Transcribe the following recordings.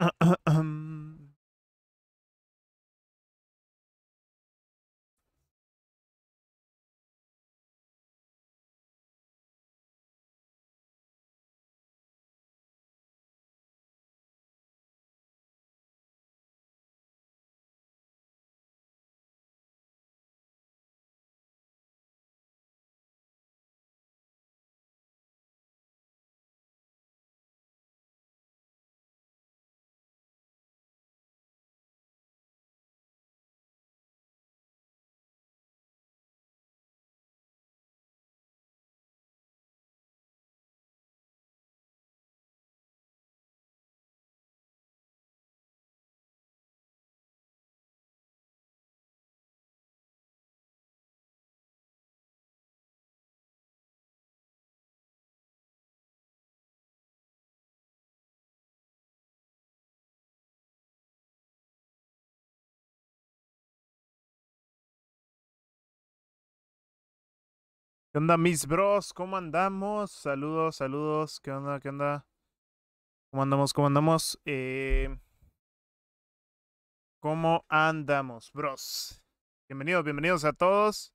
Uh, uh, ¿Qué onda, mis bros? ¿Cómo andamos? Saludos, saludos. ¿Qué onda? ¿Qué onda? ¿Cómo andamos? ¿Cómo andamos? Eh, ¿Cómo andamos, bros? Bienvenidos, bienvenidos a todos.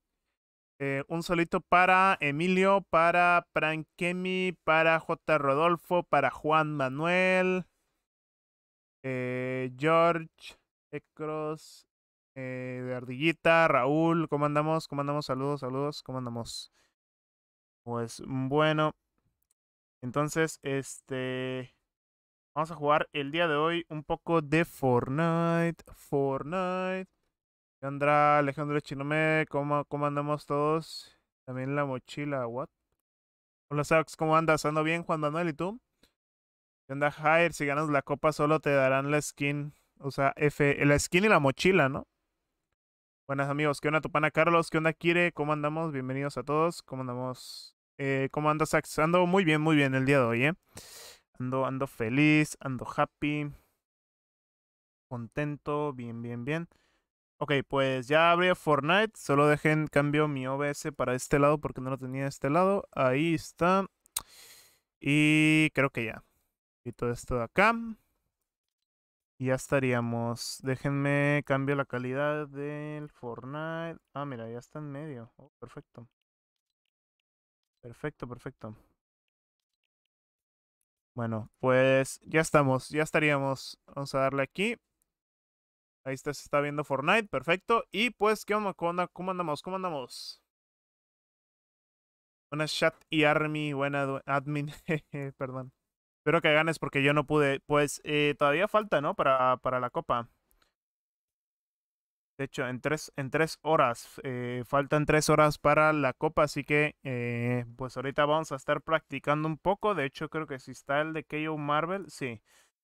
Eh, un solito para Emilio, para Prankemi, para J. Rodolfo, para Juan Manuel, eh, George, Ecros, de Ardillita, Raúl. ¿Cómo andamos? ¿Cómo andamos? Saludos, saludos. ¿Cómo andamos? Pues mm, bueno. Entonces, este. Vamos a jugar el día de hoy un poco de Fortnite. Fortnite. ¿Qué andrá Alejandro Chinome, ¿cómo, andamos todos? También la mochila, what? Hola Sax, ¿cómo andas? ¿Ando bien, Juan Manuel? ¿Y tú? ¿Qué onda, Jair? Si ganas la copa solo te darán la skin. O sea, F, la skin y la mochila, ¿no? Buenas amigos, ¿qué onda tu pana Carlos? ¿Qué onda Kire? ¿Cómo andamos? Bienvenidos a todos. ¿Cómo andamos? Eh, ¿Cómo andas, Sax? Ando muy bien, muy bien el día de hoy, ¿eh? Ando, ando feliz, ando happy, contento, bien, bien, bien. Ok, pues ya abrí Fortnite. Solo dejé en cambio mi OBS para este lado porque no lo tenía de este lado. Ahí está. Y creo que ya. Y todo esto de acá ya estaríamos. Déjenme cambio la calidad del Fortnite. Ah, mira, ya está en medio. Oh, perfecto. Perfecto, perfecto. Bueno, pues ya estamos, ya estaríamos. Vamos a darle aquí. Ahí está, se está viendo Fortnite, perfecto. Y pues, ¿qué onda? ¿Cómo andamos? ¿Cómo andamos? Buenas chat y army, buena admin, perdón. Espero que ganes porque yo no pude. Pues eh, todavía falta, ¿no? Para, para la copa. De hecho, en tres, en tres horas, eh, faltan tres horas para la copa, así que eh, pues ahorita vamos a estar practicando un poco. De hecho, creo que si está el de KO Marvel, sí.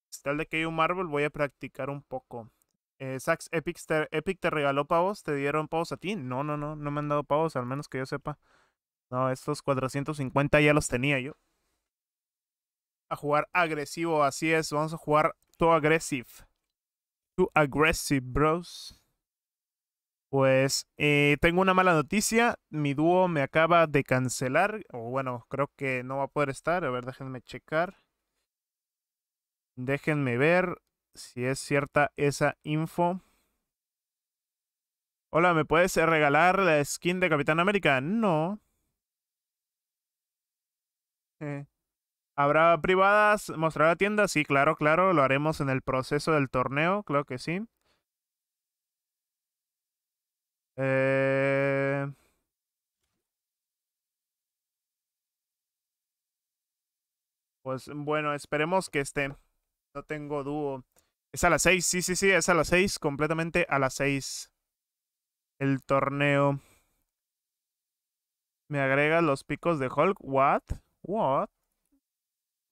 Si está el de KO Marvel, voy a practicar un poco. Eh, Sax, Epic Epic te regaló pavos, ¿te dieron pavos a ti? No, no, no, no me han dado pavos, al menos que yo sepa. No, estos 450 ya los tenía yo a jugar agresivo, así es. Vamos a jugar too aggressive Too aggressive, bros. Pues eh, tengo una mala noticia. Mi dúo me acaba de cancelar. O bueno, creo que no va a poder estar. A ver, déjenme checar. Déjenme ver si es cierta esa info. Hola, ¿me puedes eh, regalar la skin de Capitán América? No. Eh. ¿Habrá privadas? ¿Mostrará tiendas? tienda? Sí, claro, claro. Lo haremos en el proceso del torneo, Creo que sí. Eh, pues bueno, esperemos que esté. No tengo dúo. Es a las seis, sí, sí, sí, es a las seis, completamente a las 6. El torneo. Me agrega los picos de Hulk. What? What?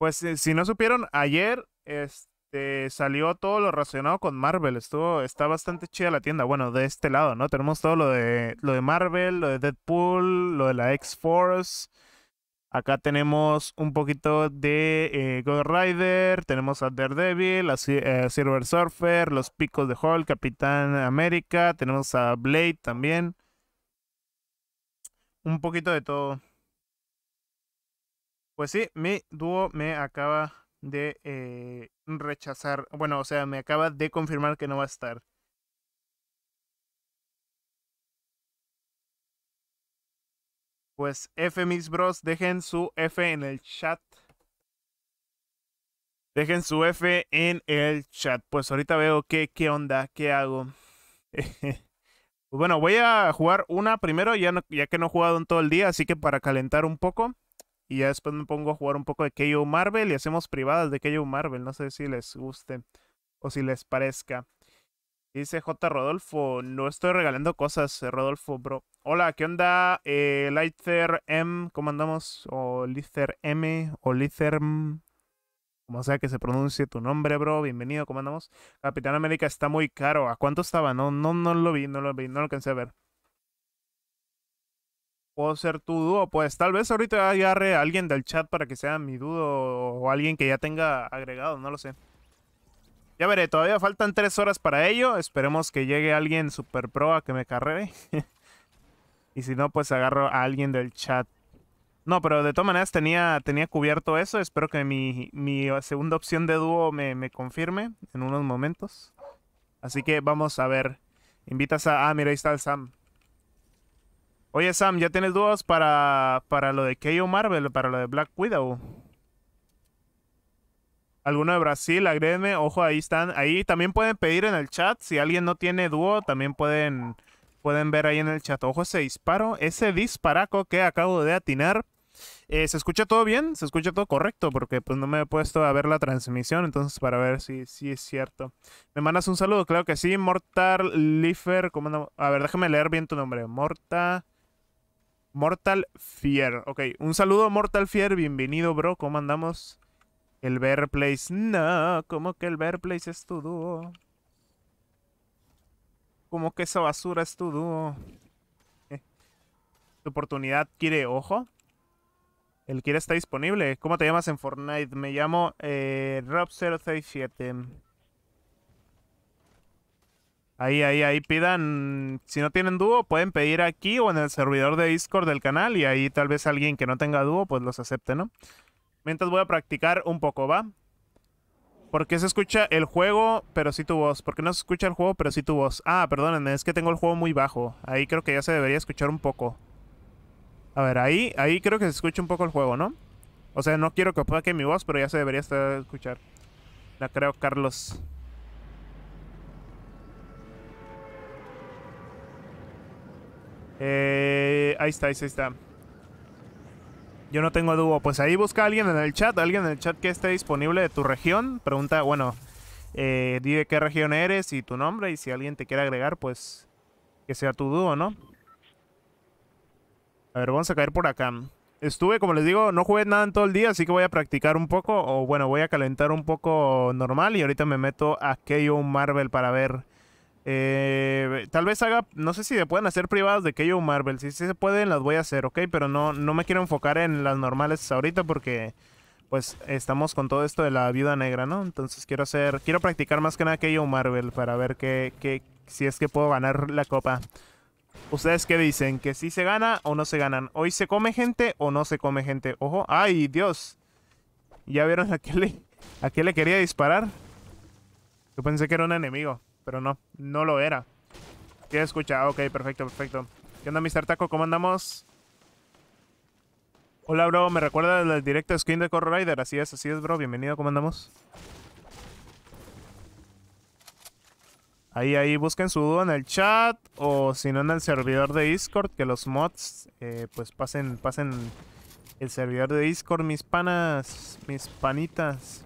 Pues eh, si no supieron, ayer este, salió todo lo relacionado con Marvel. Estuvo, está bastante chida la tienda. Bueno, de este lado, ¿no? Tenemos todo lo de, lo de Marvel, lo de Deadpool, lo de la X-Force. Acá tenemos un poquito de eh, God Rider, tenemos a Daredevil, a eh, Silver Surfer, los picos de Hulk, Capitán América, tenemos a Blade también. Un poquito de todo. Pues sí, mi dúo me acaba de eh, rechazar, bueno, o sea, me acaba de confirmar que no va a estar. Pues F mis bros, dejen su F en el chat. Dejen su F en el chat. Pues ahorita veo qué, qué onda, qué hago. Pues bueno, voy a jugar una primero, ya, ya que no he jugado en todo el día, así que para calentar un poco. Y ya después me pongo a jugar un poco de KO Marvel y hacemos privadas de KO Marvel. No sé si les guste o si les parezca. Dice J. Rodolfo, no estoy regalando cosas, eh, Rodolfo, bro. Hola, ¿qué onda? Eh, Lither M, ¿cómo andamos? O Lither M, o Lither M, como sea que se pronuncie tu nombre, bro. Bienvenido, ¿cómo andamos? Capitán América está muy caro. ¿A cuánto estaba? No, no, no lo vi, no lo vi, no lo alcancé a ver puedo ser tu dúo, pues tal vez ahorita agarre a alguien del chat para que sea mi dúo o alguien que ya tenga agregado, no lo sé. Ya veré, todavía faltan tres horas para ello. Esperemos que llegue alguien super pro a que me cargue y si no, pues agarro a alguien del chat. No, pero de todas maneras tenía, tenía cubierto eso. Espero que mi, mi segunda opción de dúo me, me, confirme en unos momentos. Así que vamos a ver. Invitas a... Ah, mira, ahí está el Sam. Oye, Sam, ¿ya tienes dúos para, para lo de KO Marvel, para lo de Black Widow? Alguno de Brasil, agréguenme. Ojo, ahí están. Ahí también pueden pedir en el chat. Si alguien no tiene dúo, también pueden, pueden ver ahí en el chat. Ojo, ese disparo. Ese disparaco que acabo de atinar. Eh, ¿Se escucha todo bien? ¿Se escucha todo correcto? Porque pues no me he puesto a ver la transmisión, entonces para ver si, si es cierto. ¿Me mandas un saludo? Claro que sí. Mortar Lifer, ¿cómo A ver, déjame leer bien tu nombre. Morta... Mortal Fear. Ok, un saludo Mortal Fear, bienvenido bro, ¿cómo andamos? El Bear Place. No, como que el Bear Place es tu dúo? Como que esa basura es tu dúo? Eh, tu oportunidad quiere ojo. El quiere está disponible. ¿Cómo te llamas en Fortnite? Me llamo eh, Rob067. Ahí, ahí, ahí pidan, si no tienen dúo, pueden pedir aquí o en el servidor de Discord del canal y ahí tal vez alguien que no tenga dúo, pues los acepte, ¿no? Mientras voy a practicar un poco, ¿va? Porque se escucha el juego, pero sí tu voz. Porque no se escucha el juego, pero sí tu voz. Ah, perdónenme, es que tengo el juego muy bajo. Ahí creo que ya se debería escuchar un poco. A ver, ahí, ahí creo que se escucha un poco el juego, ¿no? O sea, no quiero que que mi voz, pero ya se debería estar escuchar. La creo, Carlos. Eh, ahí está, ahí está. Yo no tengo dúo. Pues ahí busca a alguien en el chat, alguien en el chat que esté disponible de tu región. Pregunta, bueno, eh, dime qué región eres y tu nombre. Y si alguien te quiere agregar, pues que sea tu dúo, ¿no? A ver, vamos a caer por acá. Estuve, como les digo, no jugué nada en todo el día, así que voy a practicar un poco. O bueno, voy a calentar un poco normal y ahorita me meto a KO Marvel para ver eh, tal vez haga, no sé si le pueden hacer privados de o Marvel. Si, se pueden, las voy a hacer, ¿ok? Pero no, no me quiero enfocar en las normales ahorita porque pues estamos con todo esto de la viuda negra, ¿no? Entonces quiero hacer, quiero practicar más que nada o Marvel para ver qué si es que puedo ganar la copa. ¿Ustedes qué dicen? ¿Que si se gana o no se ganan? ¿Hoy se come gente o no se come gente? Ojo, ¡ay, Dios! ¿Ya vieron a a qué le quería disparar? Yo pensé que era un enemigo. Pero no, no lo era. ¿Qué escucha. Ok, perfecto, perfecto. ¿Qué onda, Mr. Taco? ¿Cómo andamos? Hola, bro. ¿Me recuerda el directo skin de Core Rider? Así es, así es, bro. Bienvenido. ¿Cómo andamos? Ahí, ahí, busquen su duda en el chat o si no en el servidor de Discord, que los mods, eh, pues pasen, pasen el servidor de Discord, mis panas, mis panitas.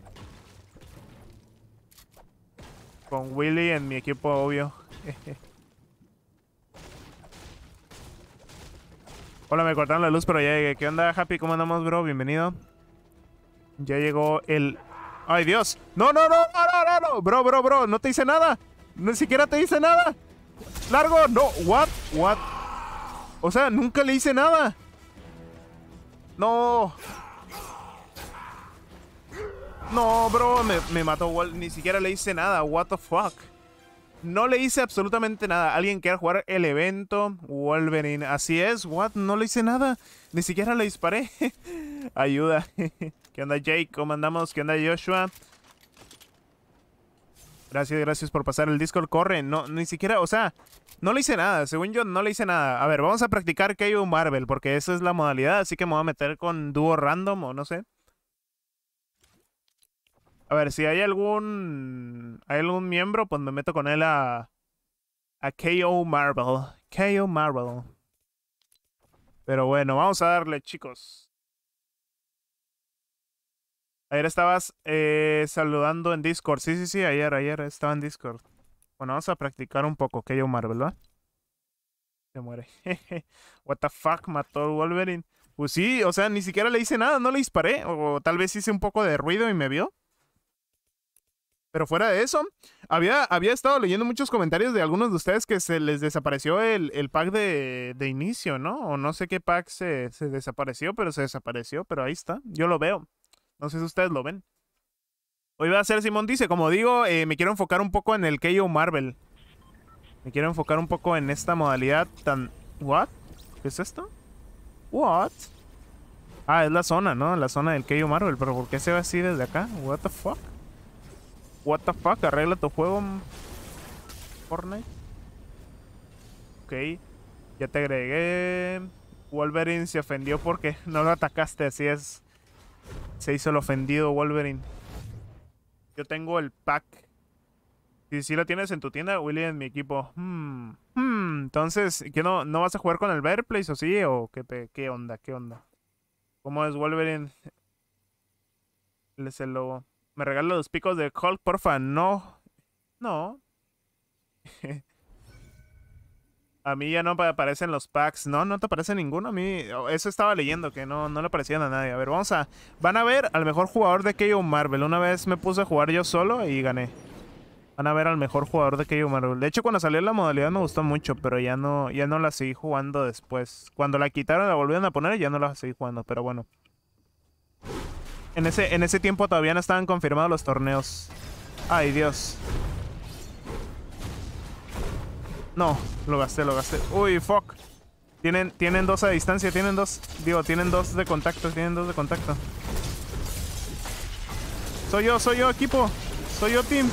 Con Willy en mi equipo, obvio. Hola, me cortaron la luz, pero ya llegué. ¿Qué onda, Happy? ¿Cómo andamos, bro? Bienvenido. Ya llegó el... ¡Ay, Dios! ¡No, no, no! ¡No, no, Bro, bro, bro, no te hice nada. Ni siquiera te hice nada. ¡Largo! ¡No! ¿What? ¿What? O sea, nunca le hice nada. ¡No! No, bro, me, me mató. Ni siquiera le hice nada. What the fuck. No le hice absolutamente nada. Alguien quiere jugar el evento. Wolverine. Así es. What? No le hice nada. Ni siquiera le disparé. Ayuda. ¿Qué onda, Jake? ¿Cómo andamos? ¿Qué onda, Joshua? Gracias, gracias por pasar el Discord. Corre. No, ni siquiera, o sea, no le hice nada. Según yo, no le hice nada. A ver, vamos a practicar un Marvel, porque esa es la modalidad. Así que me voy a meter con dúo random o no sé. A ver, si hay algún. algún miembro, pues me meto con él a. KO Marvel. KO Marvel. Pero bueno, vamos a darle, chicos. Ayer estabas eh, saludando en Discord. Sí, sí, sí, ayer, ayer estaba en Discord. Bueno, vamos a practicar un poco. KO Marvel, ¿va? Se muere. What the fuck, mató Wolverine. Pues sí, o sea, ni siquiera le hice nada, no le disparé. o tal vez hice un poco de ruido y me vio. Pero fuera de eso, había, había estado leyendo muchos comentarios de algunos de ustedes que se les desapareció el, pack de, inicio, ¿no? O no sé qué pack se, desapareció, pero se desapareció, pero ahí está. Yo lo veo. No sé si ustedes lo ven. Hoy va a ser Simón dice, como digo, eh, me quiero enfocar un poco en el KO Marvel. Me quiero enfocar un poco en esta modalidad tan... ¿What? ¿Qué es esto? ¿What? Ah, es la zona, ¿no? La zona del KO Marvel, pero ¿por qué se ve así desde acá? ¿What the fuck? What the fuck, arregla tu juego, Fortnite. Ok, ya te agregué. Wolverine se ofendió porque no lo atacaste, así es. Se hizo el ofendido Wolverine. Yo tengo el pack. Si, si lo tienes en tu tienda, William, en mi equipo. Hmm, hmm. Entonces, ¿qué no, no vas a jugar con el Place? o sí? ¿O qué, qué onda? ¿Qué onda? ¿Cómo es Wolverine? Él es el lobo. ¿Me regala los picos de Hulk? Porfa, no. No. a mí ya no aparecen los packs. No, no te aparece ninguno. A mí, oh, eso estaba leyendo, que no, no le aparecían a nadie. A ver, vamos a... Van a ver al mejor jugador de KO Marvel. Una vez me puse a jugar yo solo y gané. Van a ver al mejor jugador de KO Marvel. De hecho, cuando salió la modalidad me gustó mucho, pero ya no, ya no la seguí jugando después. Cuando la quitaron, la volvieron a poner y ya no la seguí jugando, pero bueno. En ese, en ese tiempo todavía no estaban confirmados los torneos. Ay, Dios. No, lo gasté, lo gasté. Uy, fuck. Tienen, tienen dos a distancia, tienen dos. Digo, tienen dos de contacto, tienen dos de contacto. Soy yo, soy yo, equipo. Soy yo, team.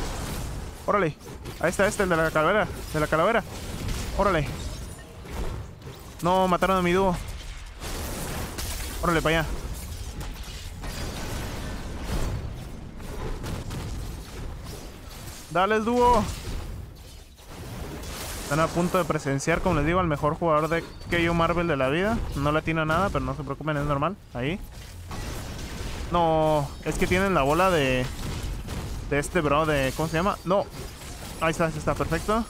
Órale. Ahí está este, el de la calavera. De la calavera. Órale. No, mataron a mi dúo. Órale, para allá. Dale dúo. Están a punto de presenciar, como les digo, al mejor jugador de KO Marvel de la vida. No le tiene nada, pero no se preocupen, es normal. Ahí. No, es que tienen la bola de... De este bro, de... ¿Cómo se llama? No. Ahí está, ahí está, perfecto.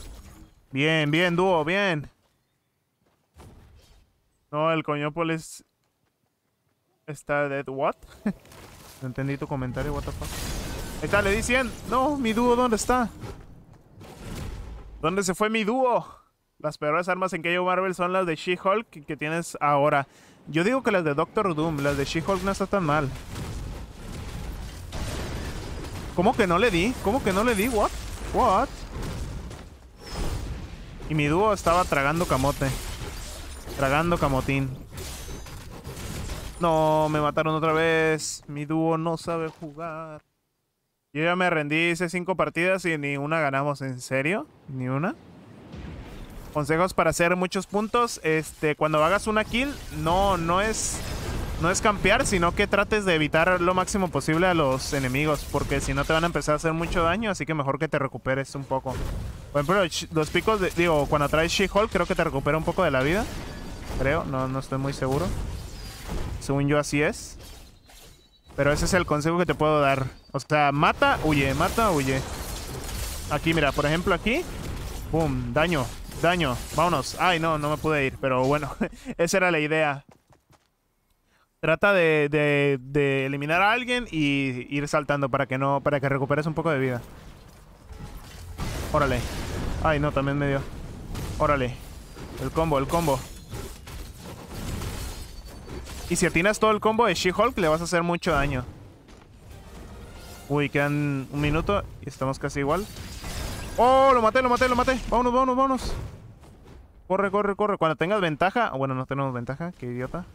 Bien, bien, dúo, bien. No, el coñópolis... Está dead, what? entendí tu comentario, what the fuck. Ahí está, le di 100. No, mi dúo, ¿dónde está? ¿Dónde se fue mi dúo? Las peores armas en yo Marvel son las de She-Hulk que tienes ahora. Yo digo que las de Doctor Doom, las de She-Hulk no están tan mal. ¿Cómo que no le di? ¿Cómo que no le di? What? What? Y mi dúo estaba tragando camote. Tragando camotín. No, me mataron otra vez. Mi dúo no sabe jugar. Yo ya me rendí, hice cinco partidas y ni una ganamos. ¿En serio? ¿Ni una? Consejos para hacer muchos puntos. Este, cuando hagas una kill, no, no es. No es campear, sino que trates de evitar lo máximo posible a los enemigos. Porque si no te van a empezar a hacer mucho daño, así que mejor que te recuperes un poco. Bueno, pero los picos, digo, cuando traes She-Hulk, creo que te recupera un poco de la vida. Creo, no, no estoy muy seguro. Según yo así es. Pero ese es el consejo que te puedo dar. O sea, mata, huye, mata, huye. Aquí, mira, por ejemplo, aquí. Boom, daño, daño. Vámonos. Ay, no, no me pude ir. Pero bueno, esa era la idea. Trata de, de, eliminar a alguien y ir saltando para que no para que recuperes un poco de vida. Órale. Ay, no, también me dio. Órale. El combo, el combo. Y si atinas todo el combo de She-Hulk, le vas a hacer mucho daño. Uy, quedan un minuto y estamos casi igual. ¡Oh! Lo maté, lo maté, lo maté. Vámonos, vámonos, vámonos. Corre, corre, corre. Cuando tengas ventaja... Bueno, no tenemos ventaja. Qué idiota.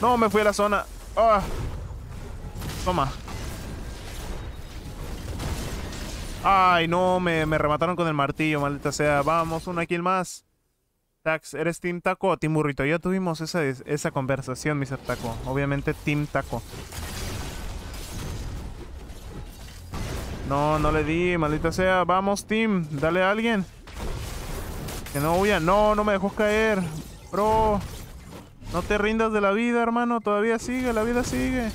No, me fui a la zona. Ah. Toma. Ay, no. Me, me remataron con el martillo, maldita sea. Vamos, una kill más. Tax, ¿eres Team Taco o Team Burrito? Ya tuvimos esa, esa conversación, Mr. Taco. Obviamente Team Taco. No, no le di, maldita sea. Vamos, Team. Dale a alguien. Que no huya. No, no me dejó caer. Bro. No te rindas de la vida, hermano. Todavía sigue, la vida sigue.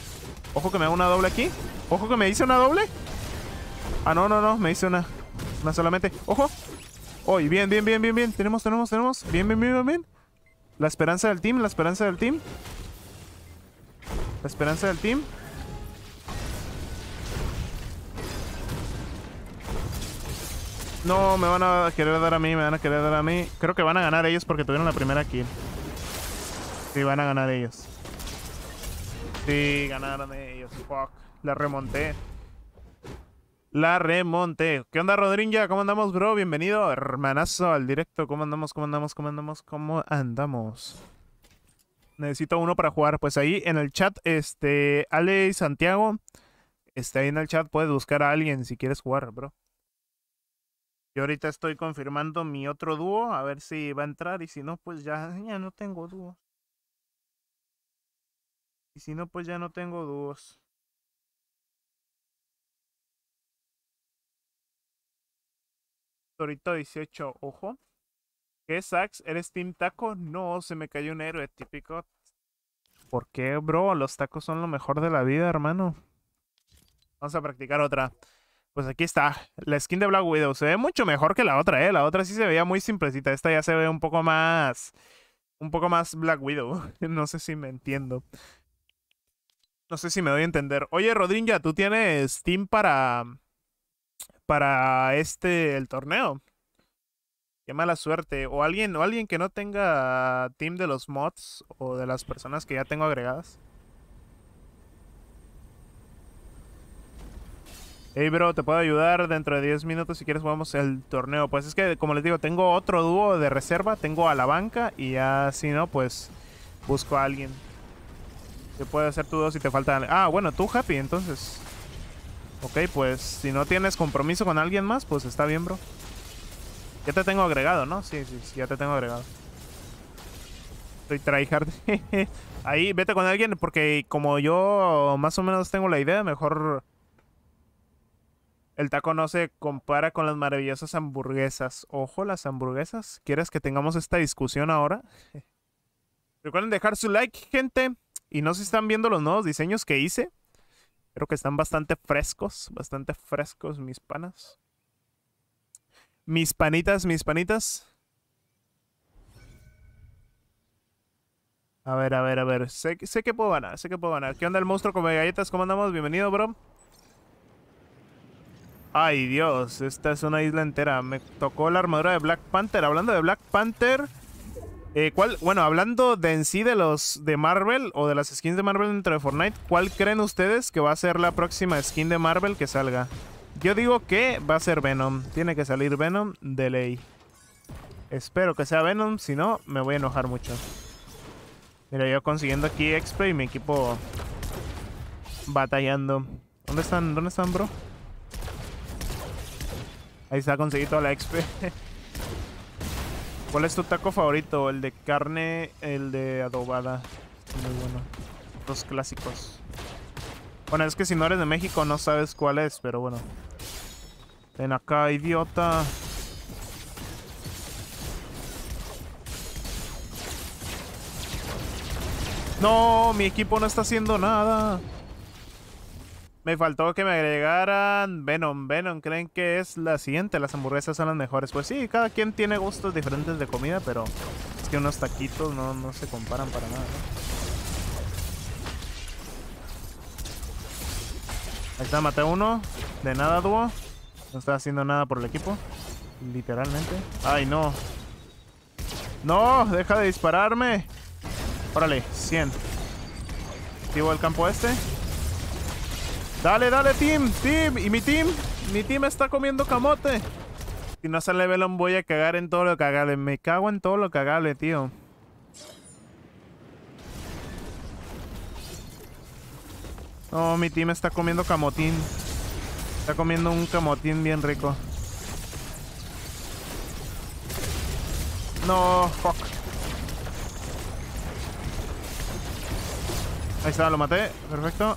Ojo que me hago una doble aquí. Ojo que me hice una doble. Ah, no, no, no. Me hice una. Una solamente. Ojo. Hoy, bien, bien, bien, bien, bien. Tenemos, tenemos, tenemos. Bien, bien, bien, bien, bien. La esperanza del team, la esperanza del team. La esperanza del team. No, me van a querer dar a mí, me van a querer dar a mí. Creo que van a ganar ellos porque tuvieron la primera kill. Sí, van a ganar ellos. Sí, ganaron ellos. Fuck, la remonté la remonte. ¿Qué onda, Rodrinja? ¿Cómo andamos, bro? Bienvenido, hermanazo, al directo. ¿Cómo andamos? ¿Cómo andamos? ¿Cómo andamos? ¿Cómo andamos? Necesito uno para jugar. Pues ahí en el chat, este, Ale Santiago, está ahí en el chat puedes buscar a alguien si quieres jugar, bro. Yo ahorita estoy confirmando mi otro dúo, a ver si va a entrar y si no, pues ya, ya no tengo dúos. Y si no, pues ya no tengo dúos. Torito 18, ojo. ¿Qué, Sax? ¿Eres Team Taco? No, se me cayó un héroe típico. ¿Por qué, bro? Los tacos son lo mejor de la vida, hermano. Vamos a practicar otra. Pues aquí está, la skin de Black Widow. Se ve mucho mejor que la otra, ¿eh? La otra sí se veía muy simplecita. Esta ya se ve un poco más... Un poco más Black Widow. no sé si me entiendo. No sé si me doy a entender. Oye, Rodrinja, tú tienes team para para este el torneo. Qué mala suerte. O alguien, o alguien que no tenga team de los mods o de las personas que ya tengo agregadas. Hey bro, te puedo ayudar dentro de 10 minutos si quieres jugamos el torneo. Pues es que, como les digo, tengo otro dúo de reserva, tengo a la banca y ya si no, pues busco a alguien. Que puede hacer tú dúo si te falta... Ah, bueno, tú Happy, entonces. Ok, pues si no tienes compromiso con alguien más, pues está bien, bro. Ya te tengo agregado, ¿no? Sí, sí, sí ya te tengo agregado. Estoy tryhard. Ahí, vete con alguien, porque como yo más o menos tengo la idea, mejor... El taco no se compara con las maravillosas hamburguesas. Ojo, las hamburguesas. ¿Quieres que tengamos esta discusión ahora? Recuerden dejar su like, gente. Y no se están viendo los nuevos diseños que hice. Creo que están bastante frescos, bastante frescos mis panas. Mis panitas, mis panitas. A ver, a ver, a ver. Sé, sé que puedo ganar, sé que puedo ganar. ¿Qué onda el monstruo con galletas? ¿Cómo andamos? Bienvenido, bro. Ay, Dios, esta es una isla entera. Me tocó la armadura de Black Panther. Hablando de Black Panther, eh, bueno, hablando de en sí de los de Marvel o de las skins de Marvel dentro de Fortnite, ¿cuál creen ustedes que va a ser la próxima skin de Marvel que salga? Yo digo que va a ser Venom. Tiene que salir Venom de ley. Espero que sea Venom, si no, me voy a enojar mucho. Mira, yo consiguiendo aquí XP y mi equipo batallando. ¿Dónde están? ¿Dónde están, bro? Ahí está, conseguido toda la XP. ¿Cuál es tu taco favorito? El de carne, el de adobada. Muy bueno. Los clásicos. Bueno, es que si no eres de México no sabes cuál es, pero bueno. Ven acá, idiota. No, mi equipo no está haciendo nada. Me faltó que me agregaran Venom. Venom, creen que es la siguiente. Las hamburguesas son las mejores. Pues sí, cada quien tiene gustos diferentes de comida, pero es que unos taquitos no, se comparan para nada. Ahí está, maté uno. De nada, dúo. No está haciendo nada por el equipo. Literalmente. Ay, no. No, deja de dispararme. Órale, 100. Activo el campo este. Dale, dale, team, team. ¿Y mi team? Mi team está comiendo camote. Si no sale velón voy a cagar en todo lo cagable. Me cago en todo lo cagable, tío. No, mi team está comiendo camotín. Está comiendo un camotín bien rico. No, fuck. Ahí está, lo maté. Perfecto.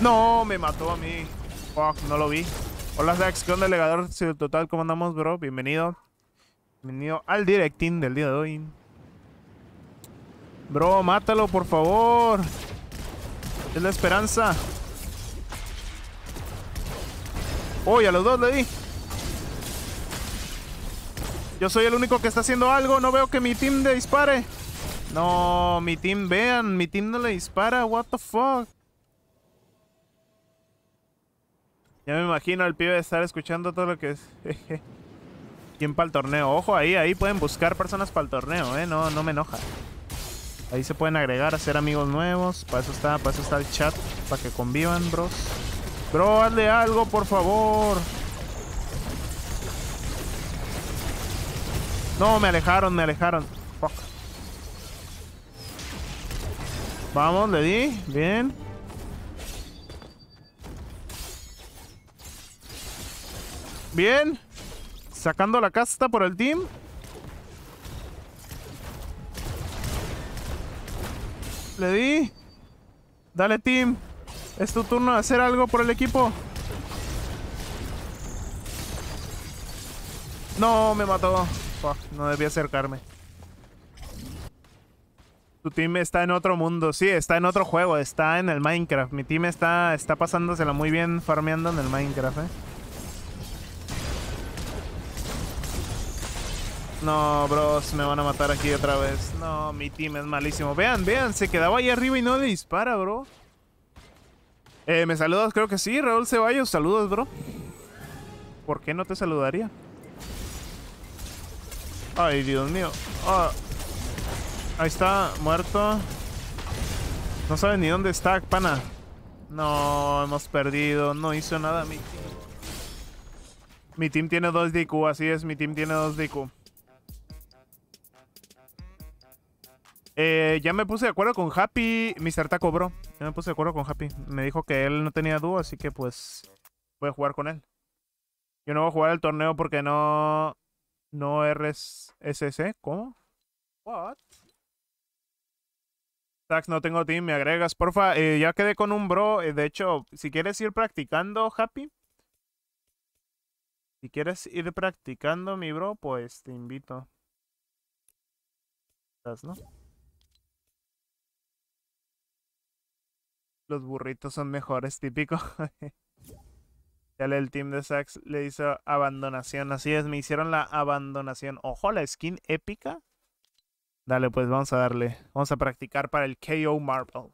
No, me mató a mí. Fuck, no lo vi. Hola, Zax. ¿qué onda, legador? Total, ¿cómo andamos, bro? Bienvenido. Bienvenido al directing del día de hoy. Bro, mátalo, por favor. Es la esperanza. Uy, a los dos le di. Yo soy el único que está haciendo algo. No veo que mi team le dispare. No, mi team, vean. Mi team no le dispara. What the fuck. Ya me imagino al pibe estar escuchando todo lo que es. ¿Quién para el torneo? Ojo ahí, ahí pueden buscar personas para el torneo, ¿eh? No, no me enoja. Ahí se pueden agregar, hacer amigos nuevos. Para eso está, para eso está el chat. Para que convivan, bros. Bro, hazle algo, por favor. No, me alejaron, me alejaron. Vamos, le di. Bien. Bien. Sacando la casta por el team. Le di. Dale, team. Es tu turno de hacer algo por el equipo. No, me mató. no debía acercarme. Tu team está en otro mundo. Sí, está en otro juego. Está en el Minecraft. Mi team está, está pasándosela muy bien farmeando en el Minecraft, eh. No, bros, me van a matar aquí otra vez. No, mi team es malísimo. Vean, vean, se quedaba ahí arriba y no le dispara, bro. Eh, ¿me saludas? Creo que sí, Raúl Ceballos. Saludos, bro. ¿Por qué no te saludaría? Ay, Dios mío. Ah. Ahí está, muerto. No sabe ni dónde está, pana. No, hemos perdido. No hizo nada mi team. Mi team tiene dos DQ, así es, mi team tiene dos DQ. Eh, ya me puse de acuerdo con Happy, Mr. Taco Bro. Ya me puse de acuerdo con Happy. Me dijo que él no tenía dúo, así que pues voy a jugar con él. Yo no voy a jugar el torneo porque no. No RSC. ¿Cómo? What? Tax, no tengo team, me agregas, porfa. Eh, ya quedé con un bro. Eh, de hecho, si quieres ir practicando, Happy. Si quieres ir practicando, mi bro, pues te invito. ¿Estás, no? los burritos son mejores, típico. Dale, el team de Sax le hizo abandonación. Así es, me hicieron la abandonación. Ojo, la skin épica. Dale, pues vamos a darle. Vamos a practicar para el KO Marvel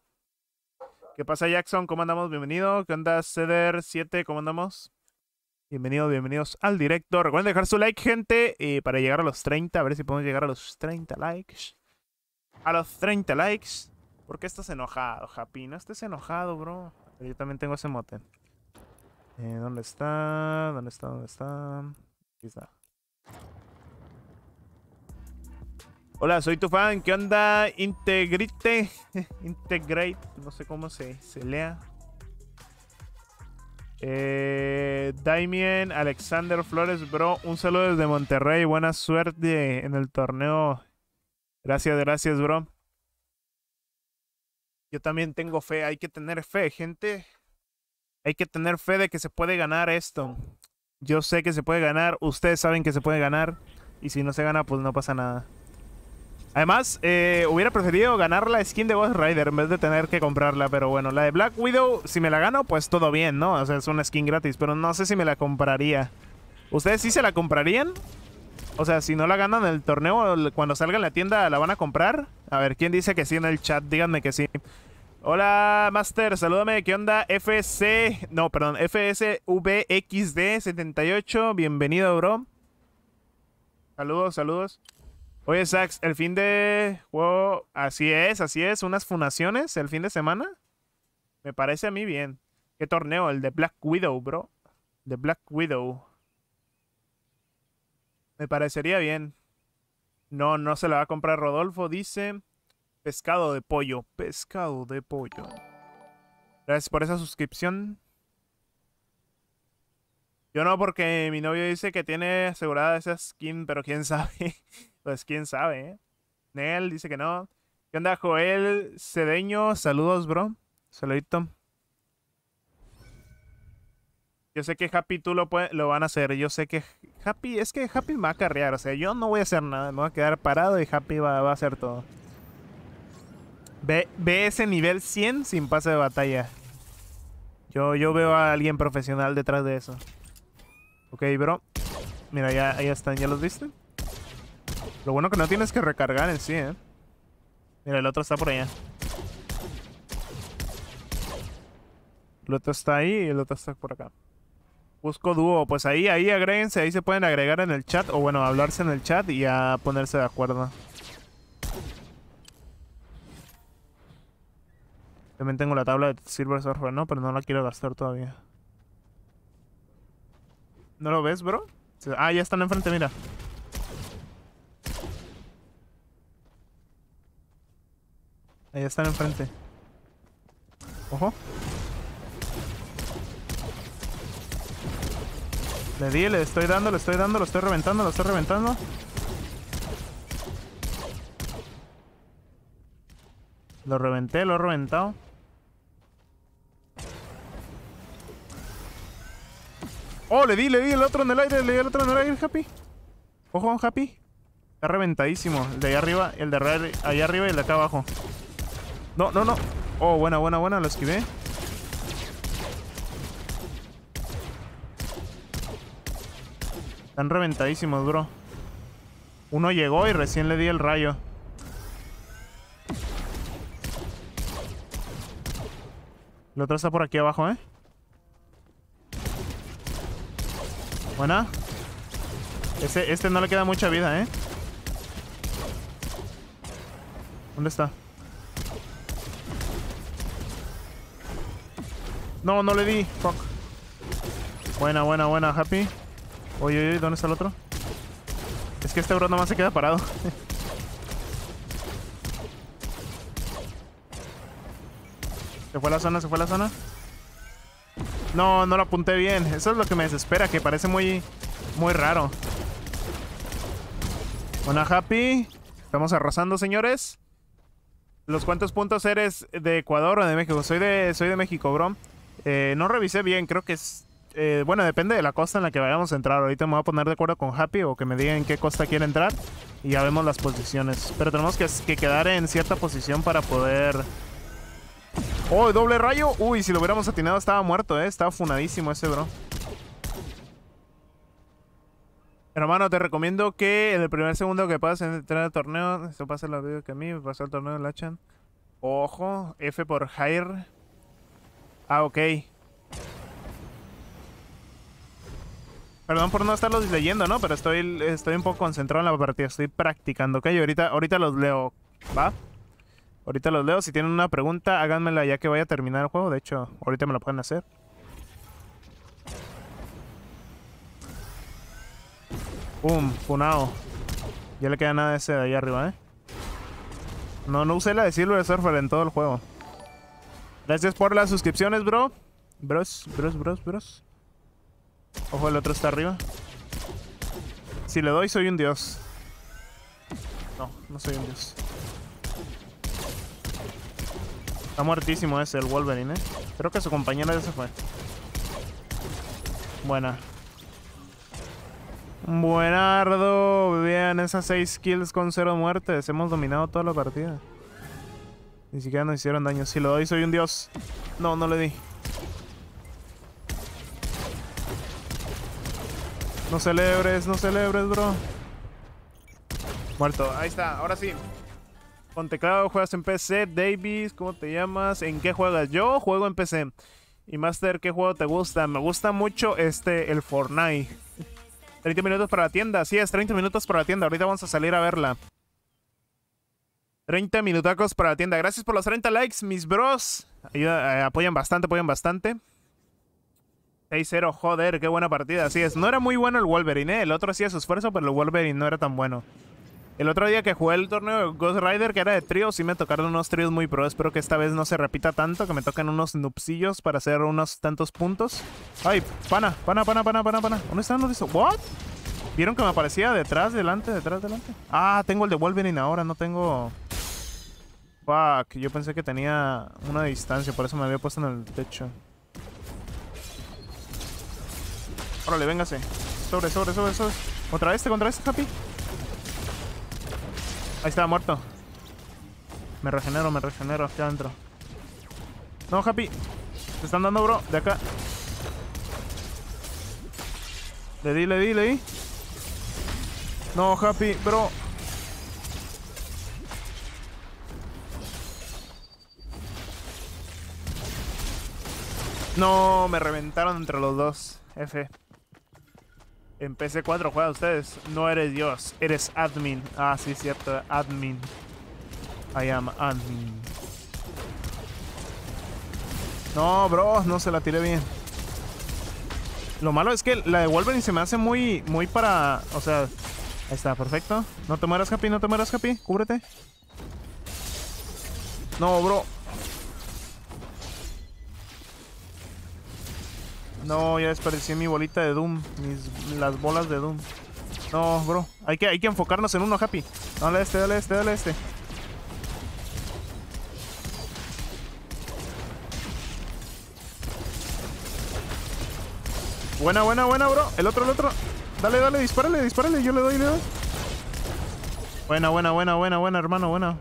¿Qué pasa, Jackson? ¿Cómo andamos? Bienvenido. ¿Qué onda, Ceder7? ¿Cómo andamos? Bienvenidos, bienvenidos al directo. Recuerden dejar su like, gente, y para llegar a los 30. A ver si podemos llegar a los 30 likes. A los 30 likes. ¿Por qué estás enojado, Happy? No estés enojado, bro. Yo también tengo ese mote. Eh, ¿Dónde está? ¿Dónde está? ¿Dónde está? Aquí está. Hola, soy tu fan. ¿Qué onda? Integrite. Integrate. No sé cómo se, se lea. Eh, Damien Alexander Flores, bro. Un saludo desde Monterrey. Buena suerte en el torneo. Gracias, gracias, bro. Yo también tengo fe, hay que tener fe, gente. Hay que tener fe de que se puede ganar esto. Yo sé que se puede ganar, ustedes saben que se puede ganar. Y si no se gana, pues no pasa nada. Además, eh, hubiera preferido ganar la skin de Ghost Rider en vez de tener que comprarla. Pero bueno, la de Black Widow, si me la gano, pues todo bien, ¿no? O sea, es una skin gratis. Pero no sé si me la compraría. ¿Ustedes sí se la comprarían? O sea, si no la ganan en el torneo, cuando salga en la tienda, ¿la van a comprar? A ver, ¿quién dice que sí en el chat? Díganme que sí. Hola, Master, salúdame. ¿Qué onda? FC. No, perdón, FSVXD78. Bienvenido, bro. Saludos, saludos. Oye, Sax, el fin de juego. Así es, así es. Unas fundaciones el fin de semana. Me parece a mí bien. ¿Qué torneo? El de Black Widow, bro. De Black Widow. Me parecería bien. No, no se la va a comprar Rodolfo, dice. Pescado de pollo, pescado de pollo. Gracias por esa suscripción. Yo no, porque mi novio dice que tiene asegurada esa skin, pero quién sabe. pues quién sabe, ¿eh? Nel dice que no. ¿Qué onda, Joel Cedeño? Saludos, bro. Saludito. Yo sé que Happy tú lo, van a hacer. Yo sé que Happy, es que Happy va a carrear. O sea, yo no voy a hacer nada. Me voy a quedar parado y Happy va a hacer todo. Ve, ve, ese nivel 100 sin pase de batalla. Yo, yo veo a alguien profesional detrás de eso. Ok, bro. Mira, ya, ya están, ¿ya los viste? Lo bueno que no tienes que recargar en sí, ¿eh? Mira, el otro está por allá. El otro está ahí y el otro está por acá. Busco dúo. Pues ahí, ahí agréguense. Ahí se pueden agregar en el chat. O bueno, hablarse en el chat y a ponerse de acuerdo. También tengo la tabla de Silver Surfer, ¿no? Pero no la quiero gastar todavía. ¿No lo ves, bro? Ah, ya están enfrente, mira. Ahí están enfrente. Ojo. Le di, le estoy dando, le estoy dando, lo estoy reventando, lo estoy reventando. Lo reventé, lo he reventado. Oh, le di, le di el otro en el aire, le di el otro en el aire, Happy. Ojo, Happy. Está reventadísimo. El de allá arriba, el de allá arriba y el de acá abajo. No, no, no. Oh, buena, buena, buena. Lo esquivé. Están reventadísimos, bro. Uno llegó y recién le di el rayo. El otro está por aquí abajo, ¿eh? Buena. Este, no le queda mucha vida, ¿eh? ¿Dónde está? No, no le di. Fuck. Buena, buena, buena, Happy. Oye, oye, ¿dónde está el otro? Es que este bro nomás se queda parado. se fue a la zona, se fue a la zona. No, no lo apunté bien. Eso es lo que me desespera, que parece muy, muy raro. Hola, happy. Estamos arrasando, señores. ¿Los cuántos puntos eres de Ecuador o de México? Soy de, soy de México, bro. Eh, no revisé bien, creo que es... Eh, bueno, depende de la costa en la que vayamos a entrar. Ahorita me voy a poner de acuerdo con Happy o que me digan en qué costa quiere entrar. Y ya vemos las posiciones. Pero tenemos que, que quedar en cierta posición para poder Oh, doble rayo. Uy, si lo hubiéramos atinado estaba muerto, eh. Estaba funadísimo ese, bro. Hermano, te recomiendo que en el primer segundo que pases en el este torneo, eso pasa la video que a mí, me pasó el torneo de Lachan. Ojo, F por Jair. Ah, ok. Perdón por no estarlos leyendo, ¿no? Pero estoy, estoy un poco concentrado en la partida. Estoy practicando, ¿ok? Ahorita, ahorita los leo, ¿va? Ahorita los leo. Si tienen una pregunta, háganmela ya que voy a terminar el juego. De hecho, ahorita me lo pueden hacer. Pum, punao. Ya le queda nada de ese de ahí arriba, ¿eh? No, no usé la de Silver Surfer en todo el juego. Gracias por las suscripciones, bro. Bros, bros, bros, bros. Ojo, el otro está arriba. Si le doy, soy un dios. No, no soy un dios. Está muertísimo ese, el Wolverine, ¿eh? Creo que su compañera ya se fue. Buena. Buenardo. bien, esas 6 kills con cero muertes. Hemos dominado toda la partida. Ni siquiera nos hicieron daño. Si lo doy, soy un dios. No, no le di. No celebres, no celebres, bro. Muerto. Ahí está. Ahora sí con teclado, juegas en PC. Davis, ¿cómo te llamas? ¿En qué juegas? Yo juego en PC. Y Master, ¿qué juego te gusta? Me gusta mucho este, el Fortnite. 30 minutos para la tienda, así es, 30 minutos para la tienda. Ahorita vamos a salir a verla. 30 minutacos para la tienda. Gracias por los 30 likes, mis bros. Ayuda, eh, apoyan bastante, apoyan bastante. 6-0, joder, qué buena partida. Así es, no era muy bueno el Wolverine, ¿eh? el otro hacía su esfuerzo, pero el Wolverine no era tan bueno. El otro día que jugué el torneo de Ghost Rider, que era de tríos, sí me tocaron unos tríos muy pro. Espero que esta vez no se repita tanto, que me toquen unos nupsillos para hacer unos tantos puntos. ¡Ay! ¡Pana! ¡Pana, pana, pana, pana, pana! ¿Dónde están los de ¿What? ¿Vieron que me aparecía detrás, delante, detrás, delante? Ah, tengo el de Wolverine ahora, no tengo... Fuck, yo pensé que tenía una distancia, por eso me había puesto en el techo. Órale, véngase. Sobre, sobre, sobre, sobre. ¿Contra este, contra este, Happy? Ahí está, muerto. Me regenero, me regenero. Aquí adentro. No, Happy. Te están dando, bro. De acá. Le di, le di, le di. No, Happy, bro. No, me reventaron entre los dos. F. En PC4 juega ustedes. No eres Dios, eres admin. Ah, sí, cierto, admin. I am admin. No, bro, no se la tiré bien. Lo malo es que la de Wolverine se me hace muy, muy para... O sea, ahí está, perfecto. No te mueras, Happy, no te mueras, Happy. Cúbrete. No, bro. No, ya desperdicié mi bolita de Doom. Mis, las bolas de Doom. No, bro. Hay que, hay que enfocarnos en uno, Happy. Dale este, dale este, dale este. Buena, buena, buena, bro. El otro, el otro. Dale, dale, dispárale, dispárale. Yo le doy, le doy. Buena, buena, buena, buena, buena, hermano, buena.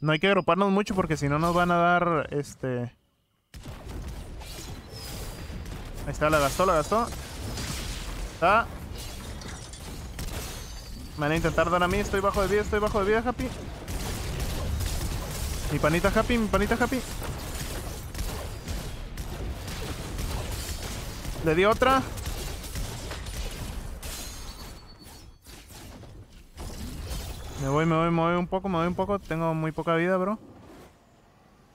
No hay que agruparnos mucho porque si no nos van a dar, este... Ahí está, la gastó, la gastó. Está. Me van a intentar dar a mí. Estoy bajo de vida, estoy bajo de vida, Happy. Mi panita Happy, mi panita Happy. Le di otra. Me voy, me voy, me voy un poco, me voy un poco. Tengo muy poca vida, bro.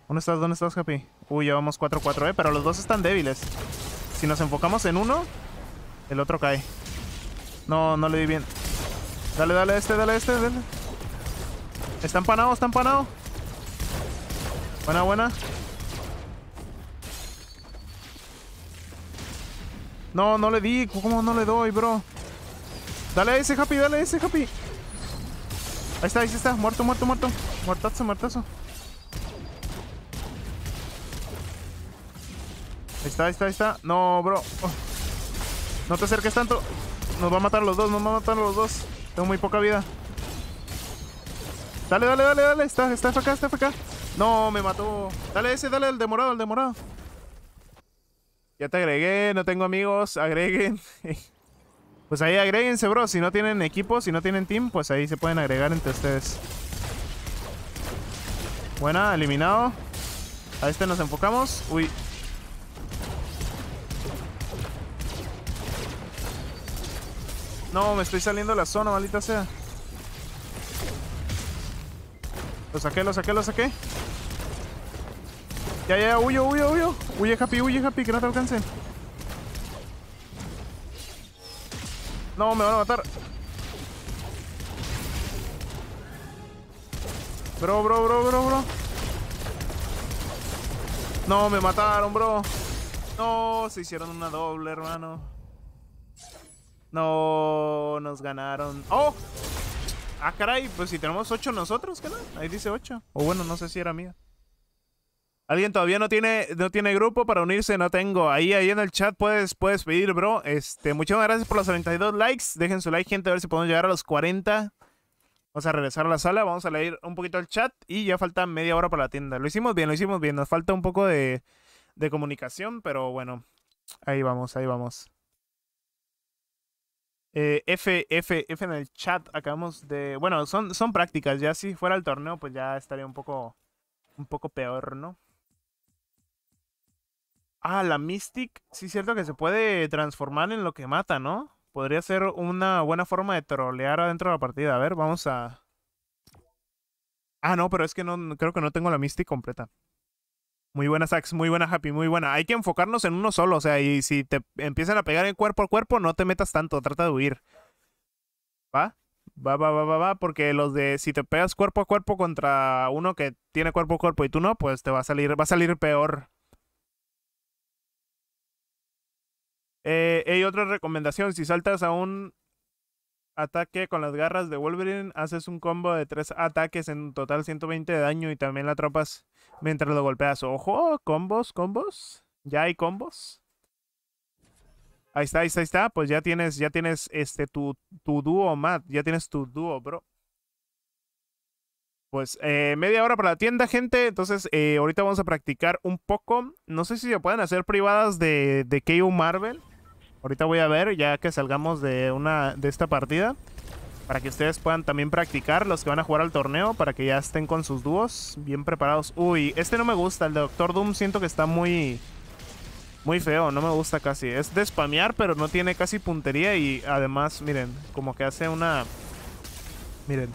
¿Dónde estás? ¿Dónde estás, Happy? Uy, llevamos vamos 4-4, eh. Pero los dos están débiles. Si nos enfocamos en uno, el otro cae. No, no le di bien. Dale, dale, este, dale, este, dale. Está empanado, está empanado. Buena, buena. No, no le di. ¿Cómo no le doy, bro? Dale a ese, Happy, dale a ese, Happy. Ahí está, ahí está. Muerto, muerto, muerto. Muertazo, muertazo. Ahí está, ahí está, ahí está. No, bro. Oh. No te acerques tanto. Nos va a matar los dos, nos va a matar los dos. Tengo muy poca vida. Dale, dale, dale, dale. Está, está acá, está acá. No, me mató. Dale ese, dale el demorado, al demorado. Ya te agregué, no tengo amigos, agreguen. pues ahí agréguense, bro. Si no tienen equipo, si no tienen team, pues ahí se pueden agregar entre ustedes. Buena, eliminado. A este nos enfocamos. Uy, No, me estoy saliendo de la zona, maldita sea. Lo saqué, lo saqué, lo saqué. Ya, ya, huyo, huyo, huyo. Huye, Happy, huye, Happy, que no te alcancen. No, me van a matar. Bro, bro, bro, bro, bro. No, me mataron, bro. No, se hicieron una doble, hermano. No, nos ganaron. ¡Oh! Ah, caray, pues si tenemos ocho nosotros, ¿qué no? Ahí dice 8. O bueno, no sé si era mía. Alguien todavía no tiene, no tiene grupo para unirse, no tengo. Ahí, ahí en el chat puedes, puedes pedir, bro. Este, muchas gracias por los 32 likes. Dejen su like, gente, a ver si podemos llegar a los 40. Vamos a regresar a la sala, vamos a leer un poquito el chat y ya falta media hora para la tienda. Lo hicimos bien, lo hicimos bien. Nos falta un poco de comunicación, pero bueno, ahí vamos, ahí vamos. Eh, F, F, F en el chat, acabamos de... Bueno, son, son prácticas, ya si fuera el torneo, pues ya estaría un poco, un poco peor, ¿no? Ah, la Mystic, sí es cierto que se puede transformar en lo que mata, ¿no? Podría ser una buena forma de trolear adentro de la partida. A ver, vamos a... Ah, no, pero es que no creo que no tengo la Mystic completa. Muy buena Sax, muy buena Happy, muy buena. Hay que enfocarnos en uno solo, o sea, y si te empiezan a pegar en cuerpo a cuerpo, no te metas tanto, trata de huir. ¿Va? Va, va, va, va, va, porque los de si te pegas cuerpo a cuerpo contra uno que tiene cuerpo a cuerpo y tú no, pues te va a salir, va a salir peor. Eh, hay otra recomendación, si saltas a un ataque con las garras de Wolverine, haces un combo de tres ataques en total 120 de daño y también la atrapas Mientras lo golpeas. Ojo, combos, combos. Ya hay combos. Ahí está, ahí está, ahí está. Pues ya tienes, ya tienes este tu, tu dúo, Matt. Ya tienes tu dúo, bro. Pues eh, media hora para la tienda, gente. Entonces, eh, ahorita vamos a practicar un poco. No sé si se pueden hacer privadas de, de KO Marvel. Ahorita voy a ver, ya que salgamos de una de esta partida para que ustedes puedan también practicar, los que van a jugar al torneo, para que ya estén con sus dúos bien preparados. Uy, este no me gusta, el de Doctor Doom siento que está muy... Muy feo, no me gusta casi. Es de spamear, pero no tiene casi puntería y además, miren, como que hace una... Miren.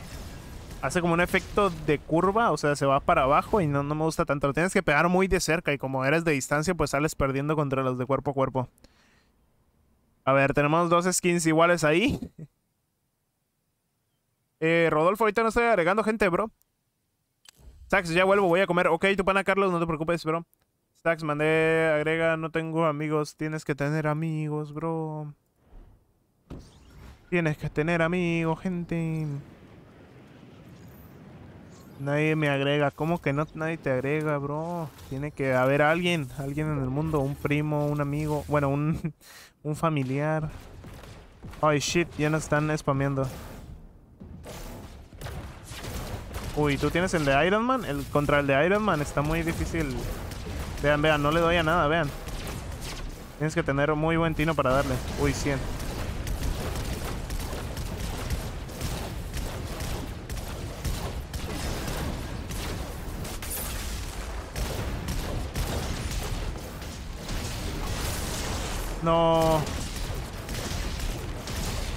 Hace como un efecto de curva, o sea, se va para abajo y no, no me gusta tanto. Lo tienes que pegar muy de cerca y como eres de distancia, pues sales perdiendo contra los de cuerpo a cuerpo. A ver, tenemos dos skins iguales ahí. Eh, Rodolfo, ahorita no estoy agregando gente, bro. Sax, ya vuelvo, voy a comer. Ok, tu pana Carlos, no te preocupes, bro. Sax, mandé, agrega, no tengo amigos. Tienes que tener amigos, bro. Tienes que tener amigos, gente. Nadie me agrega. ¿Cómo que no nadie te agrega, bro? Tiene que haber alguien, alguien en el mundo. Un primo, un amigo, bueno, un, un familiar. Ay, oh, shit, ya nos están spameando. Uy, tú tienes el de Iron Man. El, contra el de Iron Man está muy difícil. Vean, vean, no le doy a nada, vean. Tienes que tener muy buen tino para darle. Uy, 100. No.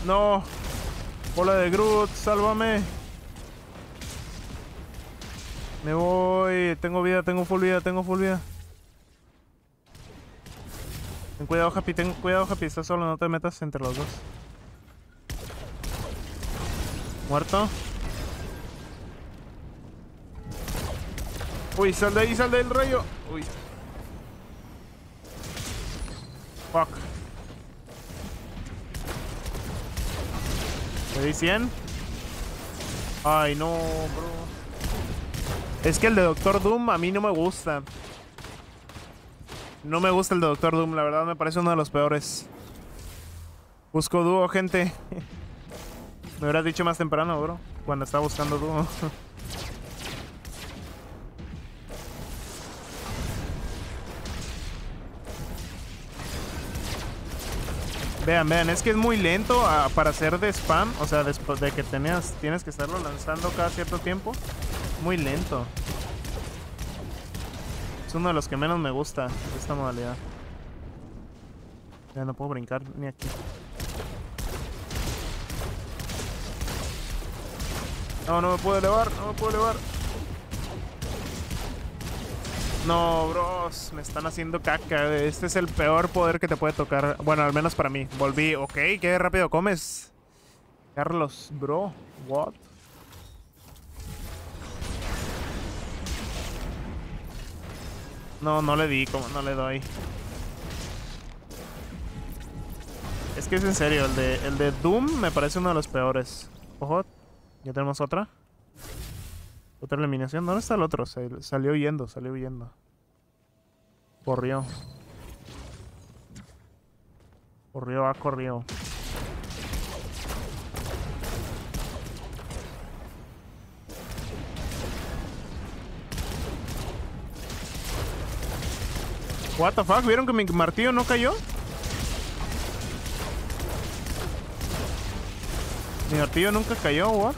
No. Bola de Groot, sálvame. Me voy. Tengo vida, tengo full vida, tengo full vida. Ten cuidado, Happy. Ten cuidado, Happy. Estás solo, no te metas entre los dos. Muerto. Uy, sal de ahí, sal del rayo. Uy. Fuck. Le di 100. Ay, no, bro. Es que el de Doctor Doom a mí no me gusta. No me gusta el de Doctor Doom, la verdad me parece uno de los peores. Busco dúo, gente. Me hubieras dicho más temprano, bro. Cuando estaba buscando dúo. Vean, vean, es que es muy lento ah, para hacer de spam. O sea, después de que tenías, tienes que estarlo lanzando cada cierto tiempo. Muy lento. Es uno de los que menos me gusta esta modalidad. Ya no puedo brincar ni aquí. No, no me puedo elevar, no me puedo elevar. No, bros, me están haciendo caca. Este es el peor poder que te puede tocar. Bueno, al menos para mí. Volví. Ok, qué rápido comes. Carlos, bro, what? No, no le di, como no le doy. Es que es en serio, el de, el de Doom me parece uno de los peores. Ojo, ya tenemos otra. Otra eliminación. ¿Dónde está el otro? salió huyendo, salió huyendo. Corrió. Corrió, ha corrido. What the fuck? ¿Vieron que mi martillo no cayó? Mi martillo nunca cayó, what?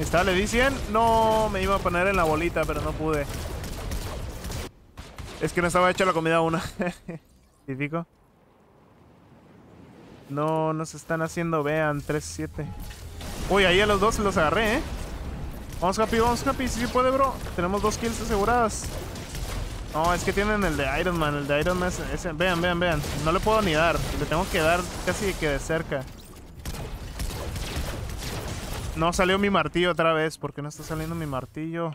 Está, le di 100. No, me iba a poner en la bolita, pero no pude. Es que no estaba hecha la comida una. Típico. No nos están haciendo, vean, 3-7. Uy, ahí a los dos los agarré, ¿eh? Vamos, Happy, vamos, Happy. Si sí, puede, bro. Tenemos dos kills aseguradas. No, es que tienen el de Iron Man. El de Iron Man es, Vean, vean, vean. No le puedo ni dar. Le tengo que dar casi que de cerca. No salió mi martillo otra vez. ¿Por qué no está saliendo mi martillo?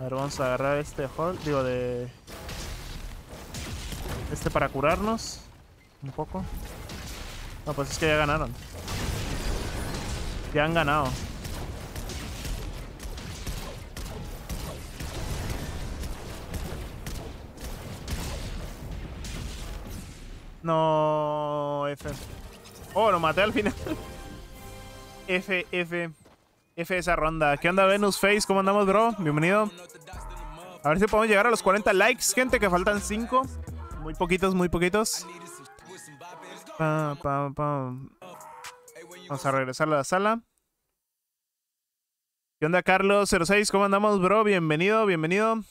A ver, vamos a agarrar este hall. Digo, de... Este para curarnos. Un poco. No, pues es que ya ganaron. Ya han ganado. No, F. Oh, lo maté al final. F, F, F esa ronda. ¿Qué onda, Venus Face? ¿Cómo andamos, bro? Bienvenido. A ver si podemos llegar a los 40 likes, gente, que faltan 5. Muy poquitos, muy poquitos. Vamos a regresar a la sala. ¿Qué onda, Carlos06? ¿Cómo andamos, bro? Bienvenido, bienvenido.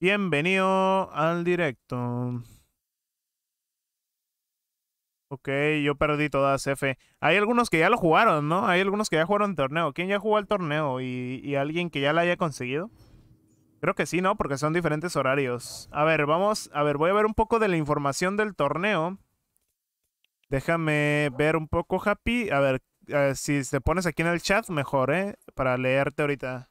Bienvenido al directo. Ok, yo perdí todas, F. Hay algunos que ya lo jugaron, ¿no? Hay algunos que ya jugaron el torneo. ¿Quién ya jugó el torneo? ¿Y, alguien que ya la haya conseguido? Creo que sí, ¿no? Porque son diferentes horarios. A ver, vamos. A ver, voy a ver un poco de la información del torneo. Déjame ver un poco, Happy. A ver, eh, si te pones aquí en el chat, mejor, ¿eh? Para leerte ahorita.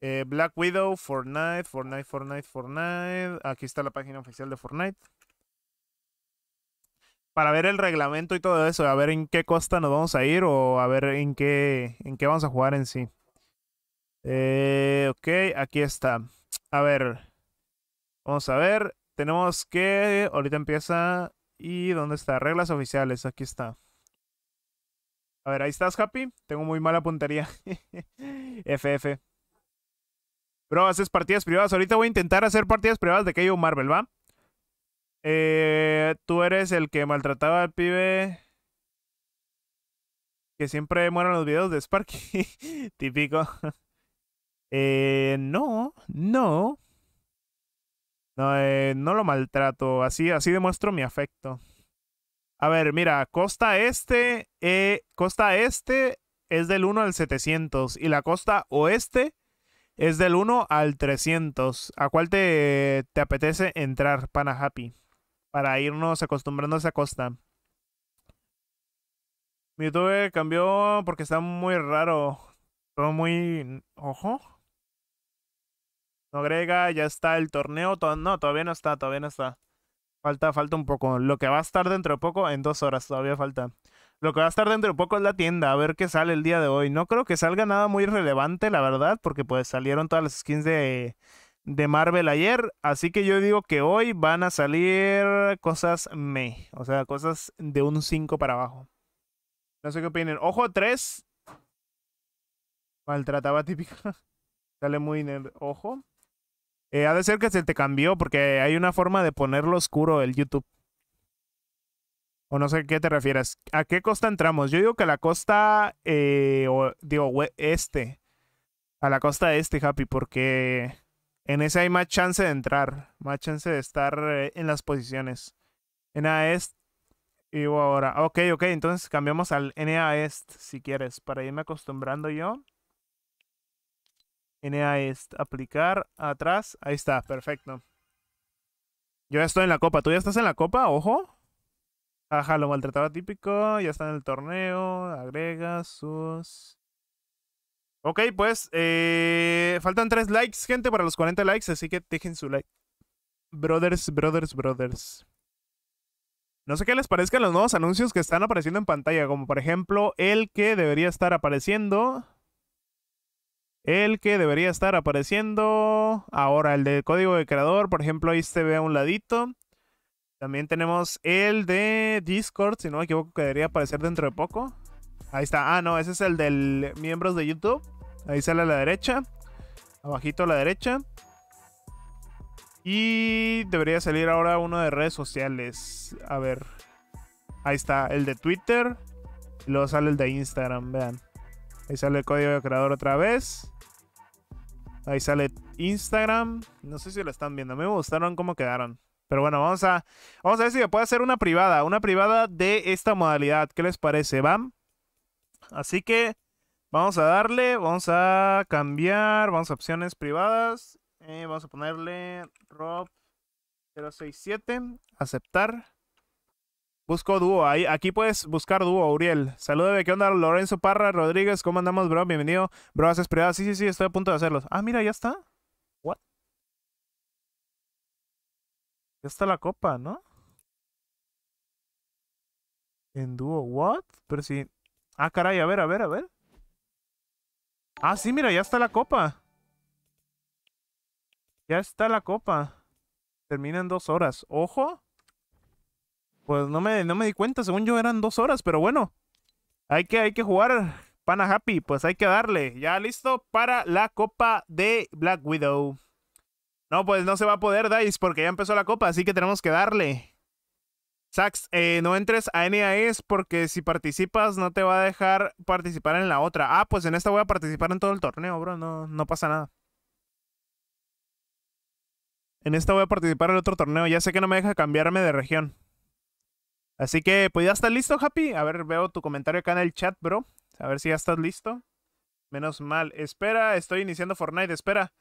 Eh, Black Widow, Fortnite, Fortnite, Fortnite, Fortnite. Aquí está la página oficial de Fortnite para ver el reglamento y todo eso, a ver en qué costa nos vamos a ir o a ver en qué, en qué vamos a jugar en sí. Eh, ok, aquí está. A ver, vamos a ver. Tenemos que, ahorita empieza, ¿y dónde está? Reglas oficiales, aquí está. A ver, ahí estás, Happy. Tengo muy mala puntería. FF. Bro, haces partidas privadas. Ahorita voy a intentar hacer partidas privadas de Keio Marvel, ¿va? Eh, tú eres el que maltrataba al pibe que siempre mueran los videos de Sparky. Típico. Eh, no, no. Eh, no, lo maltrato. Así, así demuestro mi afecto. A ver, mira, costa este, costa este es del 1 al 700 y la costa oeste es del 1 al 300. ¿A cuál te, te apetece entrar, pana happy? para irnos acostumbrando a esa costa. Mi YouTube cambió porque está muy raro. Todo muy... Ojo. No agrega, ya está el torneo. no, todavía no está, todavía no está. Falta, falta un poco. Lo que va a estar dentro de poco, en dos horas todavía falta. Lo que va a estar dentro de poco es la tienda, a ver qué sale el día de hoy. No creo que salga nada muy relevante, la verdad, porque pues salieron todas las skins de de Marvel ayer. Así que yo digo que hoy van a salir cosas me. O sea, cosas de un 5 para abajo. No sé qué opinen. Ojo 3. Maltrataba típica. Sale muy el Ojo. Eh, ha de ser que se te cambió porque hay una forma de ponerlo oscuro el YouTube. O no sé qué te refieres. ¿A qué costa entramos? Yo digo que a la costa, eh, digo, este. A la costa este, Happy, porque en ese hay más chance de entrar, más chance de estar eh, en las posiciones. NAEST, East. y ahora. Ok, ok, entonces cambiamos al NAEST si quieres, para irme acostumbrando yo. NA aplicar, atrás, ahí está, perfecto. Yo ya estoy en la copa, ¿tú ya estás en la copa? Ojo. Ajá, lo maltrataba típico, ya está en el torneo, agrega sus Ok, pues eh, faltan 3 likes, gente, para los 40 likes, así que dejen su like. Brothers, brothers, brothers. No sé qué les parezcan los nuevos anuncios que están apareciendo en pantalla, como por ejemplo el que debería estar apareciendo. El que debería estar apareciendo ahora, el del código de creador, por ejemplo, ahí se ve a un ladito. También tenemos el de Discord, si no me equivoco, que debería aparecer dentro de poco. Ahí está. Ah, no, ese es el del miembros de YouTube. Ahí sale a la derecha. Abajito a la derecha. Y debería salir ahora uno de redes sociales. A ver. Ahí está, el de Twitter. Y luego sale el de Instagram, vean. Ahí sale el código de creador otra vez. Ahí sale Instagram. No sé si lo están viendo. Me gustaron cómo quedaron. Pero bueno, vamos a, vamos a ver si me puede hacer una privada. Una privada de esta modalidad. ¿Qué les parece? Vamos. Así que vamos a darle, vamos a cambiar, vamos a opciones privadas. Eh, vamos a ponerle Rob 067, aceptar. Busco dúo. aquí puedes buscar dúo, Uriel. Saludos, ¿qué onda? Lorenzo Parra Rodríguez, ¿cómo andamos, bro? Bienvenido. Bro, haces privadas. Sí, sí, sí, estoy a punto de hacerlos. Ah, mira, ya está. What? Ya está la copa, ¿no? En dúo, what? Pero si... Ah, caray, a ver, a ver, a ver. Ah, sí, mira, ya está la copa. Ya está la copa. Termina en dos horas. Ojo. Pues no me, no me di cuenta, según yo eran dos horas, pero bueno. Hay que, hay que jugar, pana happy, pues hay que darle. Ya listo para la copa de Black Widow. No, pues no se va a poder, Dice, porque ya empezó la copa, así que tenemos que darle. Sax, eh, no entres a NAES porque si participas no te va a dejar participar en la otra. Ah, pues en esta voy a participar en todo el torneo, bro. No, no pasa nada. En esta voy a participar en otro torneo. Ya sé que no me deja cambiarme de región. Así que, pues ya estás listo, Happy. A ver, veo tu comentario acá en el chat, bro. A ver si ya estás listo. Menos mal. Espera, estoy iniciando Fortnite. Espera.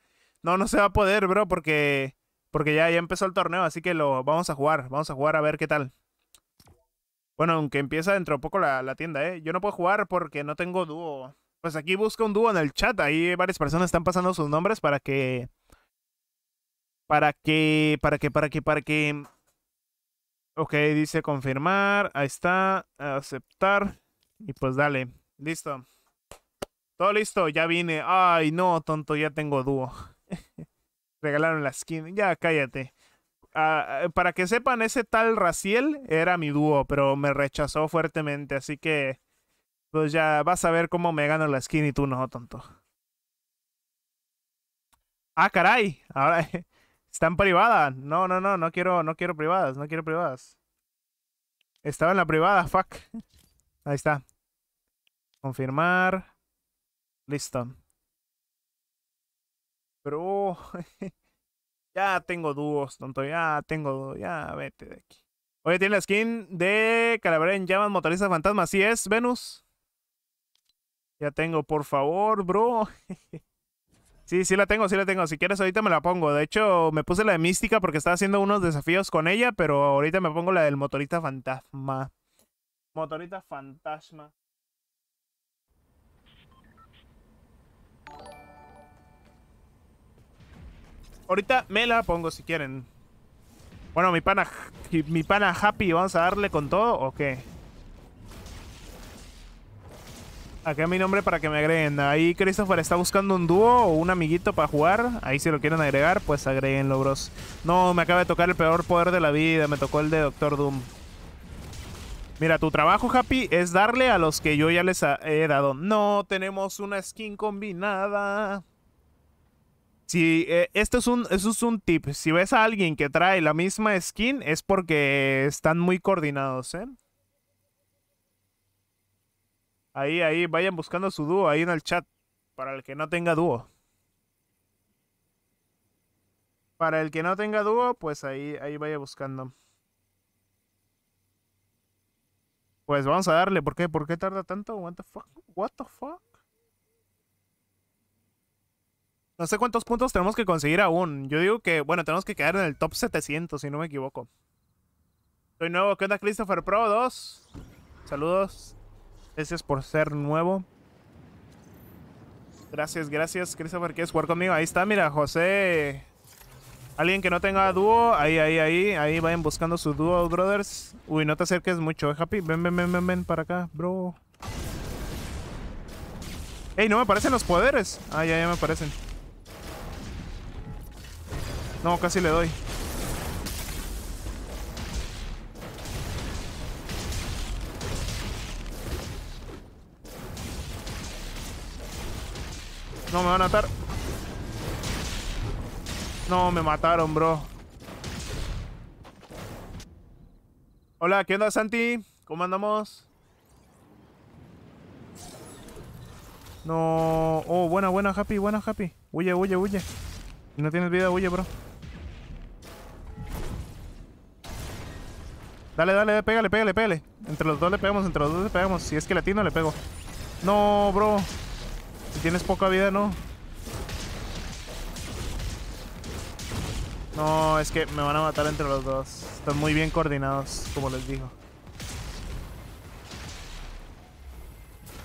No, no se va a poder, bro, porque, porque ya, ya empezó el torneo. Así que lo vamos a jugar. Vamos a jugar a ver qué tal. Bueno, aunque empieza dentro de poco la, tienda, ¿eh? Yo no puedo jugar porque no tengo dúo. Pues aquí busca un dúo en el chat. Ahí varias personas están pasando sus nombres para que. Para que. Para que, para que, para que. Ok, dice confirmar. Ahí está. Aceptar. Y pues dale. Listo. Todo listo, ya vine. Ay, no, tonto, ya tengo dúo. Regalaron la skin. Ya cállate. Ah, ah, para que sepan, ese tal Raciel era mi dúo, pero me rechazó fuertemente, así que pues ya vas a ver cómo me gano la skin y tú no, tonto. Ah, caray, ahora está en privada. No, no, no, no quiero, no quiero privadas, no quiero privadas. Estaba en la privada, fuck. Ahí está. Confirmar. Listo. Pero eh, ya tengo dúos, tonto. Ya tengo Ya vete de aquí. Oye, tiene la skin de Calavera en Llamas Motorista Fantasma. Así es, Venus. Ya tengo, por favor, bro. sí, sí la tengo, sí la tengo. Si quieres, ahorita me la pongo. De hecho, me puse la de Mística porque estaba haciendo unos desafíos con ella, pero ahorita me pongo la del Motorista Fantasma. Motorista Fantasma. Ahorita me la pongo si quieren. Bueno, mi pana, mi pana Happy, ¿vamos a darle con todo o qué? Acá mi nombre para que me agreguen. Ahí Christopher está buscando un dúo o un amiguito para jugar. Ahí si lo quieren agregar, pues agreguenlo, bros. No, me acaba de tocar el peor poder de la vida. Me tocó el de Doctor Doom. Mira, tu trabajo, Happy, es darle a los que yo ya les he dado. No, tenemos una skin combinada. Si eh, esto es un, eso es un tip. Si ves a alguien que trae la misma skin, es porque están muy coordinados, ¿eh? Ahí, ahí, vayan buscando su dúo ahí en el chat. Para el que no tenga dúo. Para el que no tenga dúo, pues ahí, ahí vaya buscando. Pues vamos a darle. ¿Por qué? ¿Por qué tarda tanto? What the fuck? What the fuck? No sé cuántos puntos tenemos que conseguir aún. Yo digo que, bueno, tenemos que quedar en el top 700, si no me equivoco. Soy nuevo. ¿Qué onda, Christopher Pro 2? Saludos. Gracias por ser nuevo. Gracias, gracias, Christopher. ¿Quieres jugar conmigo? Ahí está, mira, José. Alguien que no tenga dúo, ahí, ahí, ahí. Ahí vayan buscando su dúo, brothers. Uy, no te acerques mucho, eh, Happy? Ven, ven, ven, ven, ven para acá, bro. Ey, no me aparecen los poderes. Ah, ya, ya me aparecen. No, casi le doy. No, me van a matar. No, me mataron, bro. Hola, ¿qué onda, Santi? ¿Cómo andamos? No... Oh, buena, buena, Happy, buena, Happy. Huye, huye, huye. no tienes vida, huye, bro. Dale, dale, pégale, pégale, pégale. Entre los dos le pegamos, entre los dos le pegamos. Si es que latino, le pego. No, bro. Si tienes poca vida, no. No, es que me van a matar entre los dos. Están muy bien coordinados, como les digo.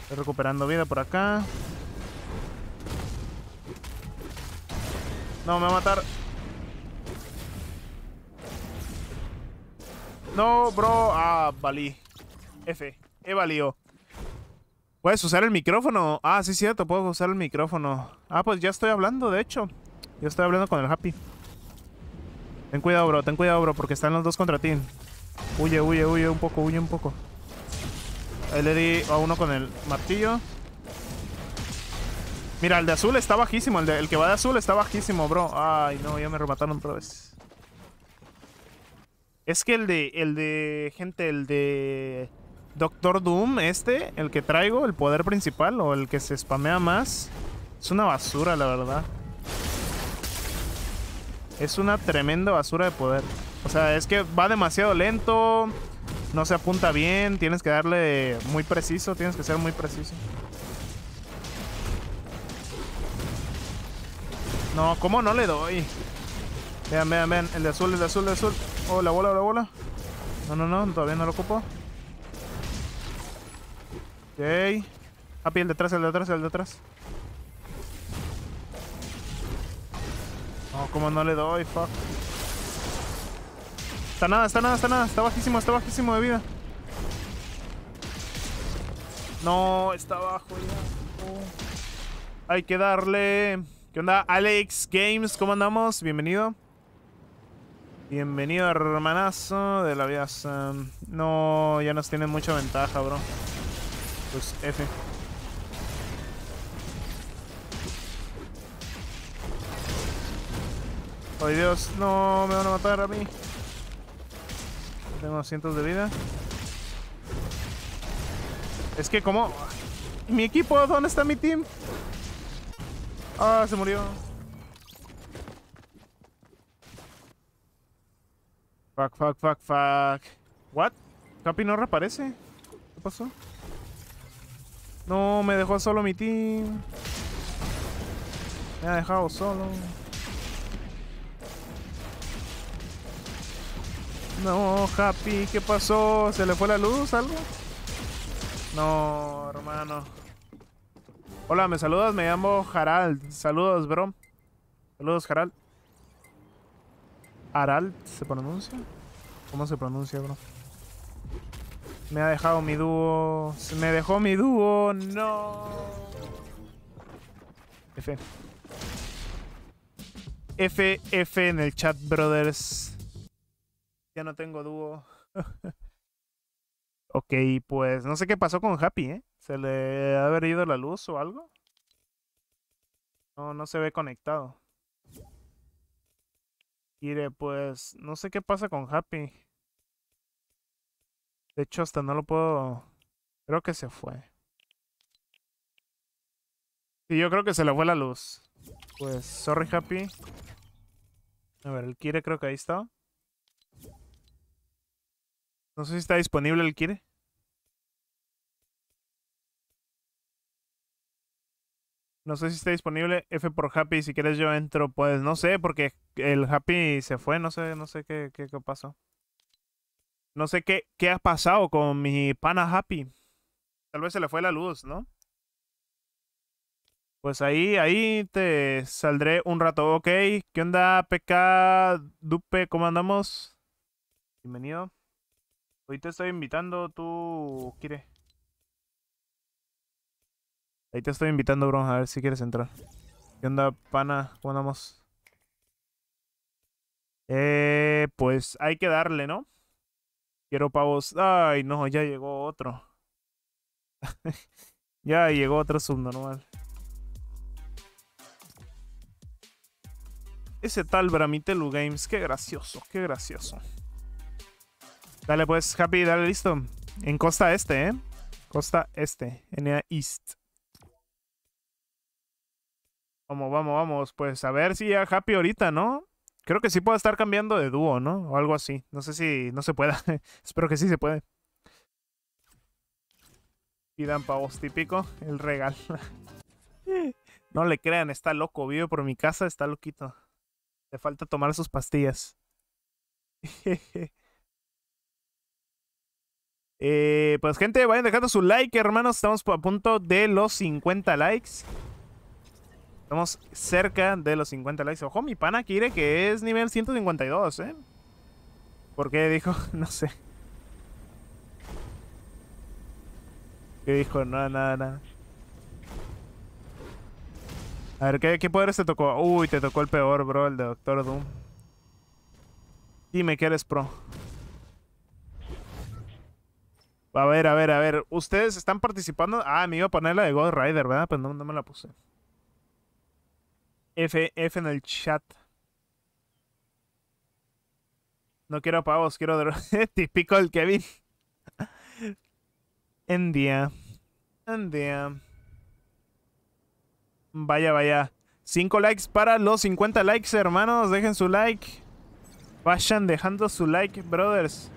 Estoy recuperando vida por acá. No, me va a matar. No, bro. Ah, valí. F. He valido. ¿Puedes usar el micrófono? Ah, sí, cierto. Puedo usar el micrófono. Ah, pues ya estoy hablando, de hecho. Yo estoy hablando con el Happy. Ten cuidado, bro. Ten cuidado, bro. Porque están los dos contra ti. Huye, huye, huye un poco. Huye un poco. Ahí le di a uno con el martillo. Mira, el de azul está bajísimo. El, el que va de azul está bajísimo, bro. Ay, no. Ya me remataron otra vez. Es que el de, el de, gente, el de Doctor Doom, este, el que traigo, el poder principal o el que se spamea más, es una basura, la verdad. Es una tremenda basura de poder. O sea, es que va demasiado lento, no se apunta bien, tienes que darle muy preciso, tienes que ser muy preciso. No, ¿cómo no le doy? Vean, vean, vean. El de azul, el de azul, el de azul. Oh, la bola, la bola. No, no, no. Todavía no lo ocupo. Ok. Happy, el de atrás, el de atrás, el de atrás. No, como no le doy, fuck. Está nada, está nada, está nada. Está bajísimo, está bajísimo de vida. No, está bajo ya. Hay que darle. ¿Qué onda? Alex Games, ¿cómo andamos? Bienvenido. Bienvenido, hermanazo de la vida. no, ya nos tienen mucha ventaja, bro. Pues F. ¡Ay, Dios! ¡No! ¡Me van a matar a mí! Tengo cientos de vida. Es que como... ¿Mi equipo? ¿Dónde está mi team? ¡Ah! Se murió. Fuck, fuck, fuck, fuck. What? Capi no reaparece. ¿Qué pasó? No, me dejó solo mi team. Me ha dejado solo. No, Happy, ¿qué pasó? ¿Se le fue la luz algo? No, hermano. Hola, ¿me saludas? Me llamo Harald. Saludos, bro. Saludos, Harald. Aralt se pronuncia. ¿Cómo se pronuncia, bro? Me ha dejado mi dúo. me dejó mi dúo. No. F. F, F en el chat, brothers. Ya no tengo dúo. ok, pues no sé qué pasó con Happy, ¿eh? ¿Se le ha haber la luz o algo? No, no se ve conectado. Kire, pues no sé qué pasa con Happy. De hecho, hasta no lo puedo... Creo que se fue. Sí, yo creo que se le fue la luz. Pues, sorry, Happy. A ver, el Kire creo que ahí está. No sé si está disponible el Kire. No sé si está disponible F por Happy. Si quieres yo entro, pues no sé, porque el Happy se fue, no sé, no sé qué, pasó. No sé qué, qué ha pasado con mi pana Happy. Tal vez se le fue la luz, ¿no? Pues ahí, ahí te saldré un rato. Ok, ¿qué onda PK Dupe? ¿Cómo andamos? Bienvenido. Hoy te estoy invitando, tú quieres. Ahí te estoy invitando, bro, a ver si quieres entrar. ¿Qué onda, pana? ¿Cómo andamos? Eh, pues hay que darle, ¿no? Quiero pavos. Ay, no, ya llegó otro. ya llegó otro normal. Ese tal Bramitelu Games, qué gracioso, qué gracioso. Dale pues, Happy, dale listo. En costa este, ¿eh? Costa este, NA East vamos, vamos, pues a ver si ya Happy ahorita, ¿no? Creo que sí puede estar cambiando de dúo, ¿no? O algo así. No sé si no se pueda. Espero que sí se puede. Pidan dan pavos típico, el regalo. no le crean, está loco, vive por mi casa, está loquito. Le falta tomar sus pastillas. eh, pues gente, vayan dejando su like, hermanos. Estamos a punto de los 50 likes. Estamos cerca de los 50 likes. Ojo, mi pana quiere que es nivel 152, ¿eh? ¿Por qué dijo? No sé. ¿Qué dijo? No, nada, nada. A ver, ¿qué, ¿qué poderes te tocó? Uy, te tocó el peor, bro, el de Doctor Doom. Dime que eres pro. A ver, a ver, a ver. Ustedes están participando. Ah, me iba a poner la de God Rider, ¿verdad? Pero no me la puse. F, en el chat. No quiero pavos, quiero Típico el Kevin. Endia. Endia. Vaya, vaya. 5 likes para los 50 likes, hermanos. Dejen su like. Vayan dejando su like, brothers.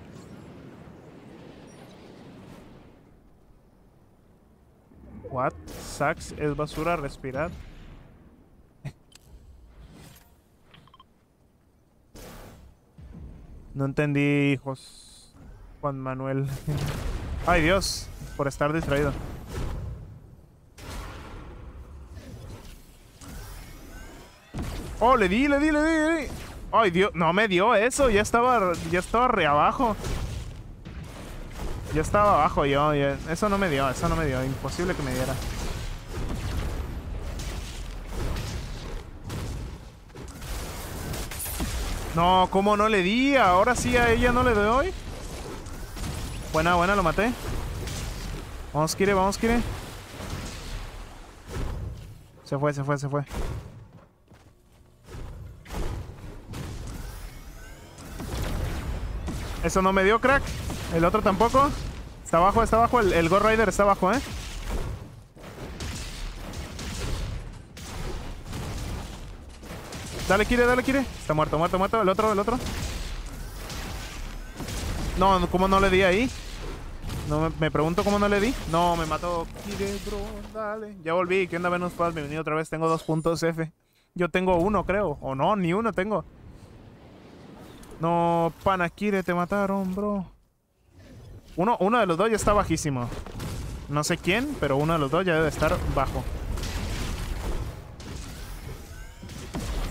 What? Sax es basura respirar. No entendí, hijos. Juan Manuel. Ay, Dios, por estar distraído. Oh, le di, le di, le di, Ay, Dios, no me dio eso, ya estaba ya re abajo. Ya estaba abajo yo, eso no me dio, eso no me dio, imposible que me diera. No, ¿cómo no le di? Ahora sí a ella no le doy. Buena, buena, lo maté. Vamos, Kire, vamos, Kire. Se fue, se fue, se fue. Eso no me dio, crack. El otro tampoco. Está abajo, está abajo. El, el Rider está abajo, eh. Dale, Kire, dale, Kire. Está muerto, muerto, muerto. El otro, el otro. No, ¿cómo no le di ahí? No, me, pregunto cómo no le di. No, me mató. Kire, bro, dale. Ya volví. ¿Qué onda, Venus Paz? Bienvenido otra vez. Tengo dos puntos F. Yo tengo uno, creo. O no, ni uno tengo. No, pana, Kire, te mataron, bro. Uno, uno de los dos ya está bajísimo. No sé quién, pero uno de los dos ya debe estar bajo.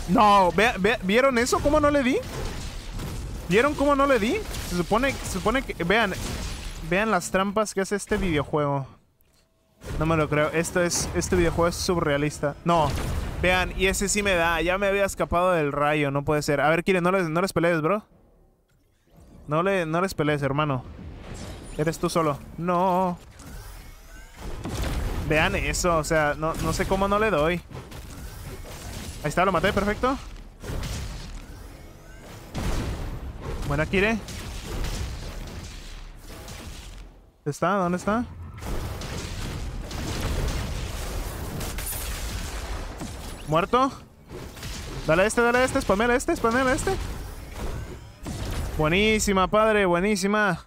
No, ¿vieron eso? ¿Cómo no le di? ¿Vieron cómo no le di? Se supone, se supone que... Vean, vean las trampas que hace este videojuego. No me lo creo. Esto es, este videojuego es surrealista. No, vean, y ese sí me da. Ya me había escapado del rayo, no puede ser. A ver, Kire, no les, no les pelees, bro. No, le, no les pelees, hermano. Eres tú solo. No. Vean eso, o sea, no sé cómo no le doy. Ahí está, lo maté, perfecto. Buena Kire. ¿Está? ¿Dónde está? Muerto. Dale a este, dale a este, spamela a este, spamela a este. Buenísima, padre, buenísima.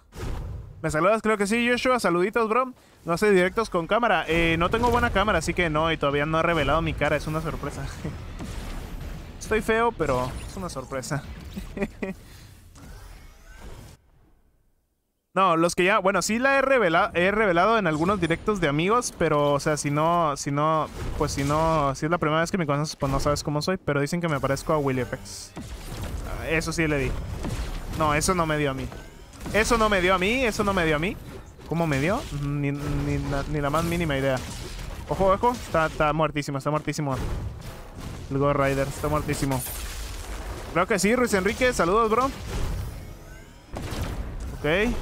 ¿Me saludas? Creo que sí, Joshua. Saluditos, bro. No sé, directos con cámara. Eh, no tengo buena cámara, así que no, y todavía no ha revelado mi cara. Es una sorpresa. Estoy feo, pero es una sorpresa. no, los que ya... Bueno, sí la he revelado, he revelado en algunos directos de amigos, pero, o sea, si no... Si no... Pues si no... Si es la primera vez que me conoces, pues no sabes cómo soy, pero dicen que me parezco a Willie Apex. Ah, eso sí le di. No, eso no me dio a mí. Eso no me dio a mí, eso no me dio a mí. ¿Cómo me dio? Ni, la más mínima idea. Ojo, ojo. Está, está muertísimo, está muertísimo. El Go Rider. Está muertísimo. Creo que sí, Ruiz Enrique. Saludos, bro. Ok.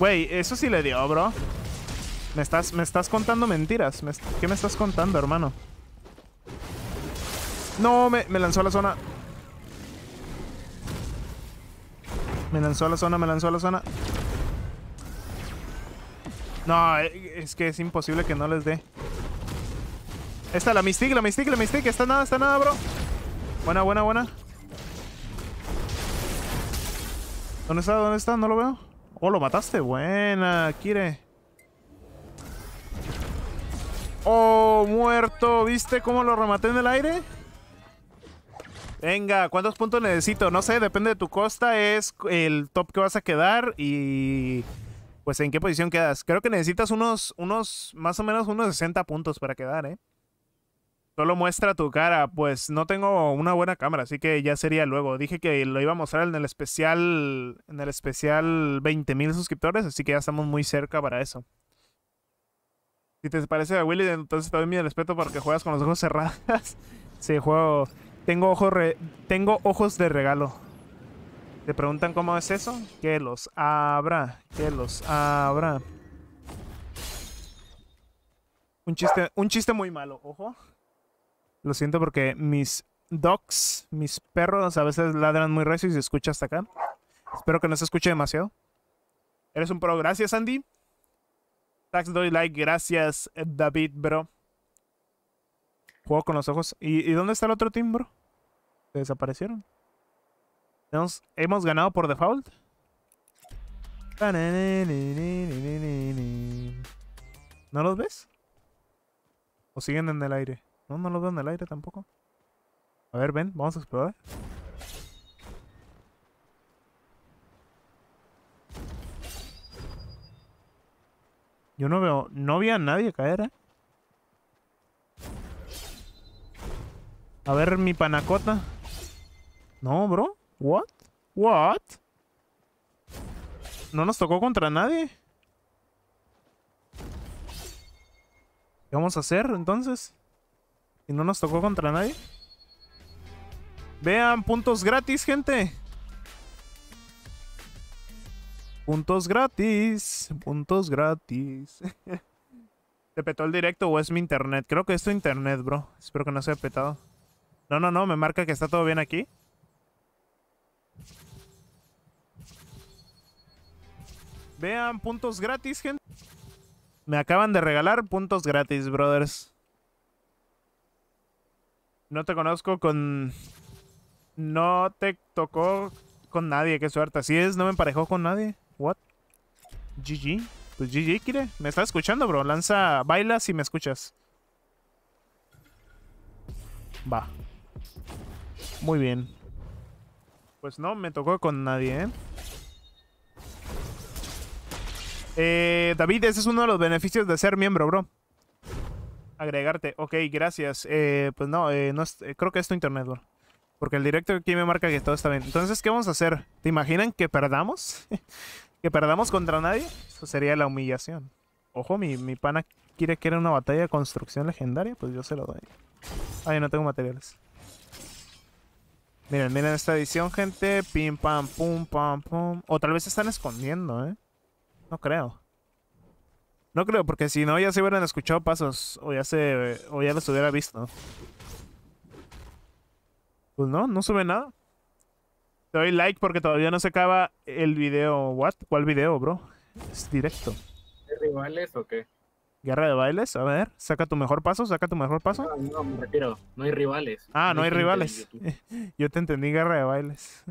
Wey, eso sí le dio, bro. Me estás, me estás contando mentiras. ¿Qué me estás contando, hermano? No, me, me lanzó a la zona. Me lanzó a la zona, me lanzó a la zona. No, eh, es que es imposible que no les dé. Está la Mystique, la Mystic, la Mystic. Está nada, está nada, bro. Buena, buena, buena. ¿Dónde está? ¿Dónde está? No lo veo. Oh, lo mataste. Buena, Kire. Oh, muerto. ¿Viste cómo lo rematé en el aire? Venga, ¿cuántos puntos necesito? No sé, depende de tu costa. Es el top que vas a quedar y pues en qué posición quedas. Creo que necesitas unos, unos, más o menos unos 60 puntos para quedar, ¿eh? Solo muestra tu cara, pues no tengo una buena cámara, así que ya sería luego. Dije que lo iba a mostrar en el especial, en el especial 20.000 suscriptores, así que ya estamos muy cerca para eso. Si te parece a Willy, entonces te doy mi respeto porque juegas con los ojos cerrados. sí, juego. Tengo ojos, tengo ojos de regalo. Te preguntan cómo es eso. Que los abra, que los abra. Un chiste, un chiste muy malo, ojo. Lo siento porque mis dogs, mis perros, a veces ladran muy recio y se escucha hasta acá. Espero que no se escuche demasiado. Eres un pro. Gracias, Andy. Tax doy like. Gracias, David, bro. Juego con los ojos. ¿Y, dónde está el otro team, bro? Se desaparecieron. hemos ganado por default. ¿No los ves? ¿O siguen en el aire? No, no lo veo en el aire tampoco. A ver, ven, vamos a explorar. Yo no veo... No vi a nadie caer, ¿eh? A ver, mi panacota. No, bro. What? What? No nos tocó contra nadie. ¿Qué vamos a hacer, entonces? Y no nos tocó contra nadie. Vean, puntos gratis, gente. Puntos gratis. Puntos gratis. ¿Te petó el directo o es mi internet? Creo que es tu internet, bro. Espero que no se haya petado. No, no, no. Me marca que está todo bien aquí. Vean, puntos gratis, gente. Me acaban de regalar puntos gratis, brothers. No te conozco con... No te tocó con nadie, qué suerte. Así es, no me emparejó con nadie. What? GG. Pues GG, quiere. Me estás escuchando, bro. Lanza, baila si me escuchas. Va. Muy bien. Pues no, me tocó con nadie, Eh, eh David, ese es uno de los beneficios de ser miembro, bro agregarte. Ok, gracias. Eh, pues no, eh, no eh, creo que es tu internet, Porque el directo aquí me marca que todo está bien. Entonces, ¿qué vamos a hacer? ¿Te imaginan que perdamos? ¿Que perdamos contra nadie? Eso sería la humillación. Ojo, mi, mi pana quiere que era una batalla de construcción legendaria. Pues yo se lo doy. Ay, ah, no tengo materiales. Miren, miren esta edición, gente. Pim, pam, pum, pam, pum. O tal vez se están escondiendo, ¿eh? No creo. No creo, porque si no ya se hubieran escuchado pasos o ya se o ya los hubiera visto. Pues no, no sube nada. Te doy like porque todavía no se acaba el video. What? ¿Cuál video, bro? Es directo. ¿De rivales o qué? ¿Guerra de bailes? A ver, saca tu mejor paso, saca tu mejor paso. No, me refiero, no hay rivales. Ah, no, hay, hay rivales. Yo te entendí guerra de bailes.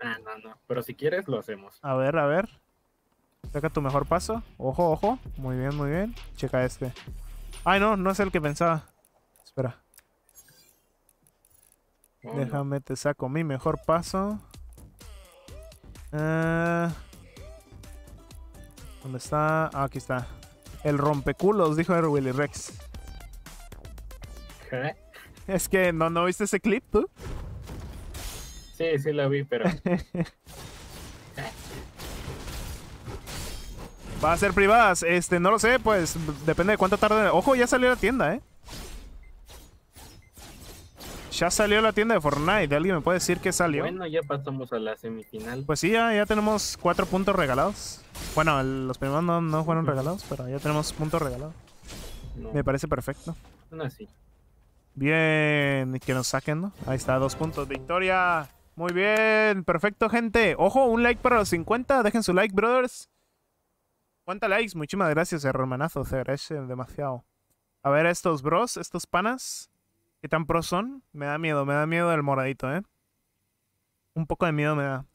Ah, no, no, pero si quieres lo hacemos. A ver, a ver. Saca tu mejor paso. Ojo, ojo. Muy bien, muy bien. Checa este. Ay, no, no es el que pensaba. Espera. Déjame, te saco mi mejor paso. Ah. ¿Dónde está? Ah, aquí está. El rompeculos, dijo el Willy Rex. Es que no, ¿no viste ese clip tú? Sí, sí lo vi, pero Va a ser privadas. Este, no lo sé, pues depende de cuánto tarde. Ojo, ya salió la tienda, ¿eh? Ya salió la tienda de Fortnite. ¿Alguien me puede decir qué salió? Bueno, ya pasamos a la semifinal. Pues sí, ya, tenemos cuatro puntos regalados. Bueno, los primeros no, fueron regalados, pero ya tenemos puntos regalados. Me parece perfecto. Bien, que nos saquen, ¿no? Ahí está, dos puntos. Victoria. Muy bien, perfecto, gente. Ojo, un like para los 50. Dejen su like, brothers. Cuánta likes, muchísimas gracias, hermanazo, eh, se eh, demasiado. A ver, estos bros, estos panas, ¿qué tan pros son? Me da miedo, me da miedo el moradito, ¿eh? Un poco de miedo me da.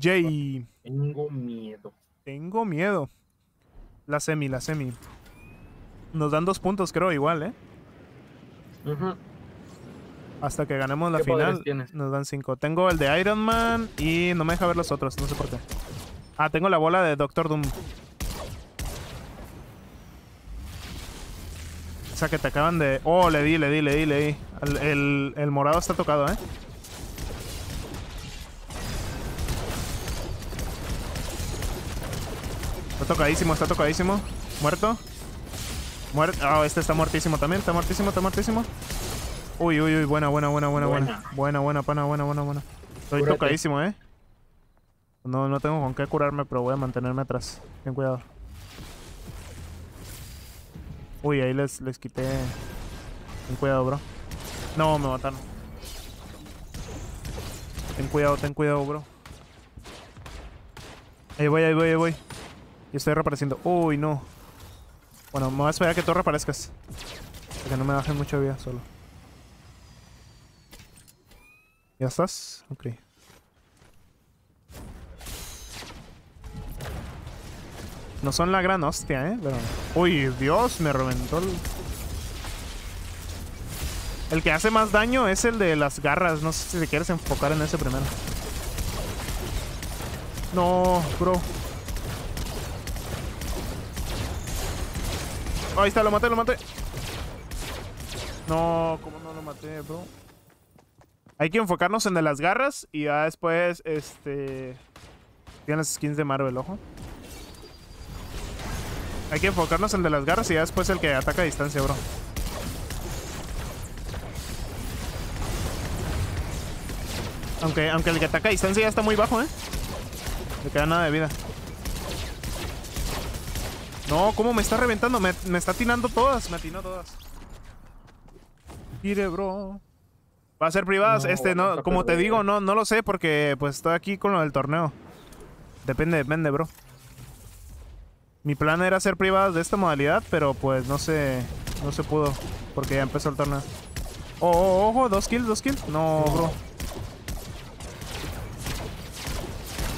Jay. Tengo miedo. Tengo miedo. La semi, la semi. Nos dan dos puntos, creo, igual, ¿eh? Hasta que ganemos la final, nos dan cinco. Tengo el de Iron Man y no me deja ver los otros, no sé por qué. Ah, tengo la bola de Doctor Doom. O sea, que te acaban de... Oh, le di, le di, le di, le di. El, morado está tocado, ¿eh? Está tocadísimo, está tocadísimo. Muerto. Muerto. Ah, este está muertísimo también. Está muertísimo, está muertísimo. Uy, uy, uy. Buena, buena, buena, buena, buena. Buena, buena, pana, buena, buena, buena. Estoy tocadísimo, eh. No, no tengo con qué curarme, pero voy a mantenerme atrás. Ten cuidado. Uy, ahí les, les quité... Ten cuidado, bro. No, me mataron. Ten cuidado, ten cuidado, bro. Ahí voy, ahí voy, ahí voy. Y estoy reapareciendo. Uy, no. Bueno, me voy a esperar que tú reaparezcas. Para que no me bajen mucha vida solo. ¿Ya estás? Ok. No son la gran hostia, ¿eh? Uy, Dios, me reventó el... El que hace más daño es el de las garras. No sé si te quieres enfocar en ese primero. No, bro. Ahí está, lo maté, lo maté. No, ¿cómo no lo maté, bro? Hay que enfocarnos en de las garras y ya después, este... Tienen las skins de Marvel, ojo. Hay que enfocarnos en el de las garras y ya después el que ataca a distancia, bro. Aunque, el que ataca a distancia ya está muy bajo, ¿eh? Le queda nada de vida. No, ¿cómo me está reventando? Me, está atinando todas. Me atinó todas. Tire, bro. Va a ser privadas. este, no, como te digo, no, no lo sé porque pues estoy aquí con lo del torneo. Depende, depende, bro. Mi plan era ser privadas de esta modalidad, pero pues no se, no se pudo. Porque ya empezó el torneo. Oh, oh, oh ojo, dos kills, dos kills. No, bro.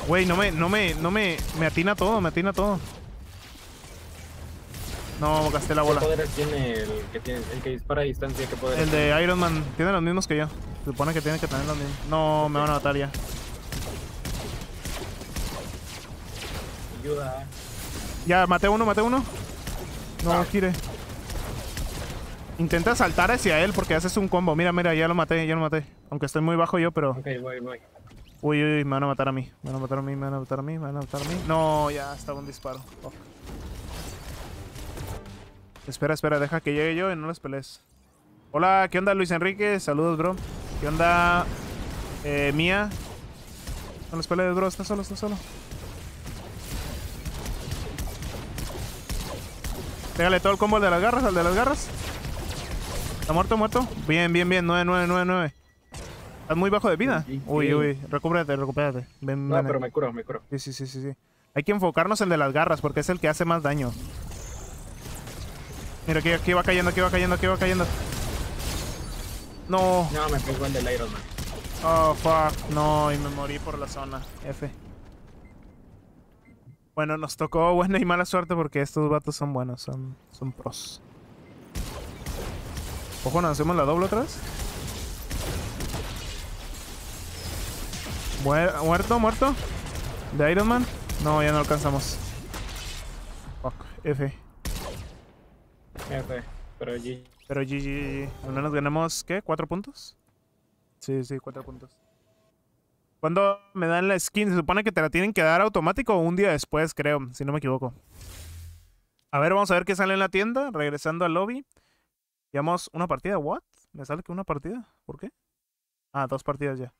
Güey, no me, no me, no me, me atina todo, me atina todo. No, gasté la bola. ¿Qué poderes tiene el que, dispara a distancia? ¿qué el de Iron Man. Tiene los mismos que yo. Se supone que tiene que tener los mismos. No, me van a matar ya. Ayuda. Ya, maté uno, maté uno. No, quiere ah. Intenta saltar hacia él porque haces un combo. Mira, mira, ya lo maté, ya lo maté. Aunque estoy muy bajo yo, pero... Ok, voy, voy. Uy, uy, me van a matar a mí. Me van a matar a mí, me van a matar a mí, me van a matar a mí. No, ya, estaba un disparo. Espera, espera, deja que llegue yo y no las pelees. Hola, ¿qué onda Luis Enrique? Saludos, bro. ¿Qué onda eh, Mía? No las pelees, bro, está solo, está solo. Pégale todo el combo al de las garras, el de las garras. ¿Está muerto, muerto? Bien, bien, bien. 9, 9, 9, 9. Estás muy bajo de vida. Uy, uy. Recupérate, recupérate. no, pero me curo, me curo. Sí, sí, sí, sí, sí. Hay que enfocarnos en el de las garras porque es el que hace más daño. Mira, aquí, aquí va cayendo, aquí va cayendo, aquí va cayendo. No. No, me pegó el del Iron Man. Oh, fuck. No, y me morí por la zona. F. Bueno, nos tocó buena y mala suerte porque estos vatos son buenos, son, son pros. Ojo, ¿nos hacemos la doble otra vez? ¿Muerto? ¿Muerto? ¿De Iron Man? No, ya no alcanzamos. Fuck, F. F, pero GG. Pero GG, Al menos ganamos, ¿qué? ¿Cuatro puntos? Sí, sí, cuatro puntos. Cuando me dan la skin? Se supone que te la tienen que dar automático un día después, creo, si no me equivoco. A ver, vamos a ver qué sale en la tienda. Regresando al lobby. Llevamos una partida. ¿What? ¿Me sale que una partida? ¿Por qué? Ah, dos partidas ya.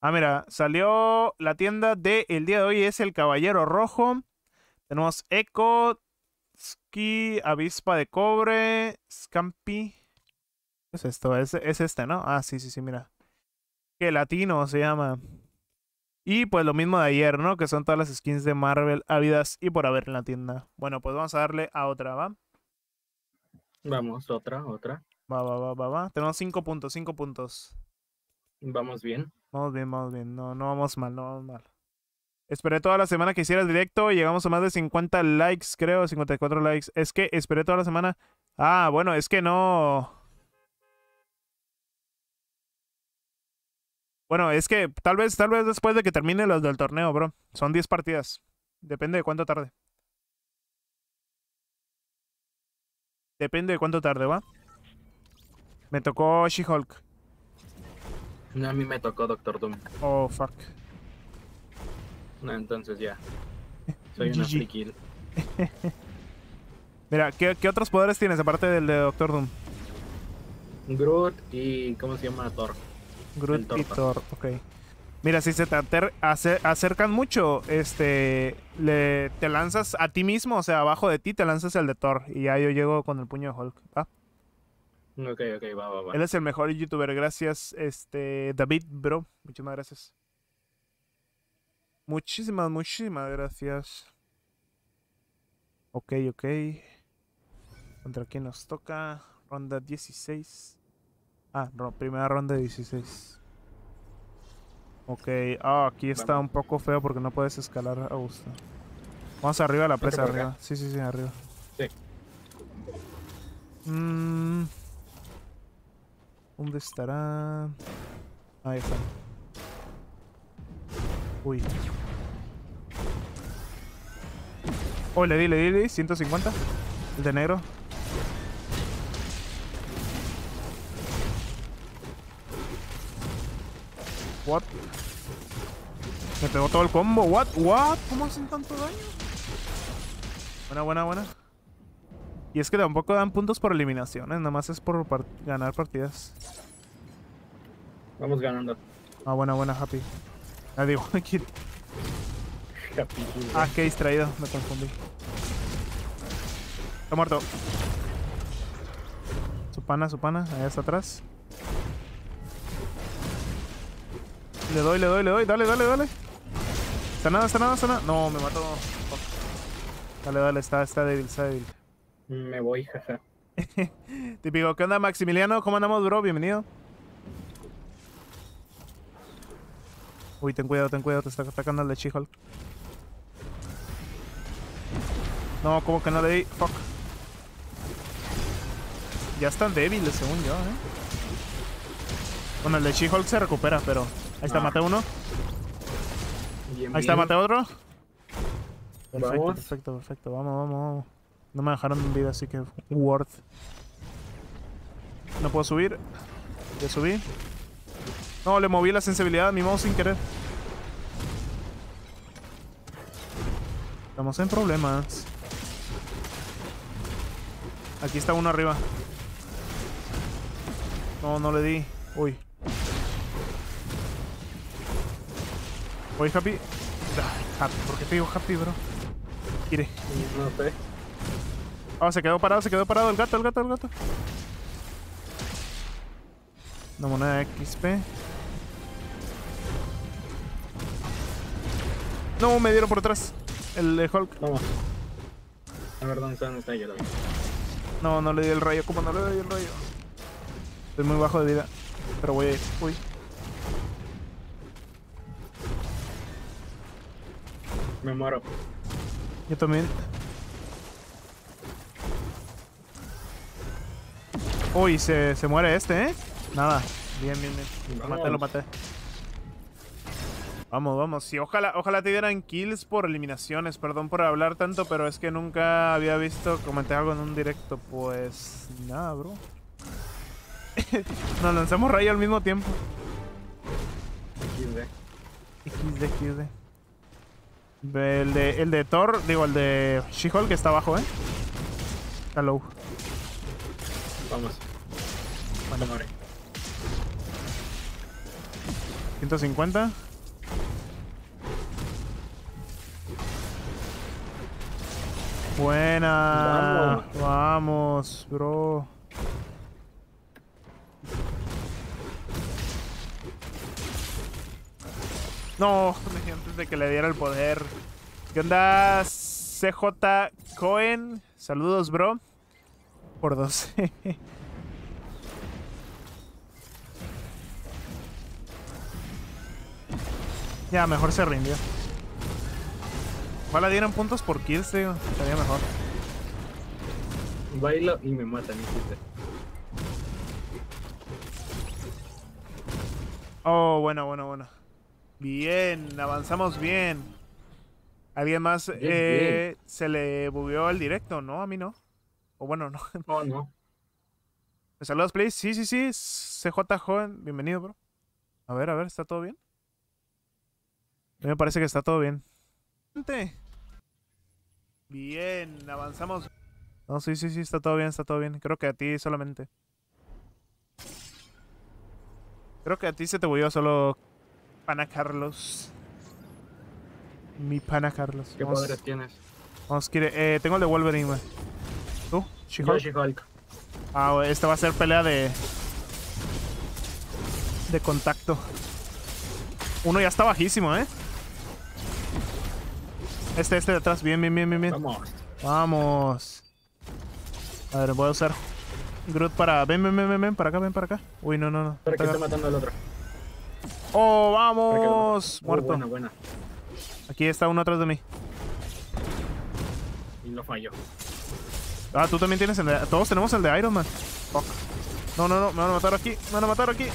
Ah, mira, salió la tienda de día de hoy. Es el Caballero Rojo. Tenemos Echo, Ski, Avispa de Cobre, Scampi. ¿Qué es esto? Es, es este, ¿no? Ah, sí, sí, sí, mira. Que latino se llama. Y pues lo mismo de ayer, ¿no? Que son todas las skins de Marvel ávidas y por haber en la tienda. Bueno, pues vamos a darle a otra, ¿va? Vamos, otra, otra. Va, va, va, va, va. Tenemos cinco puntos, cinco puntos. Vamos bien. Vamos bien, vamos bien. No, no vamos mal, no vamos mal. Esperé toda la semana que hicieras directo y llegamos a más de 50 likes, creo, 54 likes. Es que esperé toda la semana. Ah, bueno, es que no. Bueno, es que tal vez, tal vez después de que termine los del torneo, bro. Son 10 partidas. Depende de cuánto tarde. Depende de cuánto tarde, ¿va? Me tocó She-Hulk. No, a mí me tocó Doctor Doom. Oh, fuck. No, entonces ya. Soy una kill. Mira, ¿qué, ¿qué, otros poderes tienes aparte del de Doctor Doom? Groot y... ¿cómo se llama? Thor. Groot y Thor, ok. Mira, si se te acercan mucho, este, le, te lanzas a ti mismo, o sea, abajo de ti te lanzas el de Thor. Y ya yo llego con el puño de Hulk, ¿va? Ok, ok, va, va, va. Él es el mejor youtuber, gracias, este, David, bro. Muchísimas gracias. Muchísimas, muchísimas gracias. Ok, ok. ¿Contra quién nos toca? Ronda 16. Ah, no, primera ronda de 16. Ok, ah, aquí está un poco feo porque no puedes escalar a gusto. Vamos arriba a la presa, arriba. Sí, sí, sí, arriba. Sí. Mmm. ¿Dónde estará? Ahí está. Uy. Oh, le di, le di, le di. 150. El de negro. What? Me pegó todo el combo. What? What? ¿Cómo hacen tanto daño? Buena, buena, buena. Y es que tampoco dan puntos por eliminaciones, nada más es por ganar partidas. Vamos ganando. Ah, buena, buena, Happy. Ah, digo, aquí. Happy. Ah, qué distraído, me confundí. Está muerto. Supana, supana allá está atrás. Le doy, le doy, le doy. Dale, dale, dale. Está nada, está nada, está nada. No, me mató. Dale, dale, está, está débil, está débil. Me voy, jaja. Típico, ¿qué onda Maximiliano? ¿Cómo andamos, bro? Bienvenido. Uy, ten cuidado, ten cuidado, te está atacando el de She-Hulk. No, ¿cómo que no le di. Fuck. Ya están débiles, según yo, eh. Bueno, el de She-Hulk se recupera, pero Ahí está, mate uno. Ahí está, mate otro. Perfecto, perfecto, Vamos, vamos, vamos. No me dejaron en vida, así que worth. No puedo subir. Ya subí. No, le moví la sensibilidad a mi mouse sin querer. Estamos en problemas. Aquí está uno arriba. No, no le di. Uy. voy happy? happy. ¿Por qué te digo happy, bro? Mire. No sé. Ah, se quedó parado, se quedó parado. El gato, el gato, el gato. Una moneda XP. No, me dieron por atrás. El Hulk. Vamos. La verdad, ah, no está No, no le di el rayo. ¿Cómo no le di el rayo? Estoy muy bajo de vida. Pero voy a ir. Me muero. Yo también. Uy, se, muere este, ¿eh? Nada. Bien, bien, bien. Lo maté, lo maté. Vamos, vamos. Sí, ojalá, ojalá te dieran kills por eliminaciones. Perdón por hablar tanto, pero es que nunca había visto. Comenté algo en un directo. Pues nada, bro. Nos lanzamos rayo al mismo tiempo. XD. XD, XD. El de, el de Thor, digo, el de she que está abajo, ¿eh? Está low. Vamos. 150. Buena. Vamos, bro. No, antes de que le diera el poder. ¿Qué onda, CJ Cohen? Saludos, bro. Por 12. ya, mejor se rindió. le dieron puntos por kills, tío. Estaría mejor. Bailo y me matan, hijita. Oh, bueno, bueno, bueno. Bien, avanzamos bien. Alguien más eh, se le bugueó el directo, ¿no? A mí no. O bueno, no. No, no. ¿Me saludas, please? Sí, sí, sí. CJ Joven, bienvenido, bro. A ver, a ver, ¿está todo bien? A mí me parece que está todo bien. Bien, avanzamos. No, sí, sí, sí, está todo bien, está todo bien. Creo que a ti solamente. Creo que a ti se te bugueó solo pana Carlos. Mi pana Carlos. ¿Qué poderes tienes? Vamos, quiere. Eh, tengo el de Wolverine, ¿Tú? She-Hulk. ah, wey, esta va a ser pelea de. de contacto. Uno ya está bajísimo, ¿eh? Este, este de atrás. Bien, bien, bien, bien, bien. Vamos. Vamos. A ver, voy a usar Groot para. Ven, ven, ven, ven, ven, para acá, ven para acá. Uy, no, no, no. que está matando al otro. ¡Oh, vamos! Oh, muerto. Buena, buena. Aquí está uno atrás de mí. Y lo falló. Ah, tú también tienes el de... Todos tenemos el de Iron Man. No, no, no. Me van a matar aquí. Me van a matar aquí.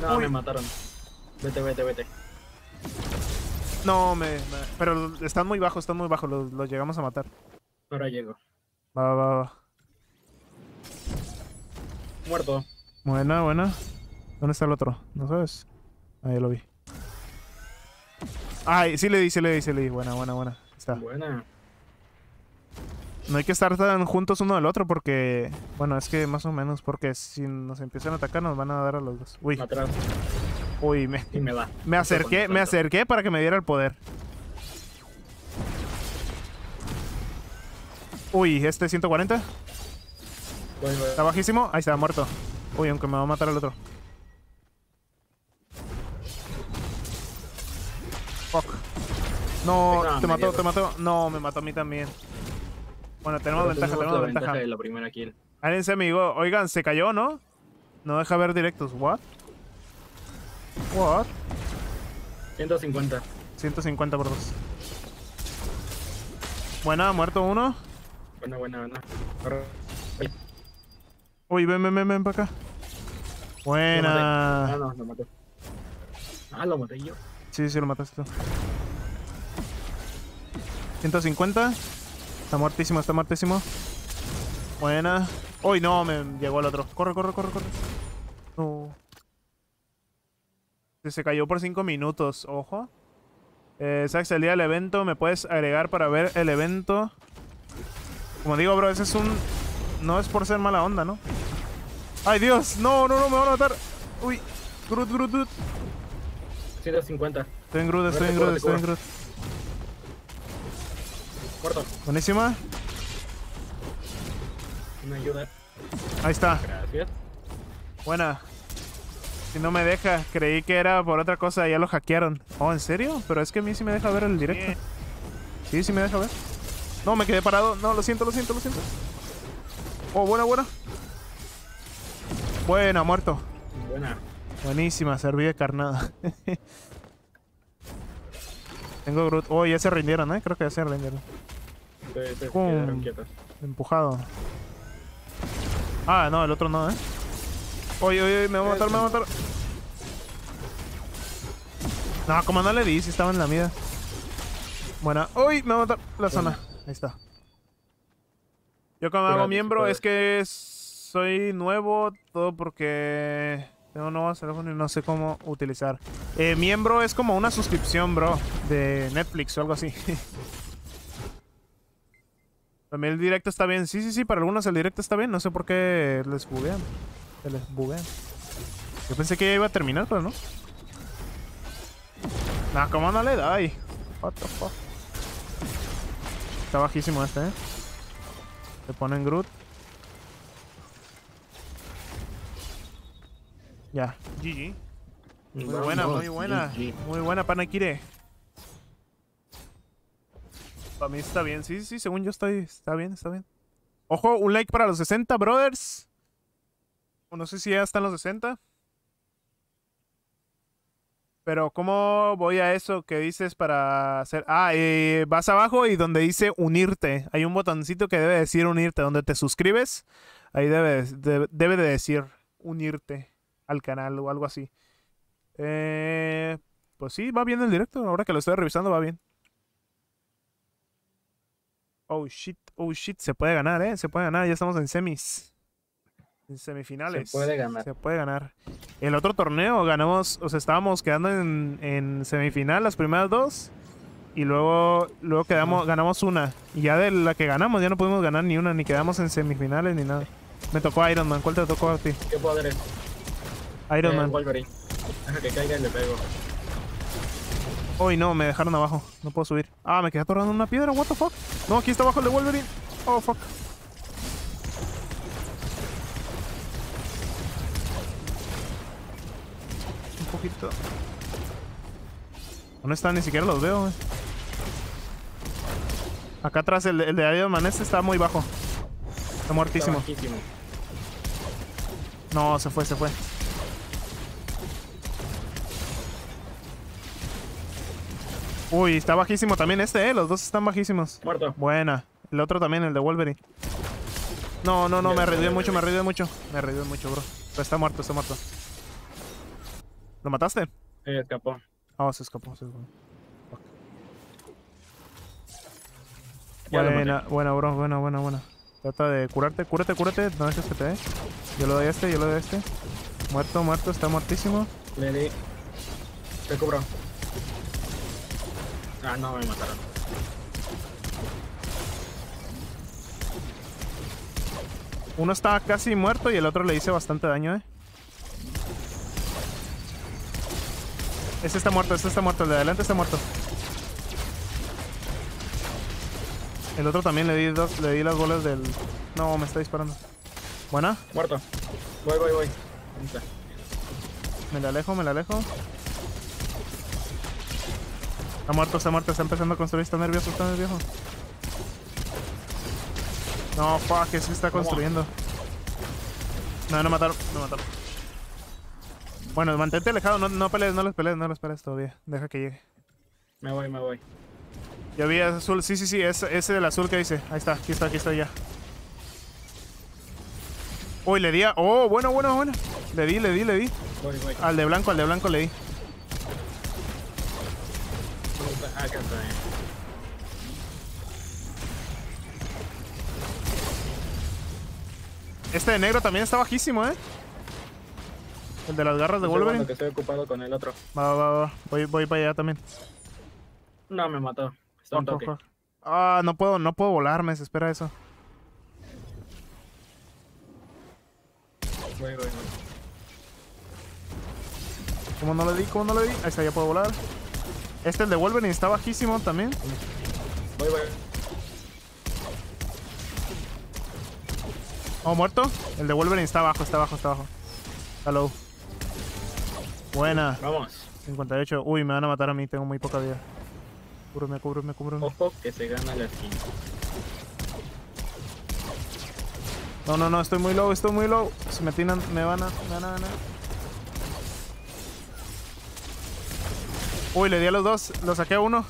No, me mataron. Vete, vete, vete. No, me, Pero están muy bajos, están muy bajos. Los, los llegamos a matar. Ahora llego. Va, va, va. Muerto. Buena, buena. ¿Dónde está el otro? ¿No sabes? Ahí lo vi. Ay, sí le di, sí le di, sí le di. Buena, buena, buena. Está. Buena. No hay que estar tan juntos uno del otro porque... Bueno, es que más o menos porque si nos empiezan a atacar nos van a dar a los dos. Uy. Atrás. Uy, me... me va Me acerqué, me acerqué para que me diera el poder. Uy, este 140. Eh. Está bajísimo. Ahí está, muerto. Uy, aunque me va a matar el otro. No, te mató, te mató. No, me mató a mí también. Bueno, tenemos ventaja, tenemos ventaja. ventaja la primera kill. Árense, amigo. Oigan, se cayó, ¿no? No deja ver directos. What? What? 150. 150 por dos. Buena, muerto uno. Buena, buena, buena. Uy, ven, ven, ven, ven para acá. Buena. Ah, no, lo maté. Ah, lo maté yo. Sí, sí, lo mataste tú. 150. Está muertísimo, está muertísimo. Buena. Uy, no, me llegó el otro. Corre, corre, corre, corre. No. Se cayó por 5 minutos, ojo. Eh, Sax, el día del evento, ¿me puedes agregar para ver el evento? Como digo, bro, ese es un... No es por ser mala onda, ¿no? ¡Ay, Dios! ¡No, no, no! ¡Me van a matar! ¡Uy! ¡Groot, Groot, Groot! 150. Estoy en Groot, estoy en Groot, estoy en Groot. Corto. Buenísima. Me ayuda. Ahí está. Gracias. Buena. Si no me deja, creí que era por otra cosa, ya lo hackearon. Oh, ¿en serio? Pero es que a mí sí me deja ver el directo. Sí, sí me deja ver. No, me quedé parado. No, lo siento, lo siento, lo siento. Oh, buena, buena. Buena, muerto. Buena. Buenísima, serví de carnada. Tengo Groot. Oh, ya se rindieron, ¿eh? Creo que ya se rindieron. Empujado. Ah, no, el otro no, ¿eh? Oye, oye, me va a matar, me va a matar. No, como no le di, si estaba en la mía. Buena. ¡Uy! Me va a matar la zona. Ahí está. Yo cuando hago miembro pues. es que soy nuevo, todo porque tengo un nuevo celular y no sé cómo utilizar. Eh, miembro es como una suscripción, bro, de Netflix o algo así. También el directo está bien. Sí, sí, sí, para algunos el directo está bien. No sé por qué les buguean. Se les buguean. Yo pensé que ya iba a terminar, pero no. Nah, ¿cómo no le da, What the fuck. Está bajísimo este, eh. Se pone en Groot. Ya. GG. Muy buena, muy buena. Muy buena, Panakire. Para mí está bien. Sí, sí, según yo estoy, está bien, está bien. Ojo, un like para los 60, brothers. no sé si ya están los 60. Pero ¿cómo voy a eso que dices para hacer? Ah, eh, vas abajo y donde dice unirte. Hay un botoncito que debe decir unirte. Donde te suscribes, ahí debe, de, debe de decir unirte al canal o algo así. Eh, pues sí, va bien el directo. Ahora que lo estoy revisando, va bien. Oh shit, oh shit, se puede ganar, ¿eh? Se puede ganar, ya estamos en semis. En semifinales. Se puede ganar. Se puede ganar. El otro torneo ganamos, o sea, estábamos quedando en, semifinal las primeras dos. Y luego, luego quedamos, ganamos una. Y ya de la que ganamos, ya no pudimos ganar ni una, ni quedamos en semifinales ni nada. Me tocó Iron Man, ¿cuál te tocó a ti? ¿Qué Iron eh, Man. que caiga Uy, no, me dejaron abajo. No puedo subir. Ah, me quedé atorrando una piedra. What the fuck? No, aquí está abajo el de Wolverine. Oh, fuck. Un poquito. No están? Ni siquiera los veo, Acá atrás el, de Iron Man este está muy bajo. Está muertísimo. no, se fue, se fue. Uy, está bajísimo también este, ¿eh? Los dos están bajísimos. Muerto. Buena. El otro también, el de Wolverine. No, no, no, me arrepié mucho, me arrepié mucho. Me arrepié mucho, bro. está muerto, está muerto. ¿Lo mataste? Sí, escapó. Ah, se escapó, se escapó. buena, bro, buena, buena, buena. Trata de curarte, cúrate, cúrate, no dejes que te Yo lo doy a este, yo lo doy a este. Muerto, muerto, está muertísimo. Le di. Te cubro. Ah, no, me mataron. Uno está casi muerto y el otro le hice bastante daño, eh. Este está muerto, este está muerto, el de adelante está muerto. El otro también le di dos, le di las bolas del. No, me está disparando. ¿Buena? Muerto. Voy, voy, voy. Me la alejo, me la alejo. Está muerto, está muerto, está empezando a construir, está nervioso, está nervioso. No, fuck, es que está construyendo. No, no mataron, no mataron. Bueno, mantente alejado, no, no pelees, no los pelees, no los pelees todavía. Deja que llegue. Me voy, me voy. Ya vi azul, sí, sí, sí, es, ese del azul que dice. Ahí está, aquí está, aquí está ya. Uy, le di a... Oh, bueno, bueno, bueno. Le di, le di, le di. Voy, voy. Al de blanco, al de blanco le di. Ah, este de negro también está bajísimo, ¿eh? El de las garras de Wolverine. que estoy ocupado con el otro. Va, va, va. Voy, para allá también. No, me mató. Está un toque. Ah, no puedo, no puedo volarme, se espera eso. Voy, voy, voy. ¿Cómo no le di? ¿Cómo no le di? Ahí está, ya puedo volar. Este, el de Wolverine, está bajísimo también. Voy, voy. Oh, muerto. El de Wolverine está abajo, está abajo, está abajo. Está Buena. Vamos. 58. Uy, me van a matar a mí, tengo muy poca vida. Cúbreme, me cúbreme. Ojo que se gana la skin. No, no, no, estoy muy low, estoy muy low. Si me tiran, me van a, me van a ganar. Uy, le di a los dos. Lo saqué a uno.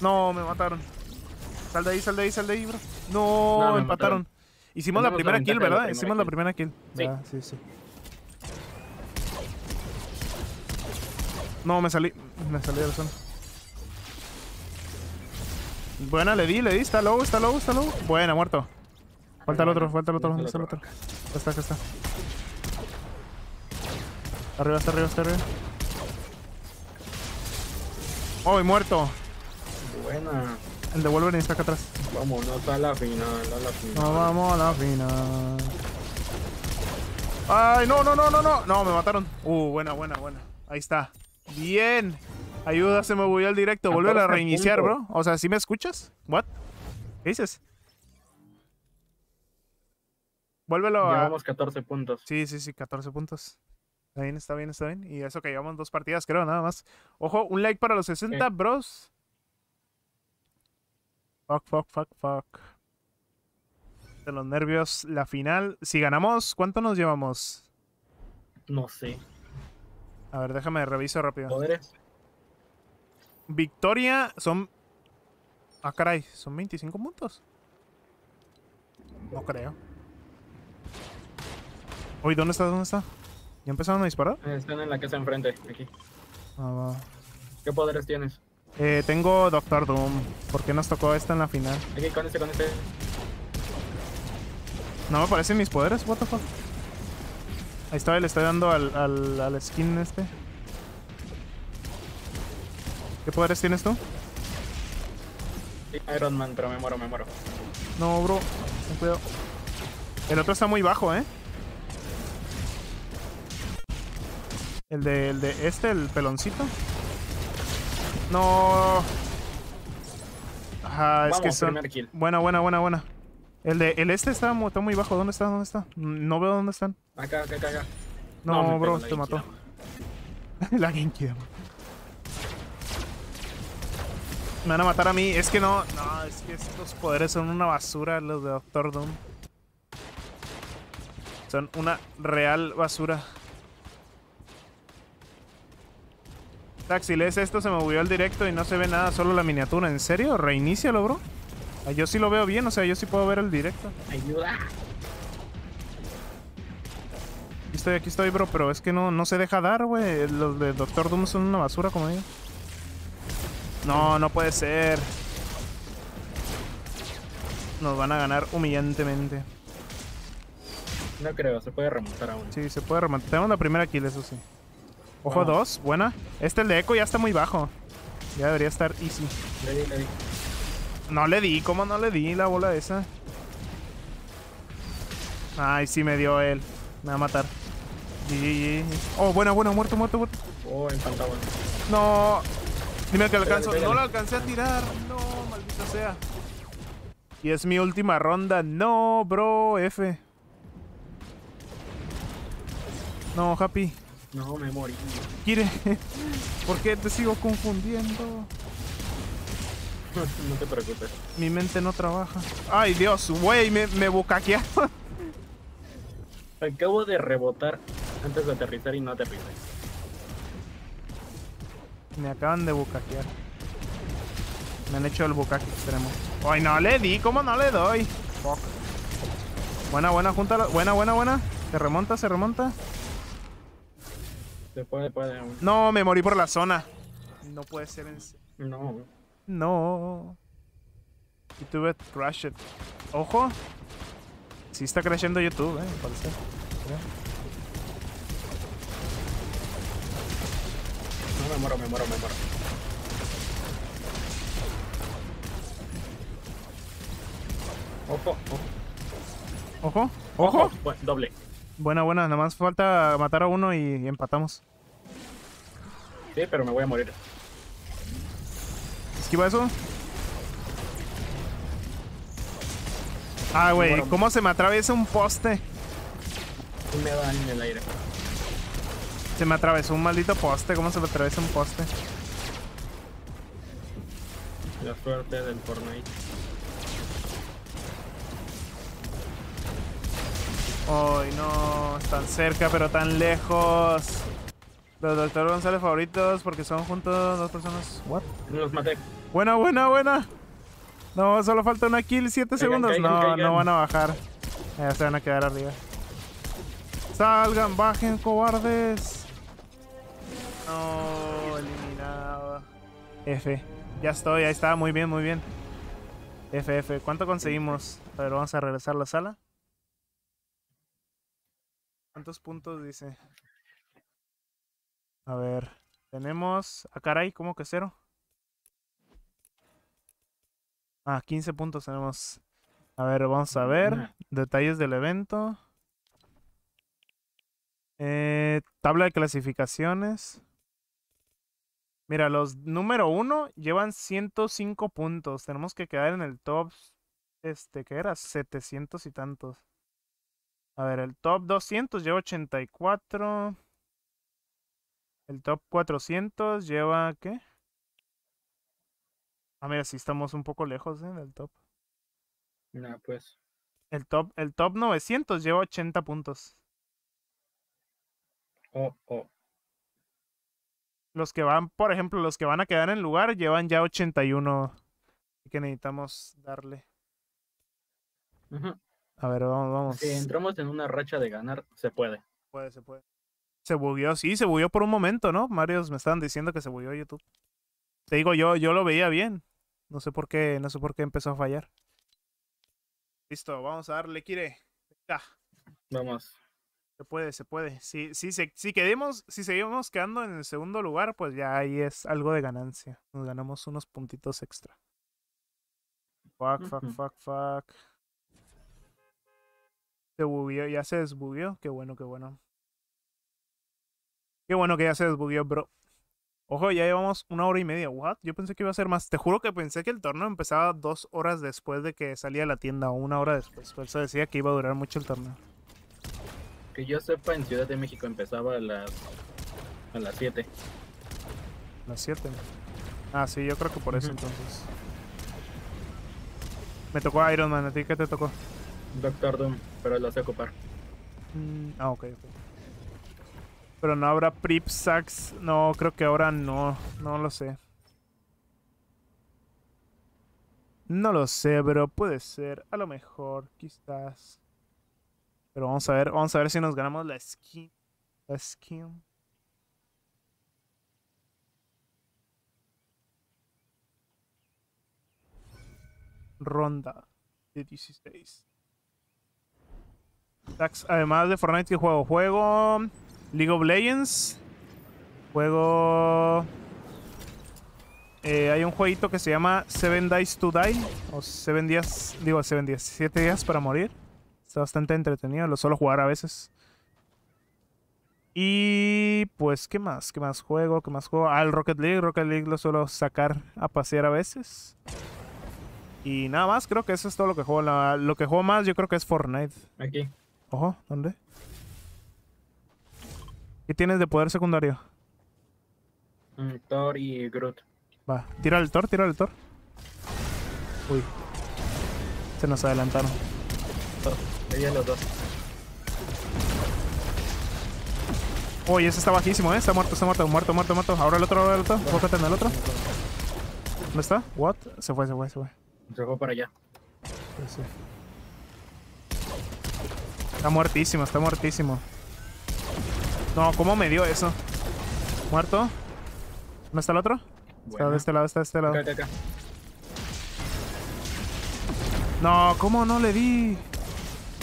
No, me mataron. Sal de ahí, sal de ahí, sal de ahí, bro. No, me empataron. Hicimos la primera, kill, ¿verdad? Hicimos la primera kill. Sí. Ah, sí, sí. No, me salí. Me salí de la zona. Buena, le di, le di. Está low, está low, está low. Buena, muerto. Falta el otro, falta el otro, falta otro. está, acá está. Arriba, está arriba, está arriba. Oh, muerto. Buena. El de Wolverine está acá atrás. Vámonos a la final, a la final. No, vamos a la final. Ay, no, no, no, no, no. No, me mataron. Uh, buena, buena, buena. Ahí está. Bien. Ayuda, se me voy el directo. Vuelve a reiniciar, bro. O sea, ¿sí me escuchas? What? ¿Qué dices? Vuélvelo a... Llevamos 14 puntos. Sí, sí, sí, 14 puntos. Está bien, está bien, está bien. Y eso que llevamos dos partidas, creo, nada más. Ojo, un like para los 60, bros. Fuck, fuck, fuck, fuck. De los nervios, la final. Si ganamos, ¿cuánto nos llevamos? No sé. A ver, déjame reviso rápido. Victoria son. Ah, caray, son 25 puntos. No creo. Uy, ¿dónde está? ¿Dónde está? ¿Ya empezaron a disparar? Eh, están en la casa enfrente, aquí. Ah, va. ¿Qué poderes tienes? Eh, tengo Doctor Doom. ¿Por qué nos tocó esta en la final? Aquí, con este, con este. No me parecen mis poderes, what the fuck. Ahí está, le estoy dando al, al, al skin este. ¿Qué poderes tienes tú? Sí, Iron Man, pero me muero, me muero. No, bro. Ten cuidado. El otro está muy bajo, eh. El de, este, el peloncito. No. Ajá, es que son. Kill. Buena, buena, buena, buena. El de el este está, está, muy bajo. ¿Dónde está? ¿Dónde está? No veo dónde están. Acá, acá, acá. No, bro, te mató. la Genki Me van a matar a mí. Es que no. No, es que estos poderes son una basura, los de Doctor Doom. Son una real basura. Taxi, lees esto, se me movió el directo y no se ve nada, solo la miniatura. ¿En serio? Reinícialo, bro. Ah, yo sí lo veo bien, o sea, yo sí puedo ver el directo. Ayuda. Aquí estoy, aquí estoy, bro, pero es que no, no se deja dar, güey. Los de Doctor Doom son una basura, como digo. No, no puede ser. Nos van a ganar humillantemente. No creo, se puede remontar aún. Sí, se puede remontar. Tenemos la primera kill, eso sí. Ojo dos, buena. Este, el de eco ya está muy bajo. Ya debería estar easy. Le di, le di. No le di, ¿cómo no le di la bola esa? Ay, sí me dio él. Me va a matar. Oh, buena, buena, muerto, muerto, muerto. Oh, empantado. No. Dime que alcanzo. No lo alcancé a tirar. No, maldita sea. Y es mi última ronda. No, bro, F. No, Happy. No, me morí. ¿por qué te sigo confundiendo? no te preocupes. Mi mente no trabaja. Ay, Dios, ¡Wey! me, me Acabo de rebotar antes de aterrizar y no aterrizé Me acaban de bucaquear. Me han hecho el bucaque extremo. Ay, no le di, ¿cómo no le doy? Fuck. Buena, buena, junta, Buena, buena, buena. Se remonta, se remonta. Se puede, No, me morí por la zona. No puede ser en No. No. YouTube it. Ojo. Sí está creciendo YouTube, eh, parece. No, me muero, me muero, me muero. Ojo, ojo. Ojo, ojo. ojo. Pues doble. Buena, buena. Nada más falta matar a uno y empatamos. Sí, pero me voy a morir. Esquiva eso. Ah, güey, ¿cómo se me atraviesa un poste? Me en el aire. Se me atravesó un maldito poste. ¿Cómo se me atraviesa un poste? La suerte del Fortnite. Ay, no, tan cerca pero tan lejos. Los Doctor González favoritos porque son juntos dos personas. What? Los maté. Buena, buena, buena. No, solo falta una kill, Siete segundos. no, no van a bajar. se van a quedar arriba. Salgan, bajen, cobardes. No, eliminado. F. Ya estoy, ahí estaba. muy bien, muy bien. F, F. ¿Cuánto conseguimos? A ver, vamos a regresar a la sala. ¿Cuántos puntos dice? A ver, tenemos... a ah, caray, ¿cómo que cero? Ah, 15 puntos tenemos. A ver, vamos a ver. Mm. Detalles del evento. Eh, tabla de clasificaciones. Mira, los número uno llevan 105 puntos. Tenemos que quedar en el top. Este, que era 700 y tantos. A ver, el top 200 lleva 84. El top 400 lleva, ¿qué? Ah, mira, sí estamos un poco lejos ¿eh? del top. pues. El top, el top 900 lleva 80 puntos. Oh, oh. Los que van, por ejemplo, los que van a quedar en lugar llevan ya 81 que necesitamos darle. Uh a ver, vamos, vamos. Si entramos en una racha de ganar, se puede. Puede, se puede. Se bugueó, sí, se bugueó por un momento, ¿no? Marios me estaban diciendo que se bugueó YouTube. Te digo, yo, yo lo veía bien. No sé por qué, no sé por qué empezó a fallar. Listo, vamos a darle, quiere Vamos. Se puede, se puede. Si, si, si seguimos quedando en el segundo lugar, pues ya ahí es algo de ganancia. Nos ganamos unos puntitos extra. Fuck, fuck, fuck, fuck ya se desbugueó. Qué bueno, qué bueno. Qué bueno que ya se desbugueó, bro. Ojo, ya llevamos una hora y media. ¿What? Yo pensé que iba a ser más. Te juro que pensé que el torneo empezaba dos horas después de que salía a la tienda o una hora después. Por eso decía que iba a durar mucho el torneo. Que yo sepa, en Ciudad de México empezaba a las. a las 7. ¿Las 7? Ah, sí, yo creo que por eso entonces. Me tocó Iron Man, ¿a ti qué te tocó? Doctor Doom pero lo sé ocupar. Mm, ah, ok, ok. Pero no habrá Prip No, creo que ahora no. No lo sé. No lo sé, pero puede ser. A lo mejor, quizás. Pero vamos a ver. Vamos a ver si nos ganamos la skin. La skin. Ronda de 16. Además de Fortnite, ¿qué juego? Juego League of Legends. Juego... Eh, hay un jueguito que se llama Seven Days to Die. O Seven Días... Digo, Seven Días. Siete Días para Morir. Está bastante entretenido. Lo suelo jugar a veces. Y pues, ¿qué más? ¿Qué más juego? ¿Qué más juego? al Rocket League. Rocket League lo suelo sacar a pasear a veces. Y nada más, creo que eso es todo lo que juego. lo que juego más yo creo que es Fortnite. Aquí. Ojo, ¿dónde? ¿Qué tienes de poder secundario? Mm, Thor y Groot. Va, tira el Thor, tira el Thor. Uy. Se nos adelantaron. en los dos. Uy, ese está bajísimo, eh. Está muerto, está muerto, muerto, muerto, muerto. Ahora el otro, ahora el otro. Enfócate en el otro. ¿Dónde está? What? Se fue, se fue, se fue. Se fue para allá. Sí, sí. Está muertísimo, está muertísimo. No, ¿cómo me dio eso? ¿Muerto? ¿No está el otro? Está de este lado, está de este lado. No, ¿cómo no le di?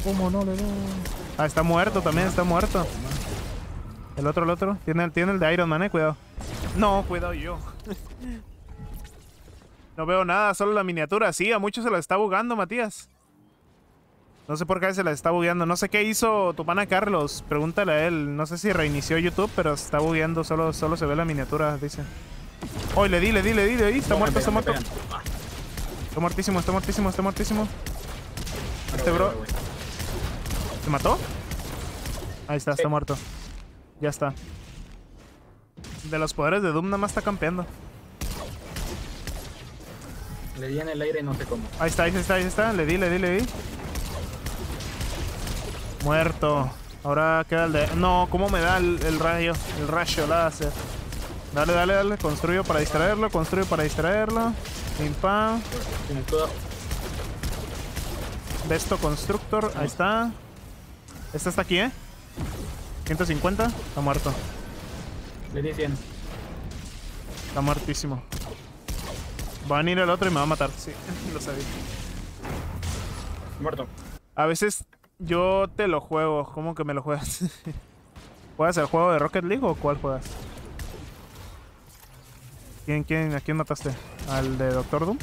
¿Cómo no le di? Ah, está muerto también, está muerto. El otro, el otro. Tiene, tiene el de Iron Man, eh, cuidado. No, cuidado yo. no veo nada, solo la miniatura. Sí, a muchos se la está bugando, Matías. No sé por qué se la está bugueando. No sé qué hizo tu pana Carlos. Pregúntale a él. No sé si reinició YouTube, pero se está bugueando. Solo, solo se ve la miniatura, dice. ¡Oye, le di, le di, le di, le di! Está muerto, está muerto. Está muertísimo, está muertísimo, está muertísimo. Este bro... ¿Te mató? Ahí está, está muerto. Ya está. De los poderes de Doom nada más está campeando. Le di en el aire y no te como. Ahí está, ahí está, ahí está. Le di, le di, le di. Muerto. Ahora queda el de... No, ¿cómo me da el, el rayo? El rayo láser. Dale, dale, dale. Construyo para distraerlo. Construyo para distraerlo. Pim pam. Besto Constructor. Ahí está. Esta está aquí, ¿eh? 150. Está muerto. Le di 100. Está muertísimo. va a venir el otro y me va a matar. Sí, lo sabía. Muerto. A veces yo te lo juego. ¿Cómo que me lo juegas? ¿Juegas el juego de Rocket League o cuál juegas? ¿Quién, quién, ¿A quién mataste? ¿Al de Doctor Doom?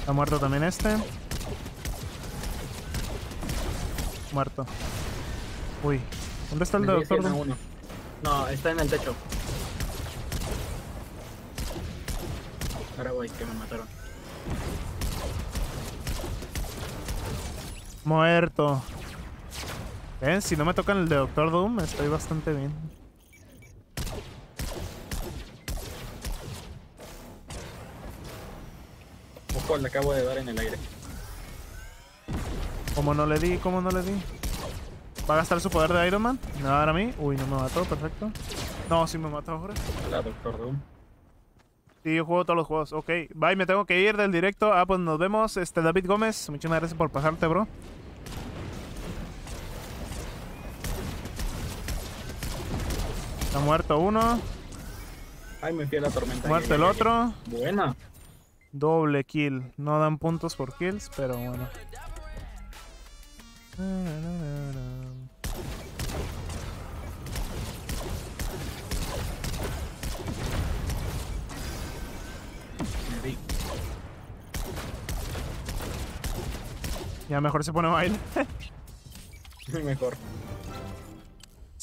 Está muerto también este. Muerto. Uy. ¿Dónde está el de Doctor Doom? No, está en el techo. Ahora voy, que me mataron. Muerto. Ven, si no me tocan el de Doctor Doom, estoy bastante bien. Ojo, le acabo de dar en el aire. Como no le di? Como no le di? ¿Va a gastar su poder de Iron Man? ¿Me va a dar a mí? Uy, no me mató, perfecto. No, sí me mató ahora. Hola, Doctor Doom. Sí, yo juego todos los juegos. Ok, bye, me tengo que ir del directo. Ah, pues nos vemos. Este, David Gómez, muchísimas gracias por pasarte, bro. ha muerto uno. Ay, me fui la tormenta. Muerto el otro. Buena. Doble kill. No dan puntos por kills, pero bueno. Ya mejor se pone baile. mejor.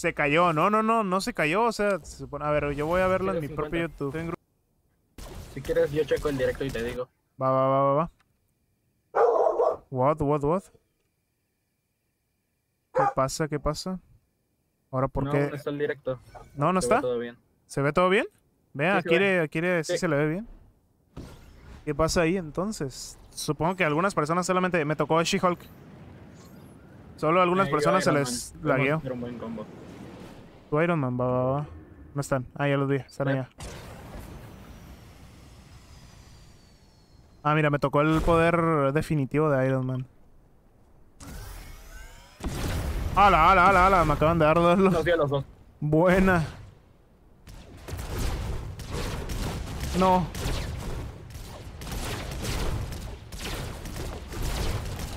Se cayó. No, no, no, no se cayó. O sea, A ver, yo voy a verlo en mi propio YouTube. Si quieres, yo checo el directo y te digo. Va, va, va, va, va. What, what, what? ¿Qué pasa? ¿Qué pasa? Ahora por qué. No está el directo. No, no está. bien. ¿Se ve todo bien? Vea, quiere, aquí, se le ve bien. ¿Qué pasa ahí entonces? Supongo que algunas personas solamente. Me tocó She-Hulk. Solo algunas personas se les lagueó. Iron Man, va, va, va. No están. Ah, ya los vi. Están allá. Ah, mira, me tocó el poder definitivo de Iron Man. ¡Hala, hala, hala, Me acaban de dar dos. Los... los dos. Buena. No.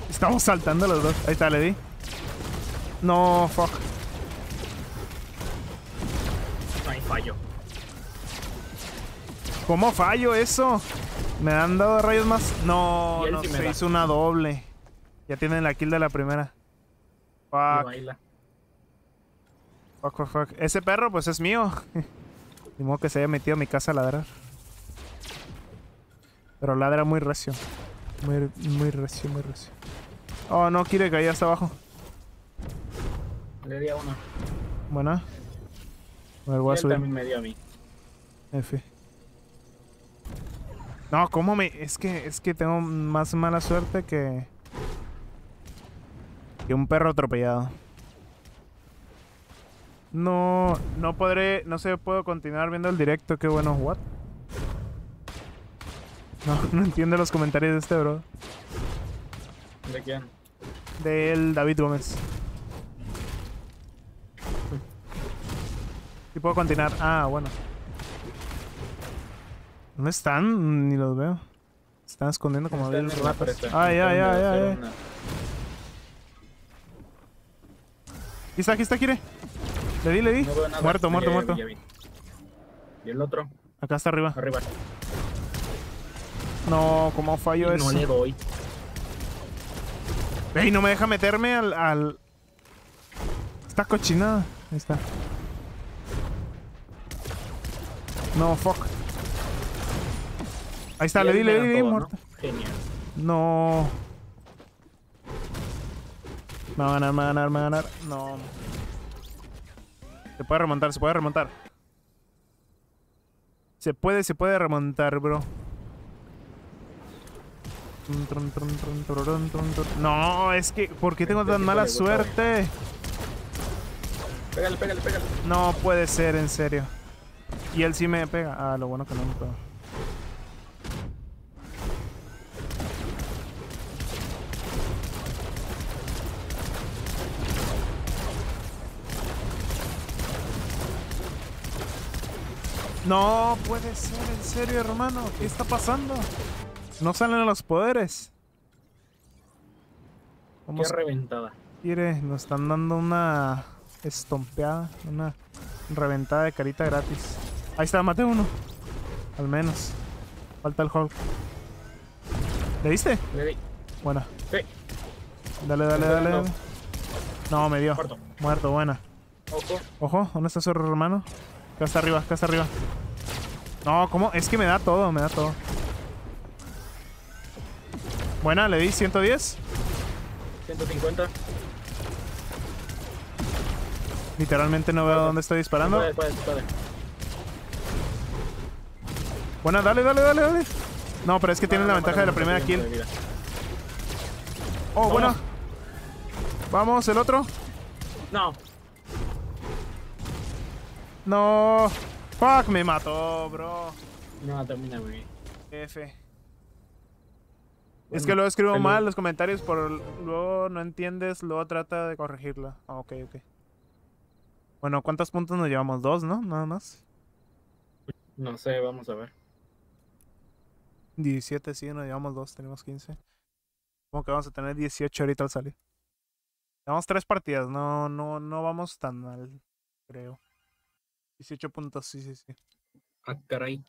Estamos saltando los dos. Ahí está, le di. No, fuck. fallo. ¿Cómo fallo eso? Me han dado rayos más. No, no se hizo una doble. Ya tienen la kill de la primera. Fuck. Fuck, fuck, fuck. Ese perro, pues es mío. Ni modo que se haya metido a mi casa a ladrar. Pero ladra muy recio. Muy, muy recio, muy recio. Oh, no, quiere caer hasta abajo. Le di a una. Buena. A voy a subir. también me dio a mí. F. No, ¿cómo me...? Es que, es que tengo más mala suerte que... Que un perro atropellado. No, no podré... No sé, puedo continuar viendo el directo. Qué bueno, what? No, no entiendo los comentarios de este, bro. ¿De quién? Del David Gómez. Y puedo continuar. Ah, bueno. no están? Ni los veo. están escondiendo como había los ah, Ay, ya, ya. ay. Aquí está, aquí está, Kire. Le di, le di. Muerto, muerto, muerto. Y el otro. Acá está arriba. Arriba. No, ¿cómo fallo eso? No le Ey, no me deja meterme al. al... Esta cochinada. Ahí está. No, fuck. Ahí está, le di, le di, le di, muerto. Genial. No. Me va a ganar, me va a ganar, me va a ganar. No. Se puede remontar, se puede remontar. Se puede, se puede remontar, bro. No, es que, ¿por qué tengo este tan mala suerte? Pégale, pégale, pégale. No puede ser, en serio. Y él sí me pega. Ah, lo bueno que no me pega. No puede ser, en serio, hermano. ¿Qué está pasando? No salen los poderes. Qué reventada. Mire, eh, nos están dando una estompeada, una Reventada de carita gratis. Ahí está, mate uno. Al menos. Falta el Hulk. ¿Le diste? Le di. Buena. Dale, dale, dale. No, me dio. Muerto. Muerto, buena. Ojo. Ojo, ¿dónde está su hermano? Acá está arriba, acá está arriba. No, ¿cómo? Es que me da todo, me da todo. Buena, le di 110. 150. Literalmente no veo dónde estoy disparando. Puede, Buena, dale, dale, dale, dale. No, pero es que tienen la ventaja de la primera kill. Oh, bueno. Vamos, el otro. No. No. Fuck, me mató, bro. No, termina muy bien. F. es que luego escribo mal los comentarios, por luego no entiendes, luego trata de corregirla Ah, ok, ok. Bueno, ¿cuántos puntos nos llevamos? Dos, ¿no? Nada más. No sé, vamos a ver. 17, sí, nos llevamos dos, tenemos 15. Como que vamos a tener 18 ahorita al salir. Llevamos tres partidas, no, no, no vamos tan mal, creo. 18 puntos, sí, sí, sí. Ah, caray.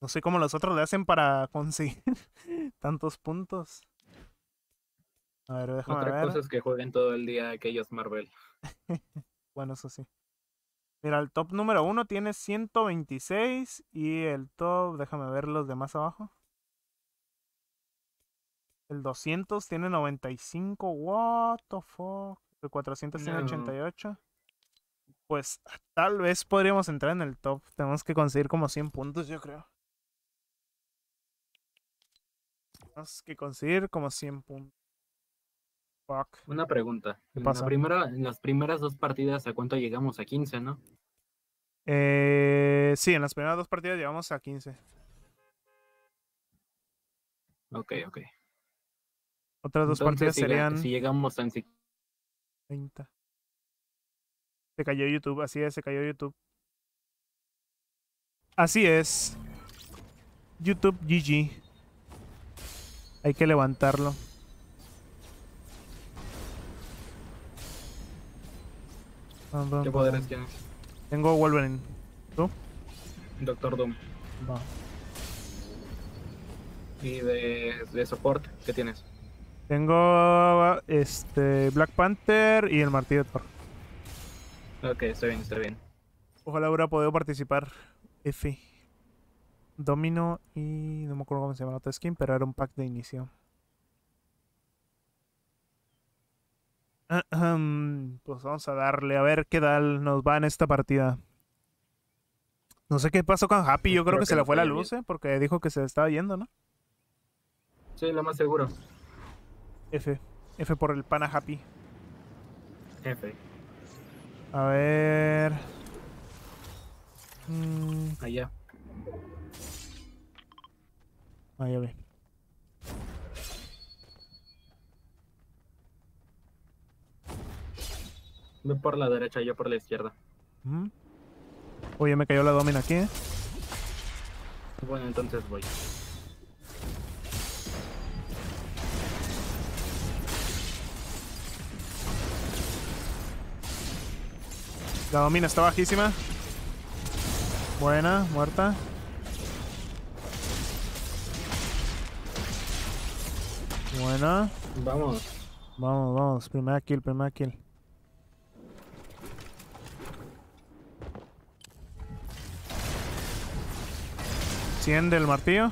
No sé cómo los otros le hacen para conseguir tantos puntos. A ver, déjame Otra ver. cosa es que jueguen todo el día aquellos Marvel. bueno, eso sí. Mira, el top número uno tiene 126 y el top, déjame ver los de más abajo. El 200 tiene 95, what the fuck. El 400 tiene 88. Pues tal vez podríamos entrar en el top. Tenemos que conseguir como 100 puntos, yo creo. Tenemos que conseguir como 100 puntos. Una pregunta. ¿Qué pasa? en las primeras dos partidas, ¿a cuánto llegamos? A 15, ¿no? Eh, sí, en las primeras dos partidas llegamos a 15. Ok, ok. Otras dos partidas serían. Si llegamos a 30. Se cayó YouTube, así es, se cayó YouTube. Así es. YouTube GG. Hay que levantarlo. ¿Qué poderes tienes? Tengo Wolverine. ¿Tú? Doctor Doom. ¿Y de, de soporte qué tienes? Tengo este Black Panther y el martillo de Thor. Ok, estoy bien, estoy bien. Ojalá hubiera podido participar. F. Domino y no me acuerdo cómo se llama la otra skin, pero era un pack de inicio. Ah, pues vamos a darle, a ver qué tal nos va en esta partida. No sé qué pasó con Happy, pues yo creo, que, se le fue la luz, eh, Porque dijo que se estaba yendo, ¿no? Sí, lo más seguro. F. F por el pana Happy. F. A ver... Allá. Mm. Allá ve. Voy por la derecha, y yo por la izquierda. Oye, me cayó la domina aquí. Eh. Bueno, entonces voy. La domina está bajísima. Buena, muerta. Buena. Vamos. Vamos, vamos. Primera kill, primera kill. 100 del martillo.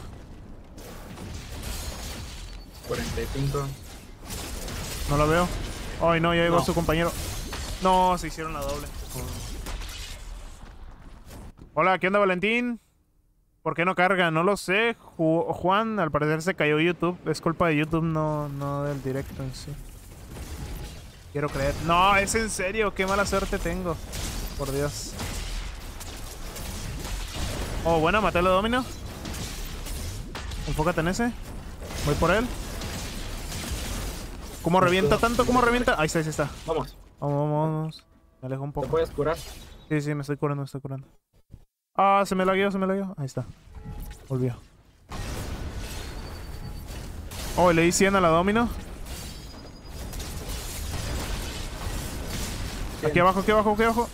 45. No lo veo. Ay, no, ya llegó su compañero. No, se hicieron la doble. Hola, ¿qué onda, Valentín? ¿Por qué no carga? No lo sé. Juan, al parecer se cayó YouTube. Es culpa de YouTube, no, no del directo en sí. Quiero creer. No, es en serio. Qué mala suerte tengo. Por Dios. Oh, bueno, maté a domino. Enfócate en ese. Voy por él. ¿Cómo revienta tanto? ¿Cómo revienta? Ahí está, ahí está. Vamos. Vamos, vamos. Me alejo un poco. ¿Te puedes curar? Sí, sí, me estoy curando, me estoy curando. Ah, se me dio, se me lagueó. Ahí está. Volvió. Oh, le di 100 a la domino. Aquí abajo, aquí abajo, aquí abajo.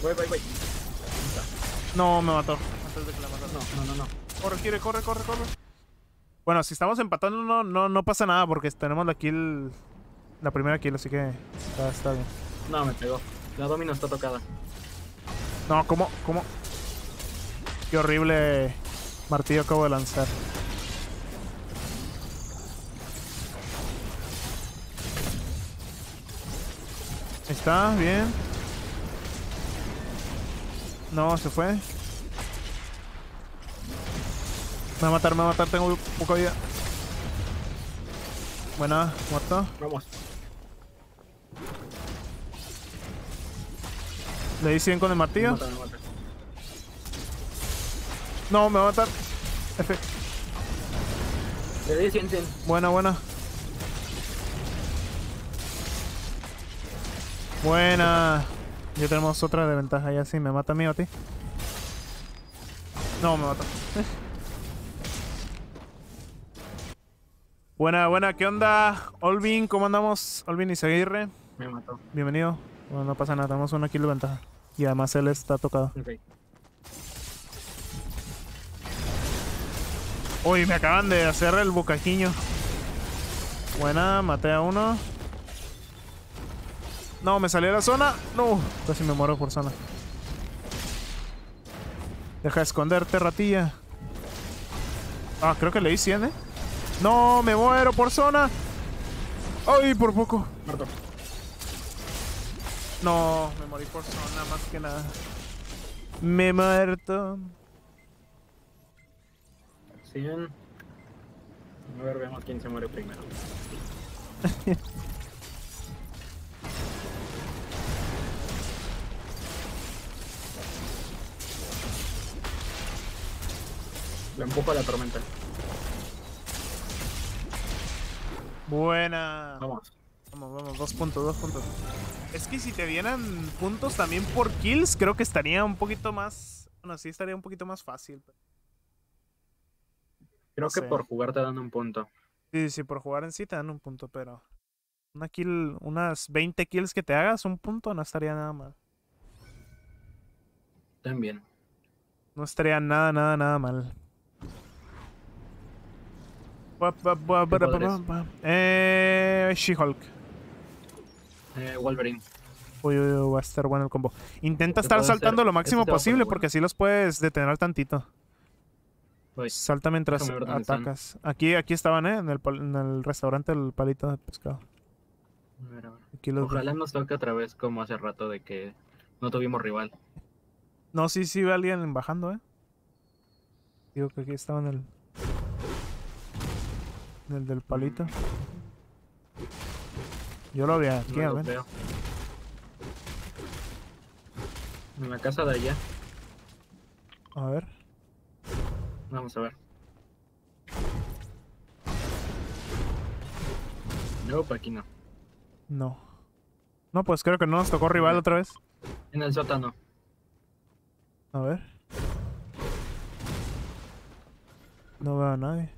Voy, voy, voy. No, me mató. Corre, quiere, corre, corre, corre. Bueno, si estamos empatando no, no, no pasa nada porque tenemos la kill... La primera kill, así que está, bien. No, me pegó. La domino está tocada. No, ¿cómo? ¿Cómo? Qué horrible martillo acabo de lanzar. Está, bien. No, se fue. Me va a matar, me va a matar, tengo poca vida. Buena, muerto. Vamos. Le di 100 con el martillo. No, me va a matar. Le di 100, 100. Buena, buena. Buena. Ya tenemos otra de ventaja. Ya así, me mata a mí o a ti. No, me mata. Buena, buena, ¿qué onda? Olvin, ¿cómo andamos? Olvin y Seguirre. Me mató. Bienvenido. Bueno, no pasa nada, tenemos una kill de ventaja. Y además él está tocado. Uy, me acaban de hacer el bocajiño. Buena, maté a uno. No, me salí de la zona. No, casi me muero por zona. Deja de esconderte, ratilla. Ah, creo que le di 100, eh. No, me muero por zona. Ay, por poco. Muerto. No, me morí por zona más que nada. Me he muerto. Siguen A ver, vemos quién se muere primero. Le empujo la tormenta. Buena. Vamos. Vamos, vamos, dos puntos, dos puntos. Es que si te dieran puntos también por kills, creo que estaría un poquito más. Bueno, sí, estaría un poquito más fácil. Creo que por jugar te dan un punto. Sí, sí, por jugar en sí te dan un punto, pero. Una kill, unas 20 kills que te hagas, un punto no estaría nada mal. También. No estaría nada, nada, nada mal. Eh, She-Hulk. Eh, Wolverine. Uy, uy, uy, va a estar bueno el combo. Intenta estar saltando lo máximo posible porque así los puedes detener tantito. Pues Salta mientras atacas. Aquí, aquí estaban, ¿eh? En el, en el restaurante el palito de pescado. A ver, a ver. Ojalá nos toque otra vez como hace rato de que no tuvimos rival. No, sí, sí, ve alguien bajando, ¿eh? Digo que aquí estaban el... Del del palito. Yo lo veo aquí, a ver. En la casa de allá. A ver. Vamos a ver. No, para aquí no. No. No, pues creo que no nos tocó rival otra vez. En el sótano. A ver. No veo a nadie.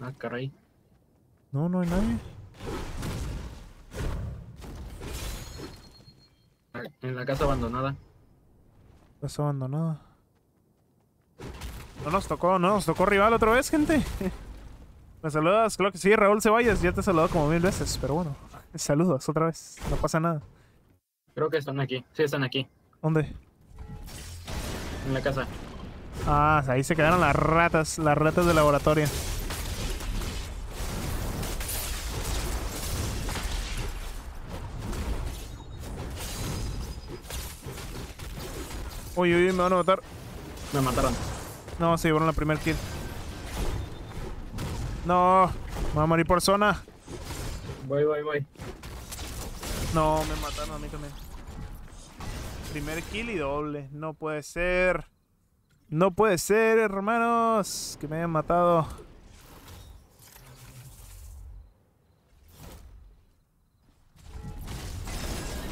Ah, caray. No, no hay nadie. En la casa abandonada. Casa abandonada. No nos tocó, no nos tocó rival otra vez, gente. Me saludas, creo que sí, Raúl Ceballos, ya te he saludado como mil veces, pero bueno. Saludos otra vez, no pasa nada. Creo que están aquí, sí están aquí. ¿Dónde? En la casa. Ah, ahí se quedaron las ratas, las ratas de laboratorio. Uy, uy, me van a matar. Me mataron. No, se llevaron la primer kill. No, me va a morir por zona. Voy, voy, voy. No, me mataron a mí también. Primer kill y doble. No puede ser. No puede ser, hermanos. Que me hayan matado.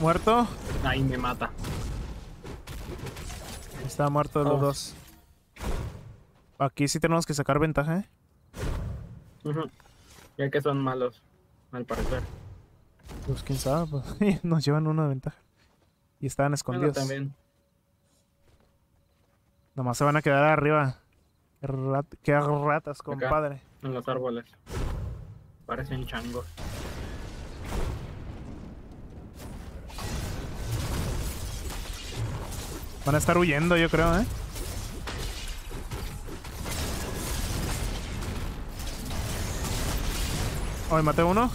¿Muerto? Ahí me mata. Está muerto de los oh. dos. Aquí sí tenemos que sacar ventaja, ¿eh? Ya que son malos, al parecer. Pues quién sabe, pues nos llevan una ventaja. Y estaban escondidos. también. Nomás se van a quedar arriba. Qué ratas, compadre. en los árboles. Parecen changos. Van a estar huyendo, yo creo, ¿eh? Hoy maté uno.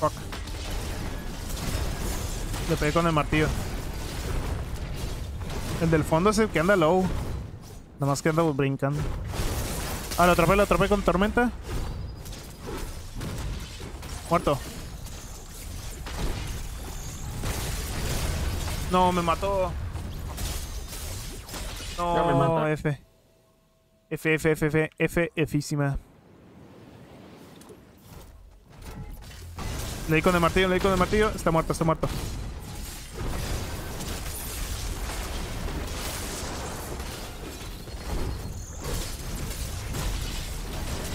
Fuck. Le pegué con el martillo. El del fondo es el que anda low. Nada más que anda brincando. Ah, lo atrapé, lo atrapé con tormenta. Muerto. No, me mató. No, me F. F, F, F, F, F, Físima. Le di con el martillo, le di con el martillo. Está muerto, está muerto.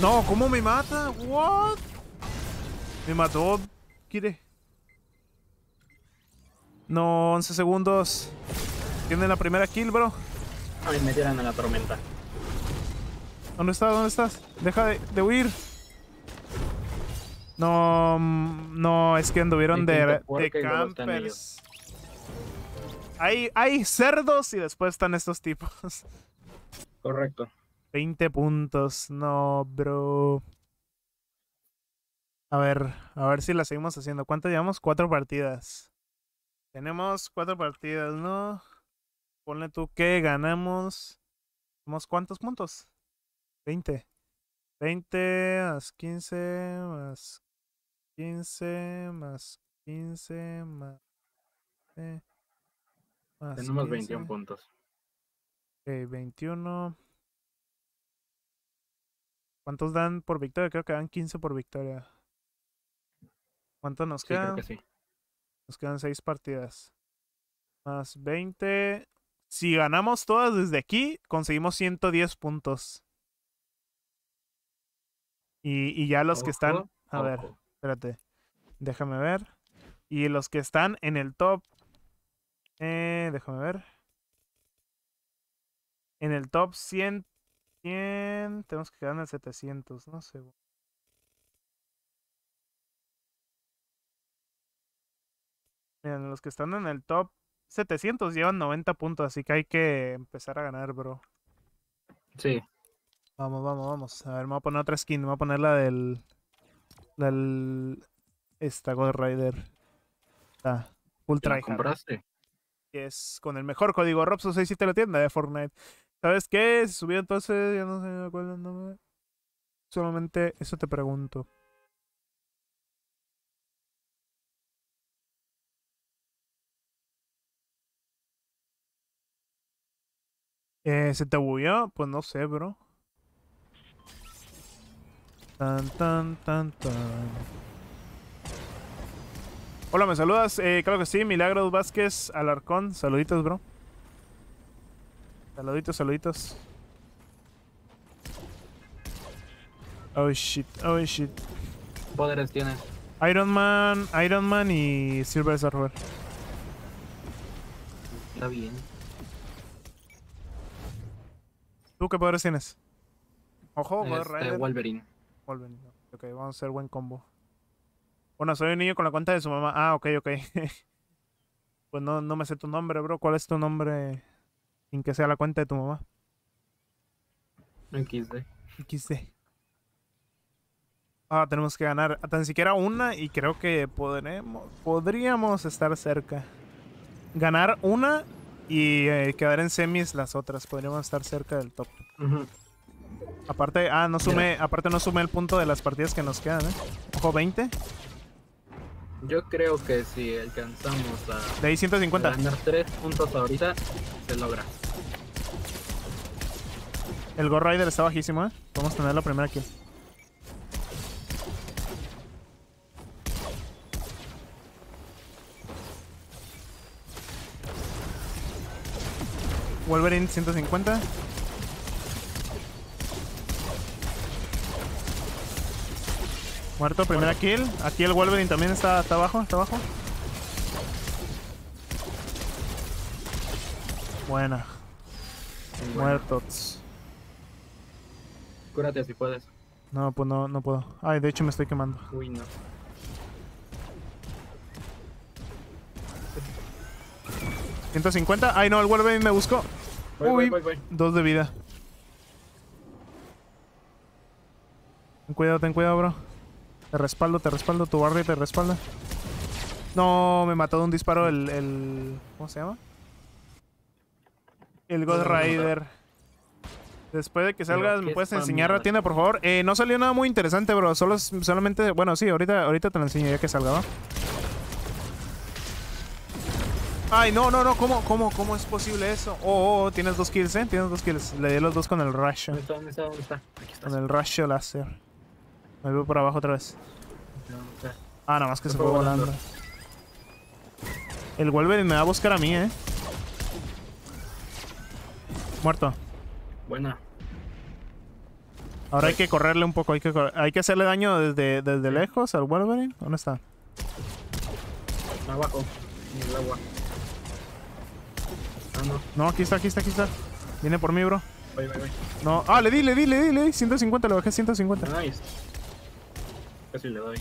No, ¿cómo me mata? What? Me mató. ¿Quiere? No, 11 segundos. Tiene la primera kill, bro. Ay, me tiran a la tormenta. ¿Dónde estás? ¿Dónde estás? Deja de, huir. No, mm, no, es que anduvieron de, de campers. Hay, hay cerdos y después están estos tipos. Correcto. 20 puntos, no, bro. A ver, a ver si la seguimos haciendo. ¿Cuánto llevamos? Cuatro partidas. Tenemos cuatro partidas, ¿no? Ponle tú que ganamos. ¿Tenemos cuántos puntos? 20. 20 más 15 más 15 más 15 más. más Tenemos 21 puntos. Ok, 21. ¿Cuántos dan por victoria? Creo que dan 15 por victoria. ¿Cuánto nos quedan? Creo Nos quedan 6 partidas. Más 20. Si ganamos todas desde aquí, conseguimos 110 puntos. Y, ya los que están. A ver, espérate. Déjame ver. Y los que están en el top. Eh, déjame ver. En el top 100. 100. Tenemos que quedar en el 700, no sé. Miren, los que están en el top 700 llevan 90 puntos, así que hay que empezar a ganar, bro. Sí. Vamos, vamos, vamos. A ver, me voy a poner otra skin. Me voy a poner la del. del. Esta God Rider. La Ultra compraste? Es con el mejor código robson 67 la tienda de Fortnite. ¿Sabes qué? Se subió entonces, ya no sé cuál es el nombre. Solamente eso te pregunto. Eh, ¿Se te bugueó? Pues no sé, bro. Tan, tan, tan, tan. Hola, ¿me saludas? Eh, claro que sí, Milagros Vázquez Alarcón. Saluditos, bro. Saluditos, saluditos. Oh shit, oh shit. Poderes tienes? Iron Man, Iron Man y Silver Surfer. Está bien. ¿Tú qué poderes tienes? Ojo, este, Wolverine. Wolverine. Ok, vamos a hacer buen combo. Bueno, soy un niño con la cuenta de su mamá. Ah, ok, ok. pues no, no me sé tu nombre, bro. ¿Cuál es tu nombre? sin que sea la cuenta de tu mamá. XD. XD. Ah, tenemos que ganar tan siquiera una y creo que podremos, podríamos estar cerca. Ganar una y eh, quedar en semis las otras. Podríamos estar cerca del top. Aparte, ah, no sumé, aparte no sumé el punto de las partidas que nos quedan, ¿eh? Ojo, 20. Yo creo que si alcanzamos a... De ahí 150. Ganar 3 puntos ahorita, se logra. El Go Rider está bajísimo, ¿eh? Vamos a tener la primera kill. Wolverine 150. Muerto, primera kill. Aquí el Wolverine también está, está abajo, está abajo. Buena. Muertos. Cúrate si puedes. No, pues no, no puedo. Ay, de hecho me estoy quemando. Uy, no. ¿150? Ay, no, el vuelve y me buscó. Uy, dos de vida. Ten cuidado, ten cuidado, bro. Te respaldo, te respaldo. Tu guardia te respalda. No, me mató de un disparo el... el ¿Cómo se llama? El God Rider. Después de que salgas, ¿me puedes enseñar la tienda, por favor? Eh, no salió nada muy interesante, bro. Solo, solamente... Bueno, sí, ahorita, ahorita te lo enseño ya que salga, Ay, no, no, no. ¿Cómo, cómo, cómo es posible eso? Oh, oh, oh, tienes dos kills, ¿eh? Tienes dos kills. Le di los dos con el rush. ¿Dónde está? ¿Dónde está? Con el ratio láser. Me veo por abajo otra vez. Ah, nada más que se fue volando. volando. El Wolverine me va a buscar a mí, ¿eh? Muerto. Buena. Ahora hay que correrle un poco, hay que, hay que hacerle daño desde, desde lejos al Wolverine. ¿Dónde está? Abajo, en el agua. Ah, no. no, aquí está, aquí está, aquí está. Viene por mí, bro. No, ah, le di, le di, le di, le di. 150, le bajé 150. Nice. Casi le doy.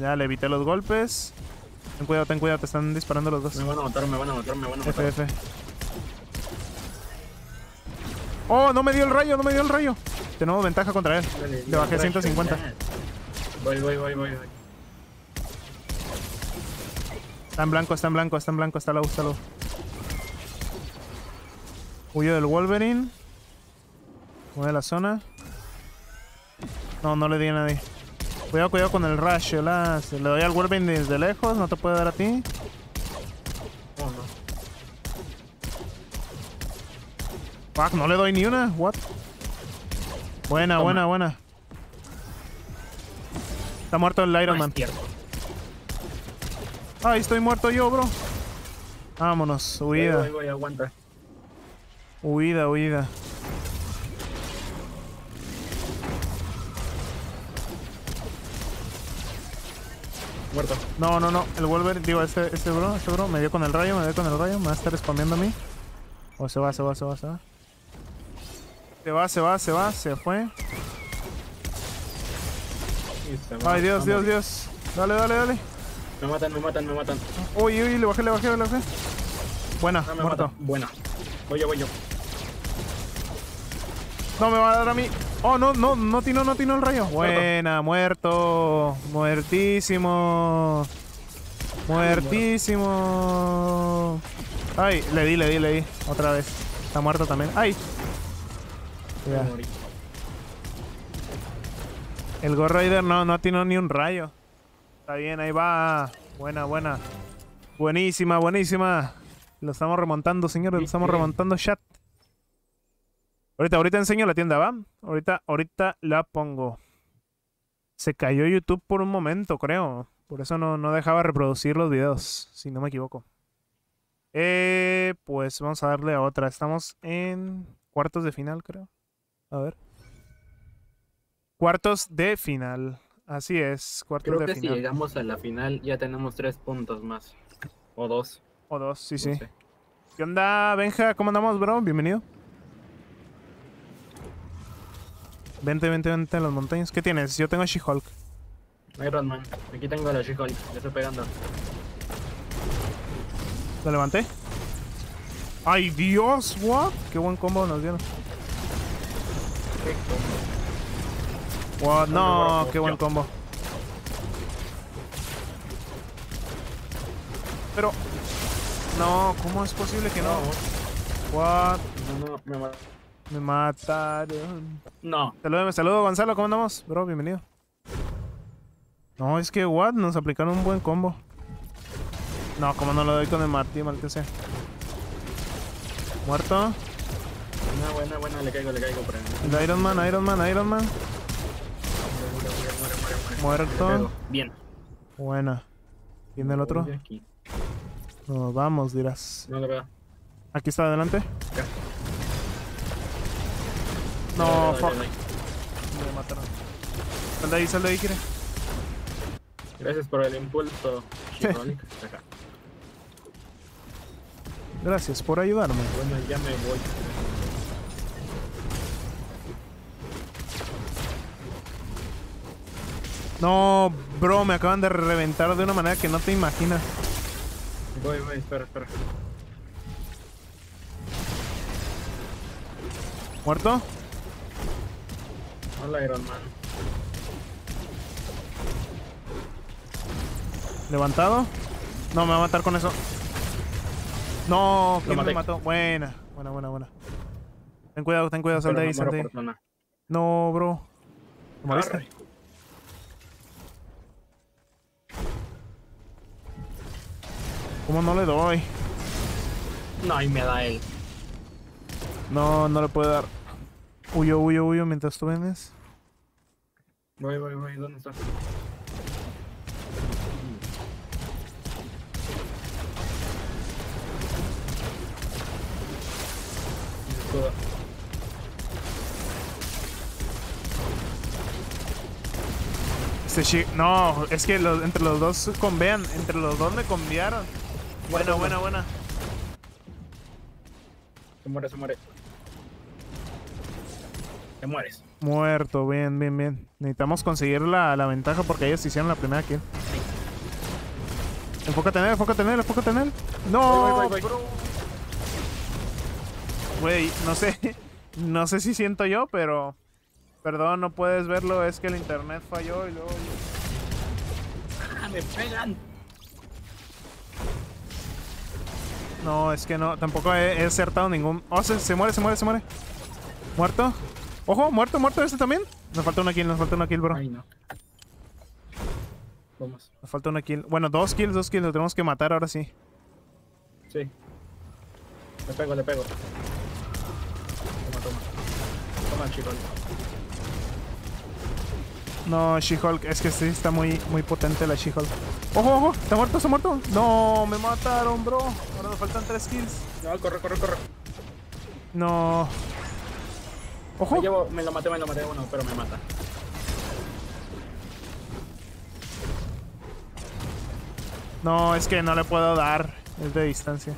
Ya le evité los golpes. Ten cuidado, ten cuidado, te están disparando los dos. Me van a matar, me van a matar, me van a matar. Oh, no me dio el rayo, no me dio el rayo. Tenemos ventaja contra él. Te Le bajé 150. Voy, voy, voy, voy, Está en blanco, está en blanco, está en blanco, está la está low. Huyo del Wolverine. Mueve la zona. No, no le di a nadie. Cuidado, cuidado con el Rush, Le doy al Wolverine desde lejos, no te puede dar a ti. Oh, no. no le doy ni una. What? Buena, buena, buena. Está muerto el Iron Man. Ahí estoy muerto yo, bro. Vámonos, huida. aguanta. Huida, huida. Muerto. No, no, no. El Wolverine digo, ese, este bro, bro, me dio con el rayo, me dio con el rayo, me va a estar respondiendo a mí. O se va, se va, se va, se va. Se va, se va, se va, se fue. Ay, Dios, Dios, Dios. Dale, dale, dale. Me matan, me matan, me matan. Uy, uy, le bajé, le bajé, le bajé. Buena, ah, muerto. Buena. Voy yo, voy yo. No me va a dar a mí. Oh, no, no, no tiró, no tiró el rayo. Buena, muerto. Muertísimo. Muertísimo. Ay, le di, le di, le di. Otra vez. Está muerto también. ¡Ay! El Ghost Rider no, no ha ni un rayo. Está bien, ahí va. Buena, buena. Buenísima, buenísima. Lo estamos remontando, señores. Lo estamos remontando, chat. Ahorita, ahorita enseño la tienda, ¿va? Ahorita, ahorita la pongo. Se cayó YouTube por un momento, creo. Por eso no, no dejaba reproducir los videos, si no me equivoco. Eh, pues vamos a darle a otra. Estamos en cuartos de final, creo. A ver. Cuartos de final. Así es, cuartos Creo de que final. Si llegamos a la final, ya tenemos tres puntos más. O dos. O dos, sí, sí. ¿Qué onda, Benja? ¿Cómo andamos, bro? Bienvenido. Vente, vente, vente en las montañas. ¿Qué tienes? Yo tengo She-Hulk. Iron Aquí tengo a la She-Hulk. Ya estoy pegando. ¿Lo levanté? ¡Ay, Dios! ¿What? ¡Qué buen combo nos dieron! What, no, qué buen combo. Pero... No, ¿cómo es posible que no? What? No, no, me mataron. No. Saludos, saludo Gonzalo, ¿cómo andamos? Bro, bienvenido. No, es que what, nos aplicaron un buen combo. No, como no lo doy con el Martín mal que sea. Muerto. Buena, buena, buena, le caigo, le caigo por ahí. Iron Man, Iron Man, Iron Man. Muerto. Bien. Buena. Viene el otro? No, vamos, dirás. No, lo veo. Aquí está adelante. No, fuck. Me mataron. Sal de ahí, sal de ahí, Gracias por el impulso, Gracias por ayudarme. Bueno, ya me voy. No, bro, me acaban de reventar de una manera que no te imaginas. Voy, voy, espera, espera. ¿Muerto? Hola, Iron Man. ¿Levantado? No, me va a matar con eso. No, ¿quién me mató? Buena, buena, buena, buena. Ten cuidado, ten cuidado, sal de ahí, sal ahí. No, bro. ¿Lo moriste? ¿Cómo no le doy? No, y me da él. No, no le puede dar. Huyo, huyo, huyo mientras tú vienes. Voy, voy, voy. ¿Dónde está? Este no, es que entre los dos convean, entre los dos me conviaron. Buena, buena, bueno Se muere, se muere. Te mueres. Muerto, bien, bien, bien. Necesitamos conseguir la, ventaja porque ellos hicieron la primera kill. Enfócate en él, enfócate en él, enfócate en él. No, Güey, no sé. No sé si siento yo, pero. Perdón, no puedes verlo, es que el internet falló y luego. Ah, ¡Me pegan! No, es que no, tampoco he, acertado ningún... ¡Oh, se, muere, se muere, se muere! ¿Muerto? ¡Ojo! ¿Muerto, muerto este también? Nos falta una kill, nos falta una kill, bro. Ay, no. Vamos. Nos falta una kill. Bueno, dos kills, dos kills. Lo tenemos que matar ahora sí. Sí. Le pego, le pego. Toma, toma. Toma, chicos. No, She-Hulk, es que sí, está muy, muy potente la She-Hulk. ¡Ojo, ojo! ¡Está muerto, está muerto! ¡No! ¡Me mataron, bro! Ahora me faltan tres kills. No, corre, corre, corre. No. ¡Ojo! Me, lo maté, me lo maté uno, pero me mata. No, es que no le puedo dar. Es de distancia.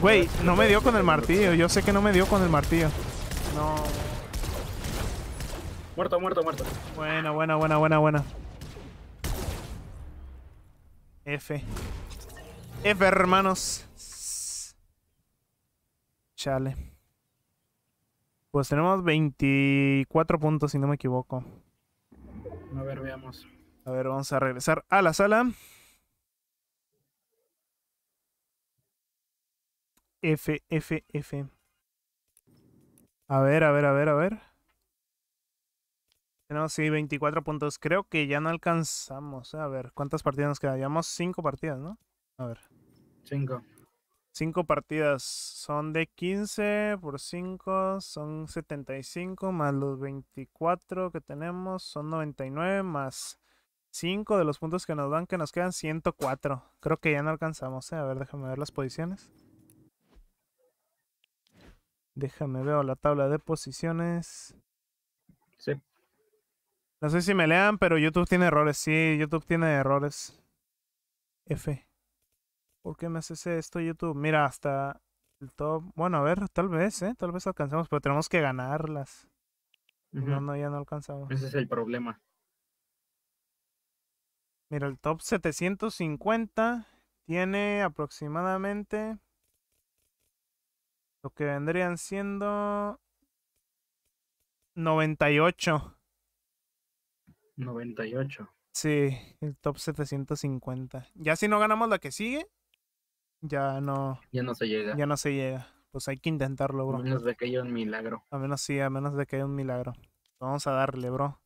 Güey, no me dio con el martillo. Yo sé que no me dio con el martillo. No. Muerto, muerto, muerto. Buena, buena, buena, buena, buena. F. F, hermanos. Chale. Pues tenemos 24 puntos, si no me equivoco. A ver, veamos. A ver, vamos a regresar a la sala. F, F, F. A ver, a ver, a ver, a ver. Tenemos, sí, 24 puntos. Creo que ya no alcanzamos. ¿eh? A ver, ¿cuántas partidas nos quedan? Llevamos 5 partidas, ¿no? A ver. 5. 5 partidas. Son de 15 por 5. Son 75 más los 24 que tenemos. Son 99 más 5 de los puntos que nos dan, que nos quedan 104. Creo que ya no alcanzamos. ¿eh? A ver, déjame ver las posiciones. Déjame ver la tabla de posiciones. Sí. No sé si me lean, pero YouTube tiene errores. Sí, YouTube tiene errores. F. ¿Por qué me haces esto, YouTube? Mira, hasta el top. Bueno, a ver, tal vez, ¿eh? Tal vez alcancemos, pero tenemos que ganarlas. No, no, ya no alcanzamos. Ese es el problema. Mira, el top 750 tiene aproximadamente lo que vendrían siendo 98. 98. Sí, el top 750. Ya si no ganamos la que sigue, ya no. Ya no se llega. Ya no se llega. Pues hay que intentarlo, bro. A menos de que haya un milagro. A menos sí, a menos de que haya un milagro. Vamos a darle, bro.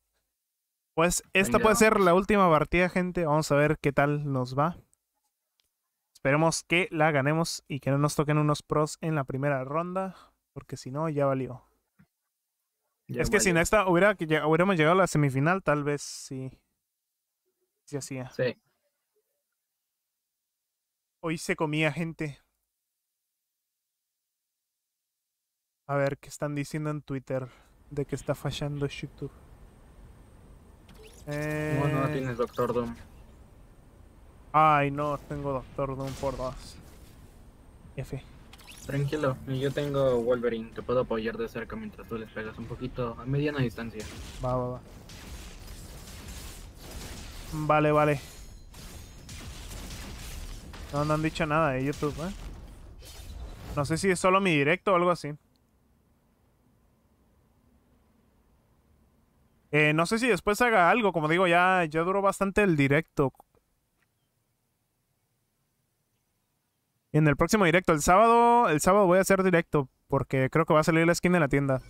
Pues esta puede ser la última partida, gente. Vamos a ver qué tal nos va. Esperemos que la ganemos y que no nos toquen unos pros en la primera ronda, porque si no, ya valió es que si no esta hubiera, hubiéramos llegado a la semifinal, tal vez sí. Sí hacía. Sí. Hoy se comía gente. A ver qué están diciendo en Twitter de que está fallando YouTube. Eh... Bueno, no tienes Doctor Doom. Ay, no, tengo Doctor Doom por dos. F. Tranquilo, yo tengo Wolverine, te puedo apoyar de cerca mientras tú les pegas un poquito a mediana distancia. Va, va, va. Vale, vale. No, no han dicho nada de YouTube, ¿eh? No sé si es solo mi directo o algo así. Eh, no sé si después haga algo, como digo, ya, ya duró bastante el directo. En el próximo directo, el sábado, el sábado voy a hacer directo porque creo que va a salir la skin de la tienda.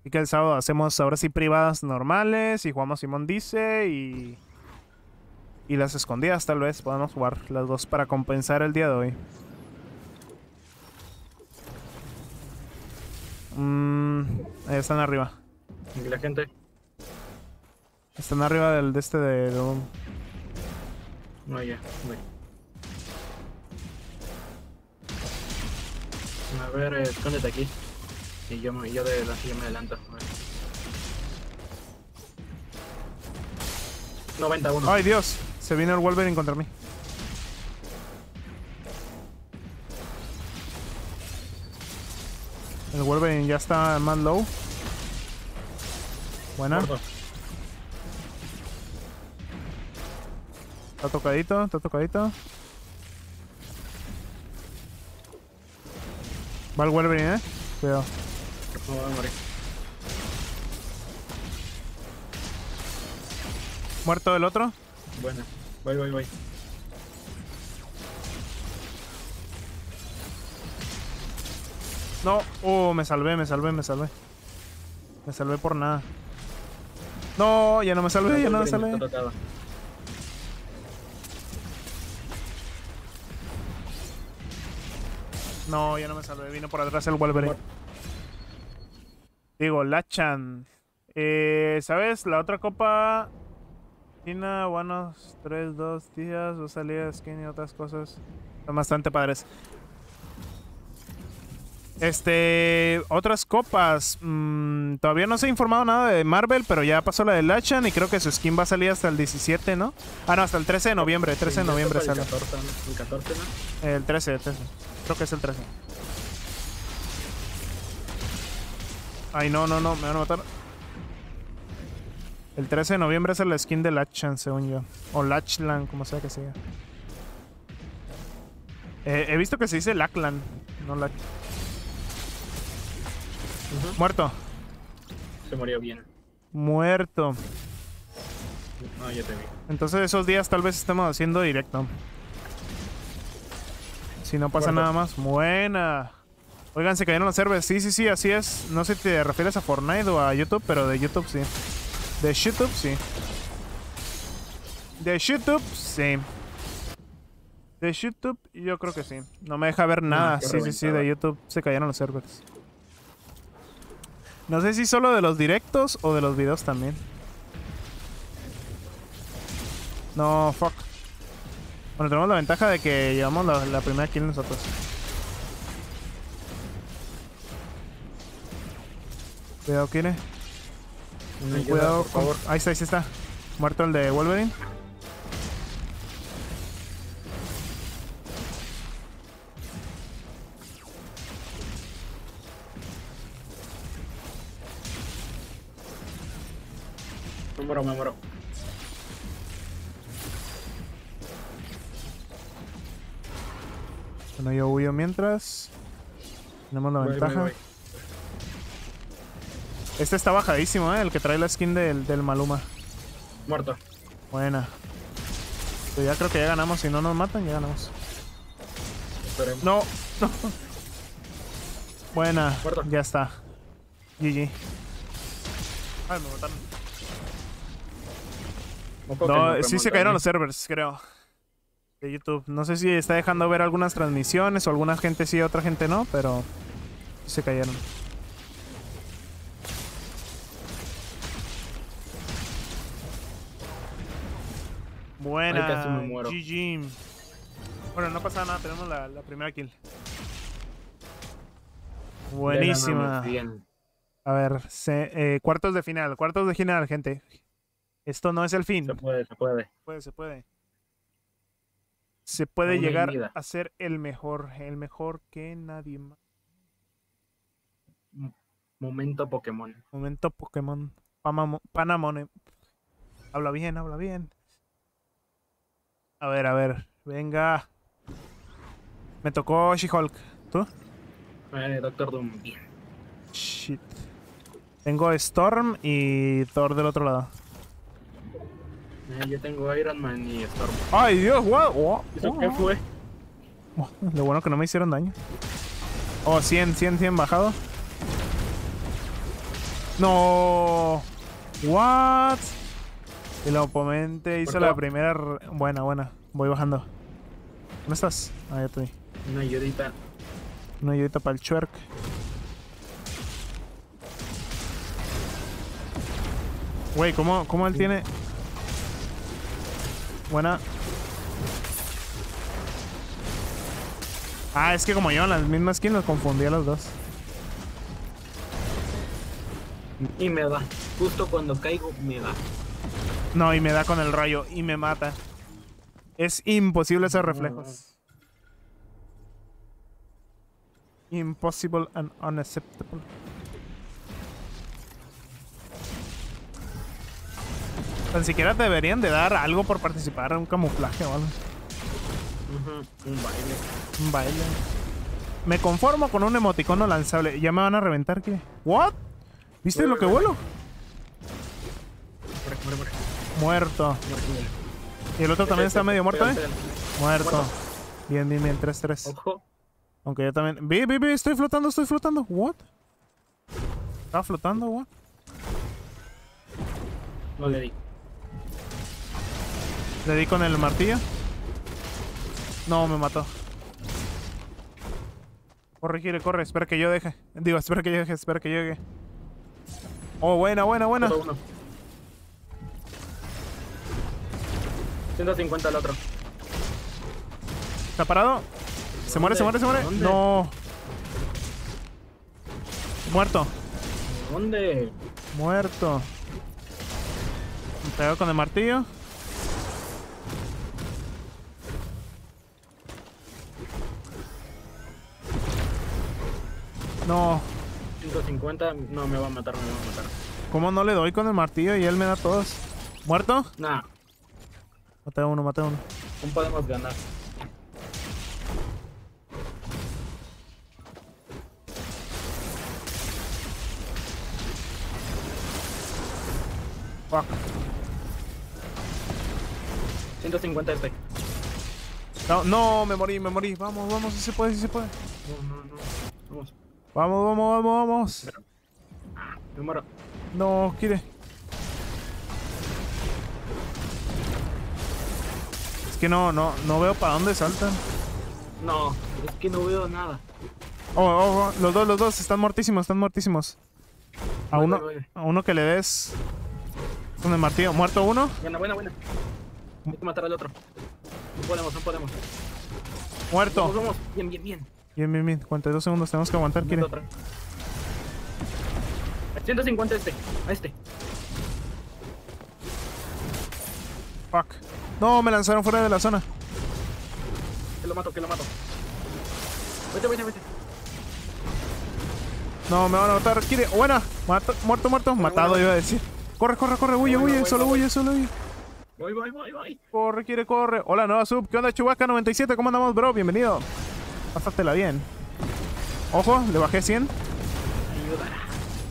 Así que el sábado hacemos ahora sí privadas normales y jugamos Simón Dice y... Y las escondidas tal vez podamos jugar las dos para compensar el día de hoy. Mmm. ahí están arriba. ¿Y la gente? Están arriba del de este de... un. No, ya, no A ver, eh, escóndete aquí. Y yo, de, me adelanto. 91. ¡Ay, Dios! Se viene el Wolverine contra mí. El Wolverine ya está más low. Buena. Está tocadito, está tocadito. Va Wolverine, eh. Cuidado. No, voy a morir. Muerto el otro. Bueno, voy, voy, voy. No, oh, me salvé, me salvé, me salvé. Me salvé por nada. No, ya no me salvé, ya no me salvé. No, ya no me salvé. Vino por atrás el Wolverine. Digo, Lachan. Eh, ¿Sabes? La otra copa... China, buenos tres, dos días. dos salidas, salir skin y otras cosas. Son bastante padres. Este, otras copas. Mm, todavía no se ha informado nada de Marvel, pero ya pasó la de Lachan y creo que su skin va a salir hasta el 17, ¿no? Ah, no, hasta el 13 de noviembre. 13 de noviembre sale. El 14, ¿no? El 13, el 13. Creo que es el 13. Ay, no, no, no, me van a matar. El 13 de noviembre es la skin de Lachan, según yo. O Lachlan, como sea que sea. Eh, he visto que se dice Lachlan, no Lachlan. Muerto. Se murió bien. Muerto. No, ya te vi. Entonces esos días tal vez estemos haciendo directo. Si no pasa nada más. Buena. Oigan, se cayeron los servers. Sí, sí, sí, así es. No sé si te refieres a Fortnite o a YouTube, pero de YouTube sí. De YouTube sí. De YouTube sí. De YouTube yo creo que sí. No me deja ver mm, nada. Sí, sí, sí, de YouTube se cayeron los servers. No sé si solo de los directos o de los videos también. No, fuck. Bueno, tenemos la ventaja de que llevamos la, primera kill nosotros. Cuidado, Kine. Cuidado, por favor. Ahí está, ahí está. Muerto el de Wolverine. pero me muero. Bueno, yo huyo mientras. Tenemos la ventaja. Este está bajadísimo, ¿eh? El que trae la skin del, del Maluma. Muerto. Buena. Pues ya creo que ya ganamos. Si no nos matan, ya ganamos. Esperemos. No, no. Buena. Ya está. GG. Ay, me mataron no, sí se cayeron los servers, creo. De YouTube. No sé si está dejando ver algunas transmisiones o alguna gente sí, otra gente no, pero se cayeron. Buena. GG. Bueno, no pasa nada, tenemos la, primera kill. Buenísima. A ver, eh, cuartos de final, cuartos de final, gente. Esto no es el fin. Se puede, se puede. Se puede, se puede. llegar a ser el mejor, el mejor que nadie más. Momento Pokémon. Momento Pokémon. Panamone. Eh. Habla bien, habla bien. A ver, a ver. Venga. Me tocó She-Hulk. ¿Tú? Eh, Doctor Doom. Shit. Tengo Storm y Thor del otro lado. Eh, yo tengo Iron Man y Storm. ¡Ay, Dios! guau, qué fue? Lo bueno que no me hicieron daño. Oh, 100, 100, 100 bajado. No. What? El oponente hizo la primera. Buena, buena. Voy bajando. ¿Dónde estás? Ahí estoy. Una llorita. Una ayudita para el Chwerk. Güey, ¿cómo, él tiene Buena. Ah, es que como yo en las mismas skins los confundí a los dos. Y me va. Justo cuando caigo, me va. No, y me da con el rayo y me mata. Es imposible hacer reflejos. Impossible and unacceptable. Tan siquiera deberían de dar algo por participar en un camuflaje o algo. Un baile. Un baile. Me conformo con un emoticono lanzable. ¿Ya me van a reventar qué? ¿What? ¿Viste lo que vuelo? Muerto. ¿Y el otro también está medio muerto, eh? Muerto. Bien, bien, bien. 3-3. Ojo. Aunque yo también... Vi, vi, vi. Estoy flotando, estoy flotando. ¿What? ¿Estaba flotando? ¿What? No le di. Le di con el martillo. No, me mató. Corre, gire, corre. Espera que yo deje. Digo, espera que yo deje, espera que llegue. Oh, buena, buena, buena. 150 al otro. ¿Está parado? ¿Se muere, se muere, se muere? No. Muerto. ¿Dónde? Muerto. Me pegó con el martillo. No. 150, no, me va a matar, no me va a matar. ¿Cómo no le doy con el martillo y él me da todos? ¿Muerto? No Mate a uno, mate a uno. No podemos ganar? Fuck. 150 este. No, no, me morí, me morí. Vamos, vamos, si se puede, si se puede. No, no, no. Vamos. Vamos, vamos, vamos, vamos. me muero. No, quiere. Es que no, no, no veo para dónde saltan. No, es que no veo nada. Oh, oh, oh, los dos, los dos, están muertísimos, están muertísimos. A uno, a uno que le des. Con el martillo, muerto uno. Buena, buena, buena. Hay que matar al otro. No podemos, no podemos. Muerto. vamos. Bien, bien, bien. Bien, bien, bien. 42 segundos tenemos que aguantar, Kire. 150 este, a este. Fuck. No, me lanzaron fuera de la zona. Que lo mato, que lo mato. Vete, vete, vete. No, me van a matar, quiere. Buena. muerto, muerto. Matado, iba a decir. Corre, corre, corre. Huye, huye. solo voy, solo huye. Voy, voy, voy, voy. Corre, quiere, corre. Hola, nueva sub. ¿Qué onda, Chubaca 97? ¿Cómo andamos, bro? Bienvenido. Pásatela bien. Ojo, le bajé 100.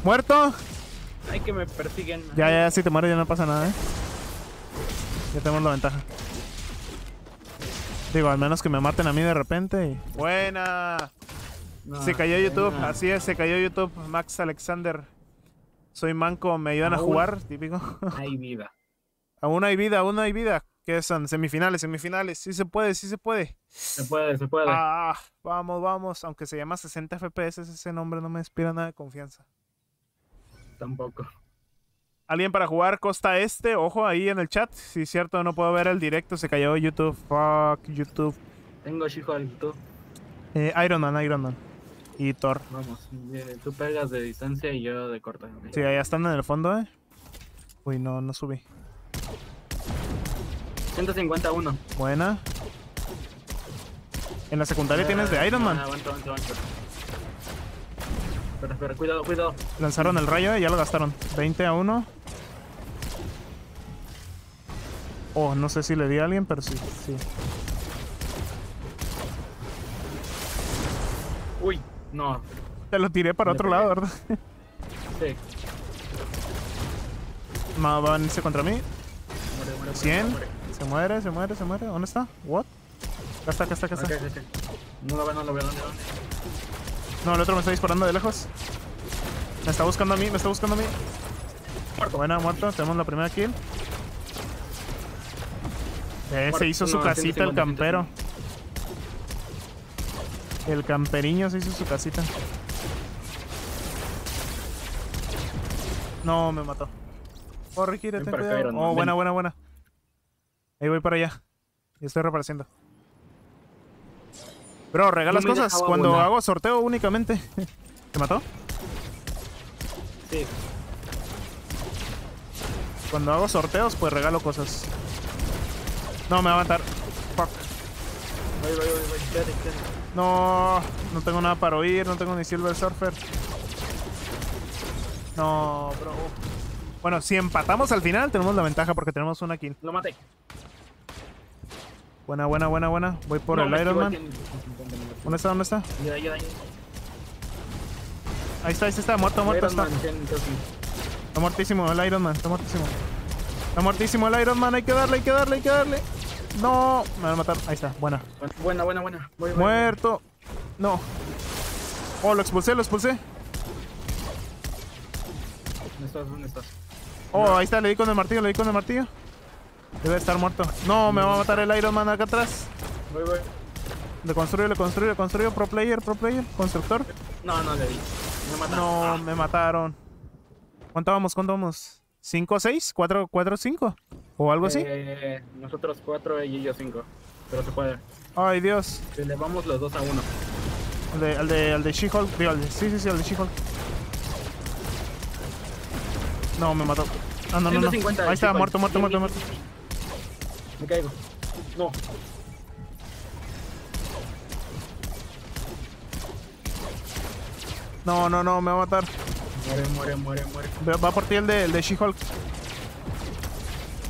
Muerto. Ay, que me persiguen. Ya, ya, si te mueres ya no pasa nada, ¿eh? Ya tenemos la ventaja. Digo, al menos que me maten a mí de repente y... ¡Buena! se cayó YouTube, así es, se cayó YouTube, Max Alexander. Soy manco, me ayudan a jugar, típico. Hay vida. aún hay vida, aún hay vida. ¿Qué son? Semifinales, semifinales. Sí se puede, sí se puede. Se puede, se puede. Ah, vamos, vamos. Aunque se llama 60 FPS, ese nombre no me inspira nada de confianza. Tampoco. ¿Alguien para jugar Costa Este? Ojo ahí en el chat. Si es cierto, no puedo ver el directo. Se cayó YouTube. Fuck YouTube. Tengo chico al YouTube. Eh, Iron Man, Iron Man. Y Thor. Vamos, eh, tú pegas de distancia y yo de corta. Sí, allá están en el fondo, eh. Uy, no, no subí. 151. Buena. En la secundaria tienes de Iron Man. Ah, aguanta aguanta aguanta Espera, espera, cuidado, cuidado. Lanzaron el rayo y eh, ya lo gastaron. 20 a 1. Oh, no sé si le di a alguien, pero sí, Uy, no. Te lo tiré para otro lado, ¿verdad? Sí. Ma, van contra mí. Muere, muere, 100. Se muere, se muere, se muere. ¿Dónde está? ¿What? Acá está, acá está, acá está. No lo veo, no lo veo, no lo veo. No, el otro me está disparando de lejos. Me está buscando a mí, me está buscando a mí. Muerto. Buena, muerto. Tenemos la primera kill. Eh, se hizo su casita el campero. El camperiño se hizo su casita. No, me mató. Oh, cuidado. Oh, buena, buena, buena. Ahí voy para allá. y estoy reapareciendo. Bro, regalas cosas cuando hago sorteo únicamente. ¿Te mató? Sí. Cuando hago sorteos, pues regalo cosas. No, me va a matar. Fuck. Voy, voy, voy, No, no tengo nada para oír, no tengo ni Silver Surfer. No, bro. Bueno, si empatamos al final, tenemos la ventaja porque tenemos una kill. Lo maté. Buena, buena, buena, buena. Voy por el Iron Man. ¿Dónde está? ¿Dónde está? Ahí está, ahí está, muerto, muerto. Está. está muertísimo el Iron Man, está muertísimo. Está muertísimo el Iron Man, hay que darle, hay que darle, hay que darle. No, me van a matar. Ahí está, buena. Buena, buena, buena. Muerto. No. Oh, lo expulsé, lo expulsé. ¿Dónde estás? ¿Dónde estás? Oh, ahí está, le di con el martillo, le di con el martillo. Debe estar muerto. No, me va a matar el Iron Man acá atrás. Voy, voy. Le construyo, le construyo, le construyo. Pro player, pro player, constructor. No, no le di. Me mataron. No, me mataron. ¿Cuánto vamos? ¿Cuánto vamos? ¿Cinco, seis? ¿Cuatro, cuatro, cinco? ¿O algo eh, así? Nosotros cuatro y yo cinco. Pero se puede. Ay, Dios. Le vamos los dos a uno. Al de, al de, She-Hulk. Sí, sí, sí, al de She-Hulk. No, me mató. Ah, no, no, no. Ahí está, muerto, muerto, muerto, muerto. Me caigo. No. No, no, no, me va a matar. Muere, muere, muere, muere. Va por ti el de, el de She-Hulk.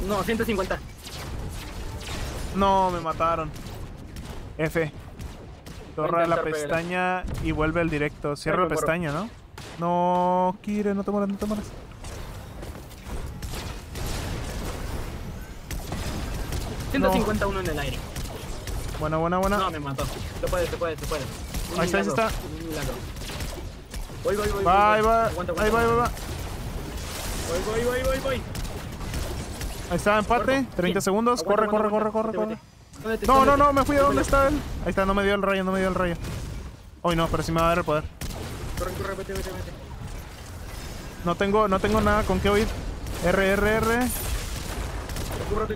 No, 150. No, me mataron. F. Torra la pestaña y vuelve al directo. Cierra la pestaña, ¿no? No, Kire, no te mueras, no te mueras. 151 en el aire. Buena, buena, buena. No, me mató. Se puede, se puede, se puede. ahí está, ahí está. Voy, voy, voy. Bye, voy, ahí va, ahí va. Voy, voy, voy, voy, voy. Ahí está, empate. 30 segundos. corre, corre, corre, corre, corre. no, no, no, me fui. ¿Dónde está él? Ahí está, no me dio el rayo, no me dio el rayo. hoy no, pero sí me va a dar el poder. Corre, corre, vete, vete, No tengo, no tengo nada con qué oír. R, R, R. Te cúbrate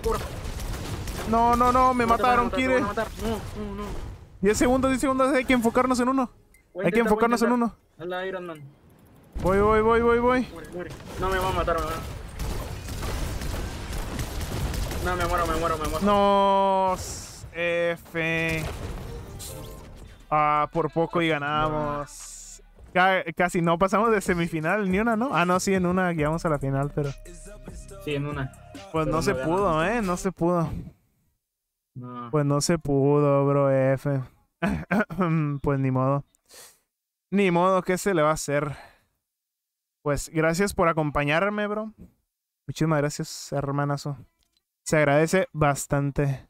no, no, no, me mataron, Kire. No, 10 segundos, 10 segundos, hay que enfocarnos en uno. hay que enfocarnos en uno. Iron Man. Voy, voy, voy, voy, voy. No me va a matar, me No, me muero, me muero, me muero. No, F. Ah, por poco y ganamos. casi no pasamos de semifinal, ni una, ¿no? Ah, no, sí, en una llegamos a la final, pero. Sí, en una. Pues no se pudo, ¿eh? No se pudo. Pues no se pudo, bro, F. pues ni modo. Ni modo, ¿qué se le va a hacer? Pues gracias por acompañarme, bro. Muchísimas gracias, hermanazo. Se agradece bastante.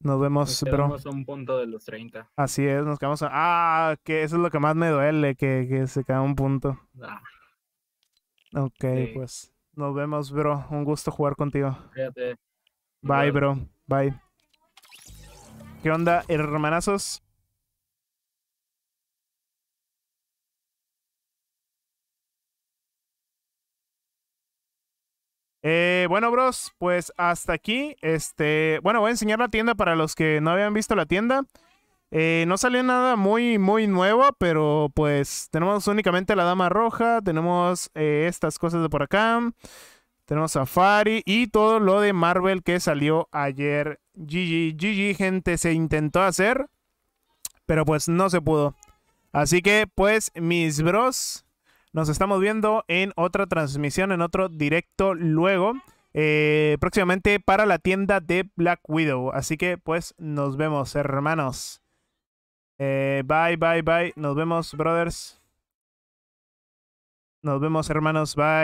Nos vemos, bro. Nos a un punto de los 30. Así es, nos quedamos a... Ah, que eso es lo que más me duele, que, se queda un punto. Ah. Ok, pues nos vemos, bro. Un gusto jugar contigo. Bye, bro. Bye. ¿Qué onda, hermanazos? Eh, bueno, bros, pues hasta aquí. Este, bueno, voy a enseñar la tienda para los que no habían visto la tienda. Eh, no salió nada muy, muy nuevo, pero pues tenemos únicamente la dama roja, tenemos eh, estas cosas de por acá. Tenemos Safari y todo lo de Marvel que salió ayer. GG, GG, gente, se intentó hacer, pero pues no se pudo. Así que, pues, mis bros, nos estamos viendo en otra transmisión, en otro directo luego. Eh, próximamente para la tienda de Black Widow. Así que, pues, nos vemos, hermanos. Eh, bye, bye, bye. Nos vemos, brothers. Nos vemos, hermanos. Bye.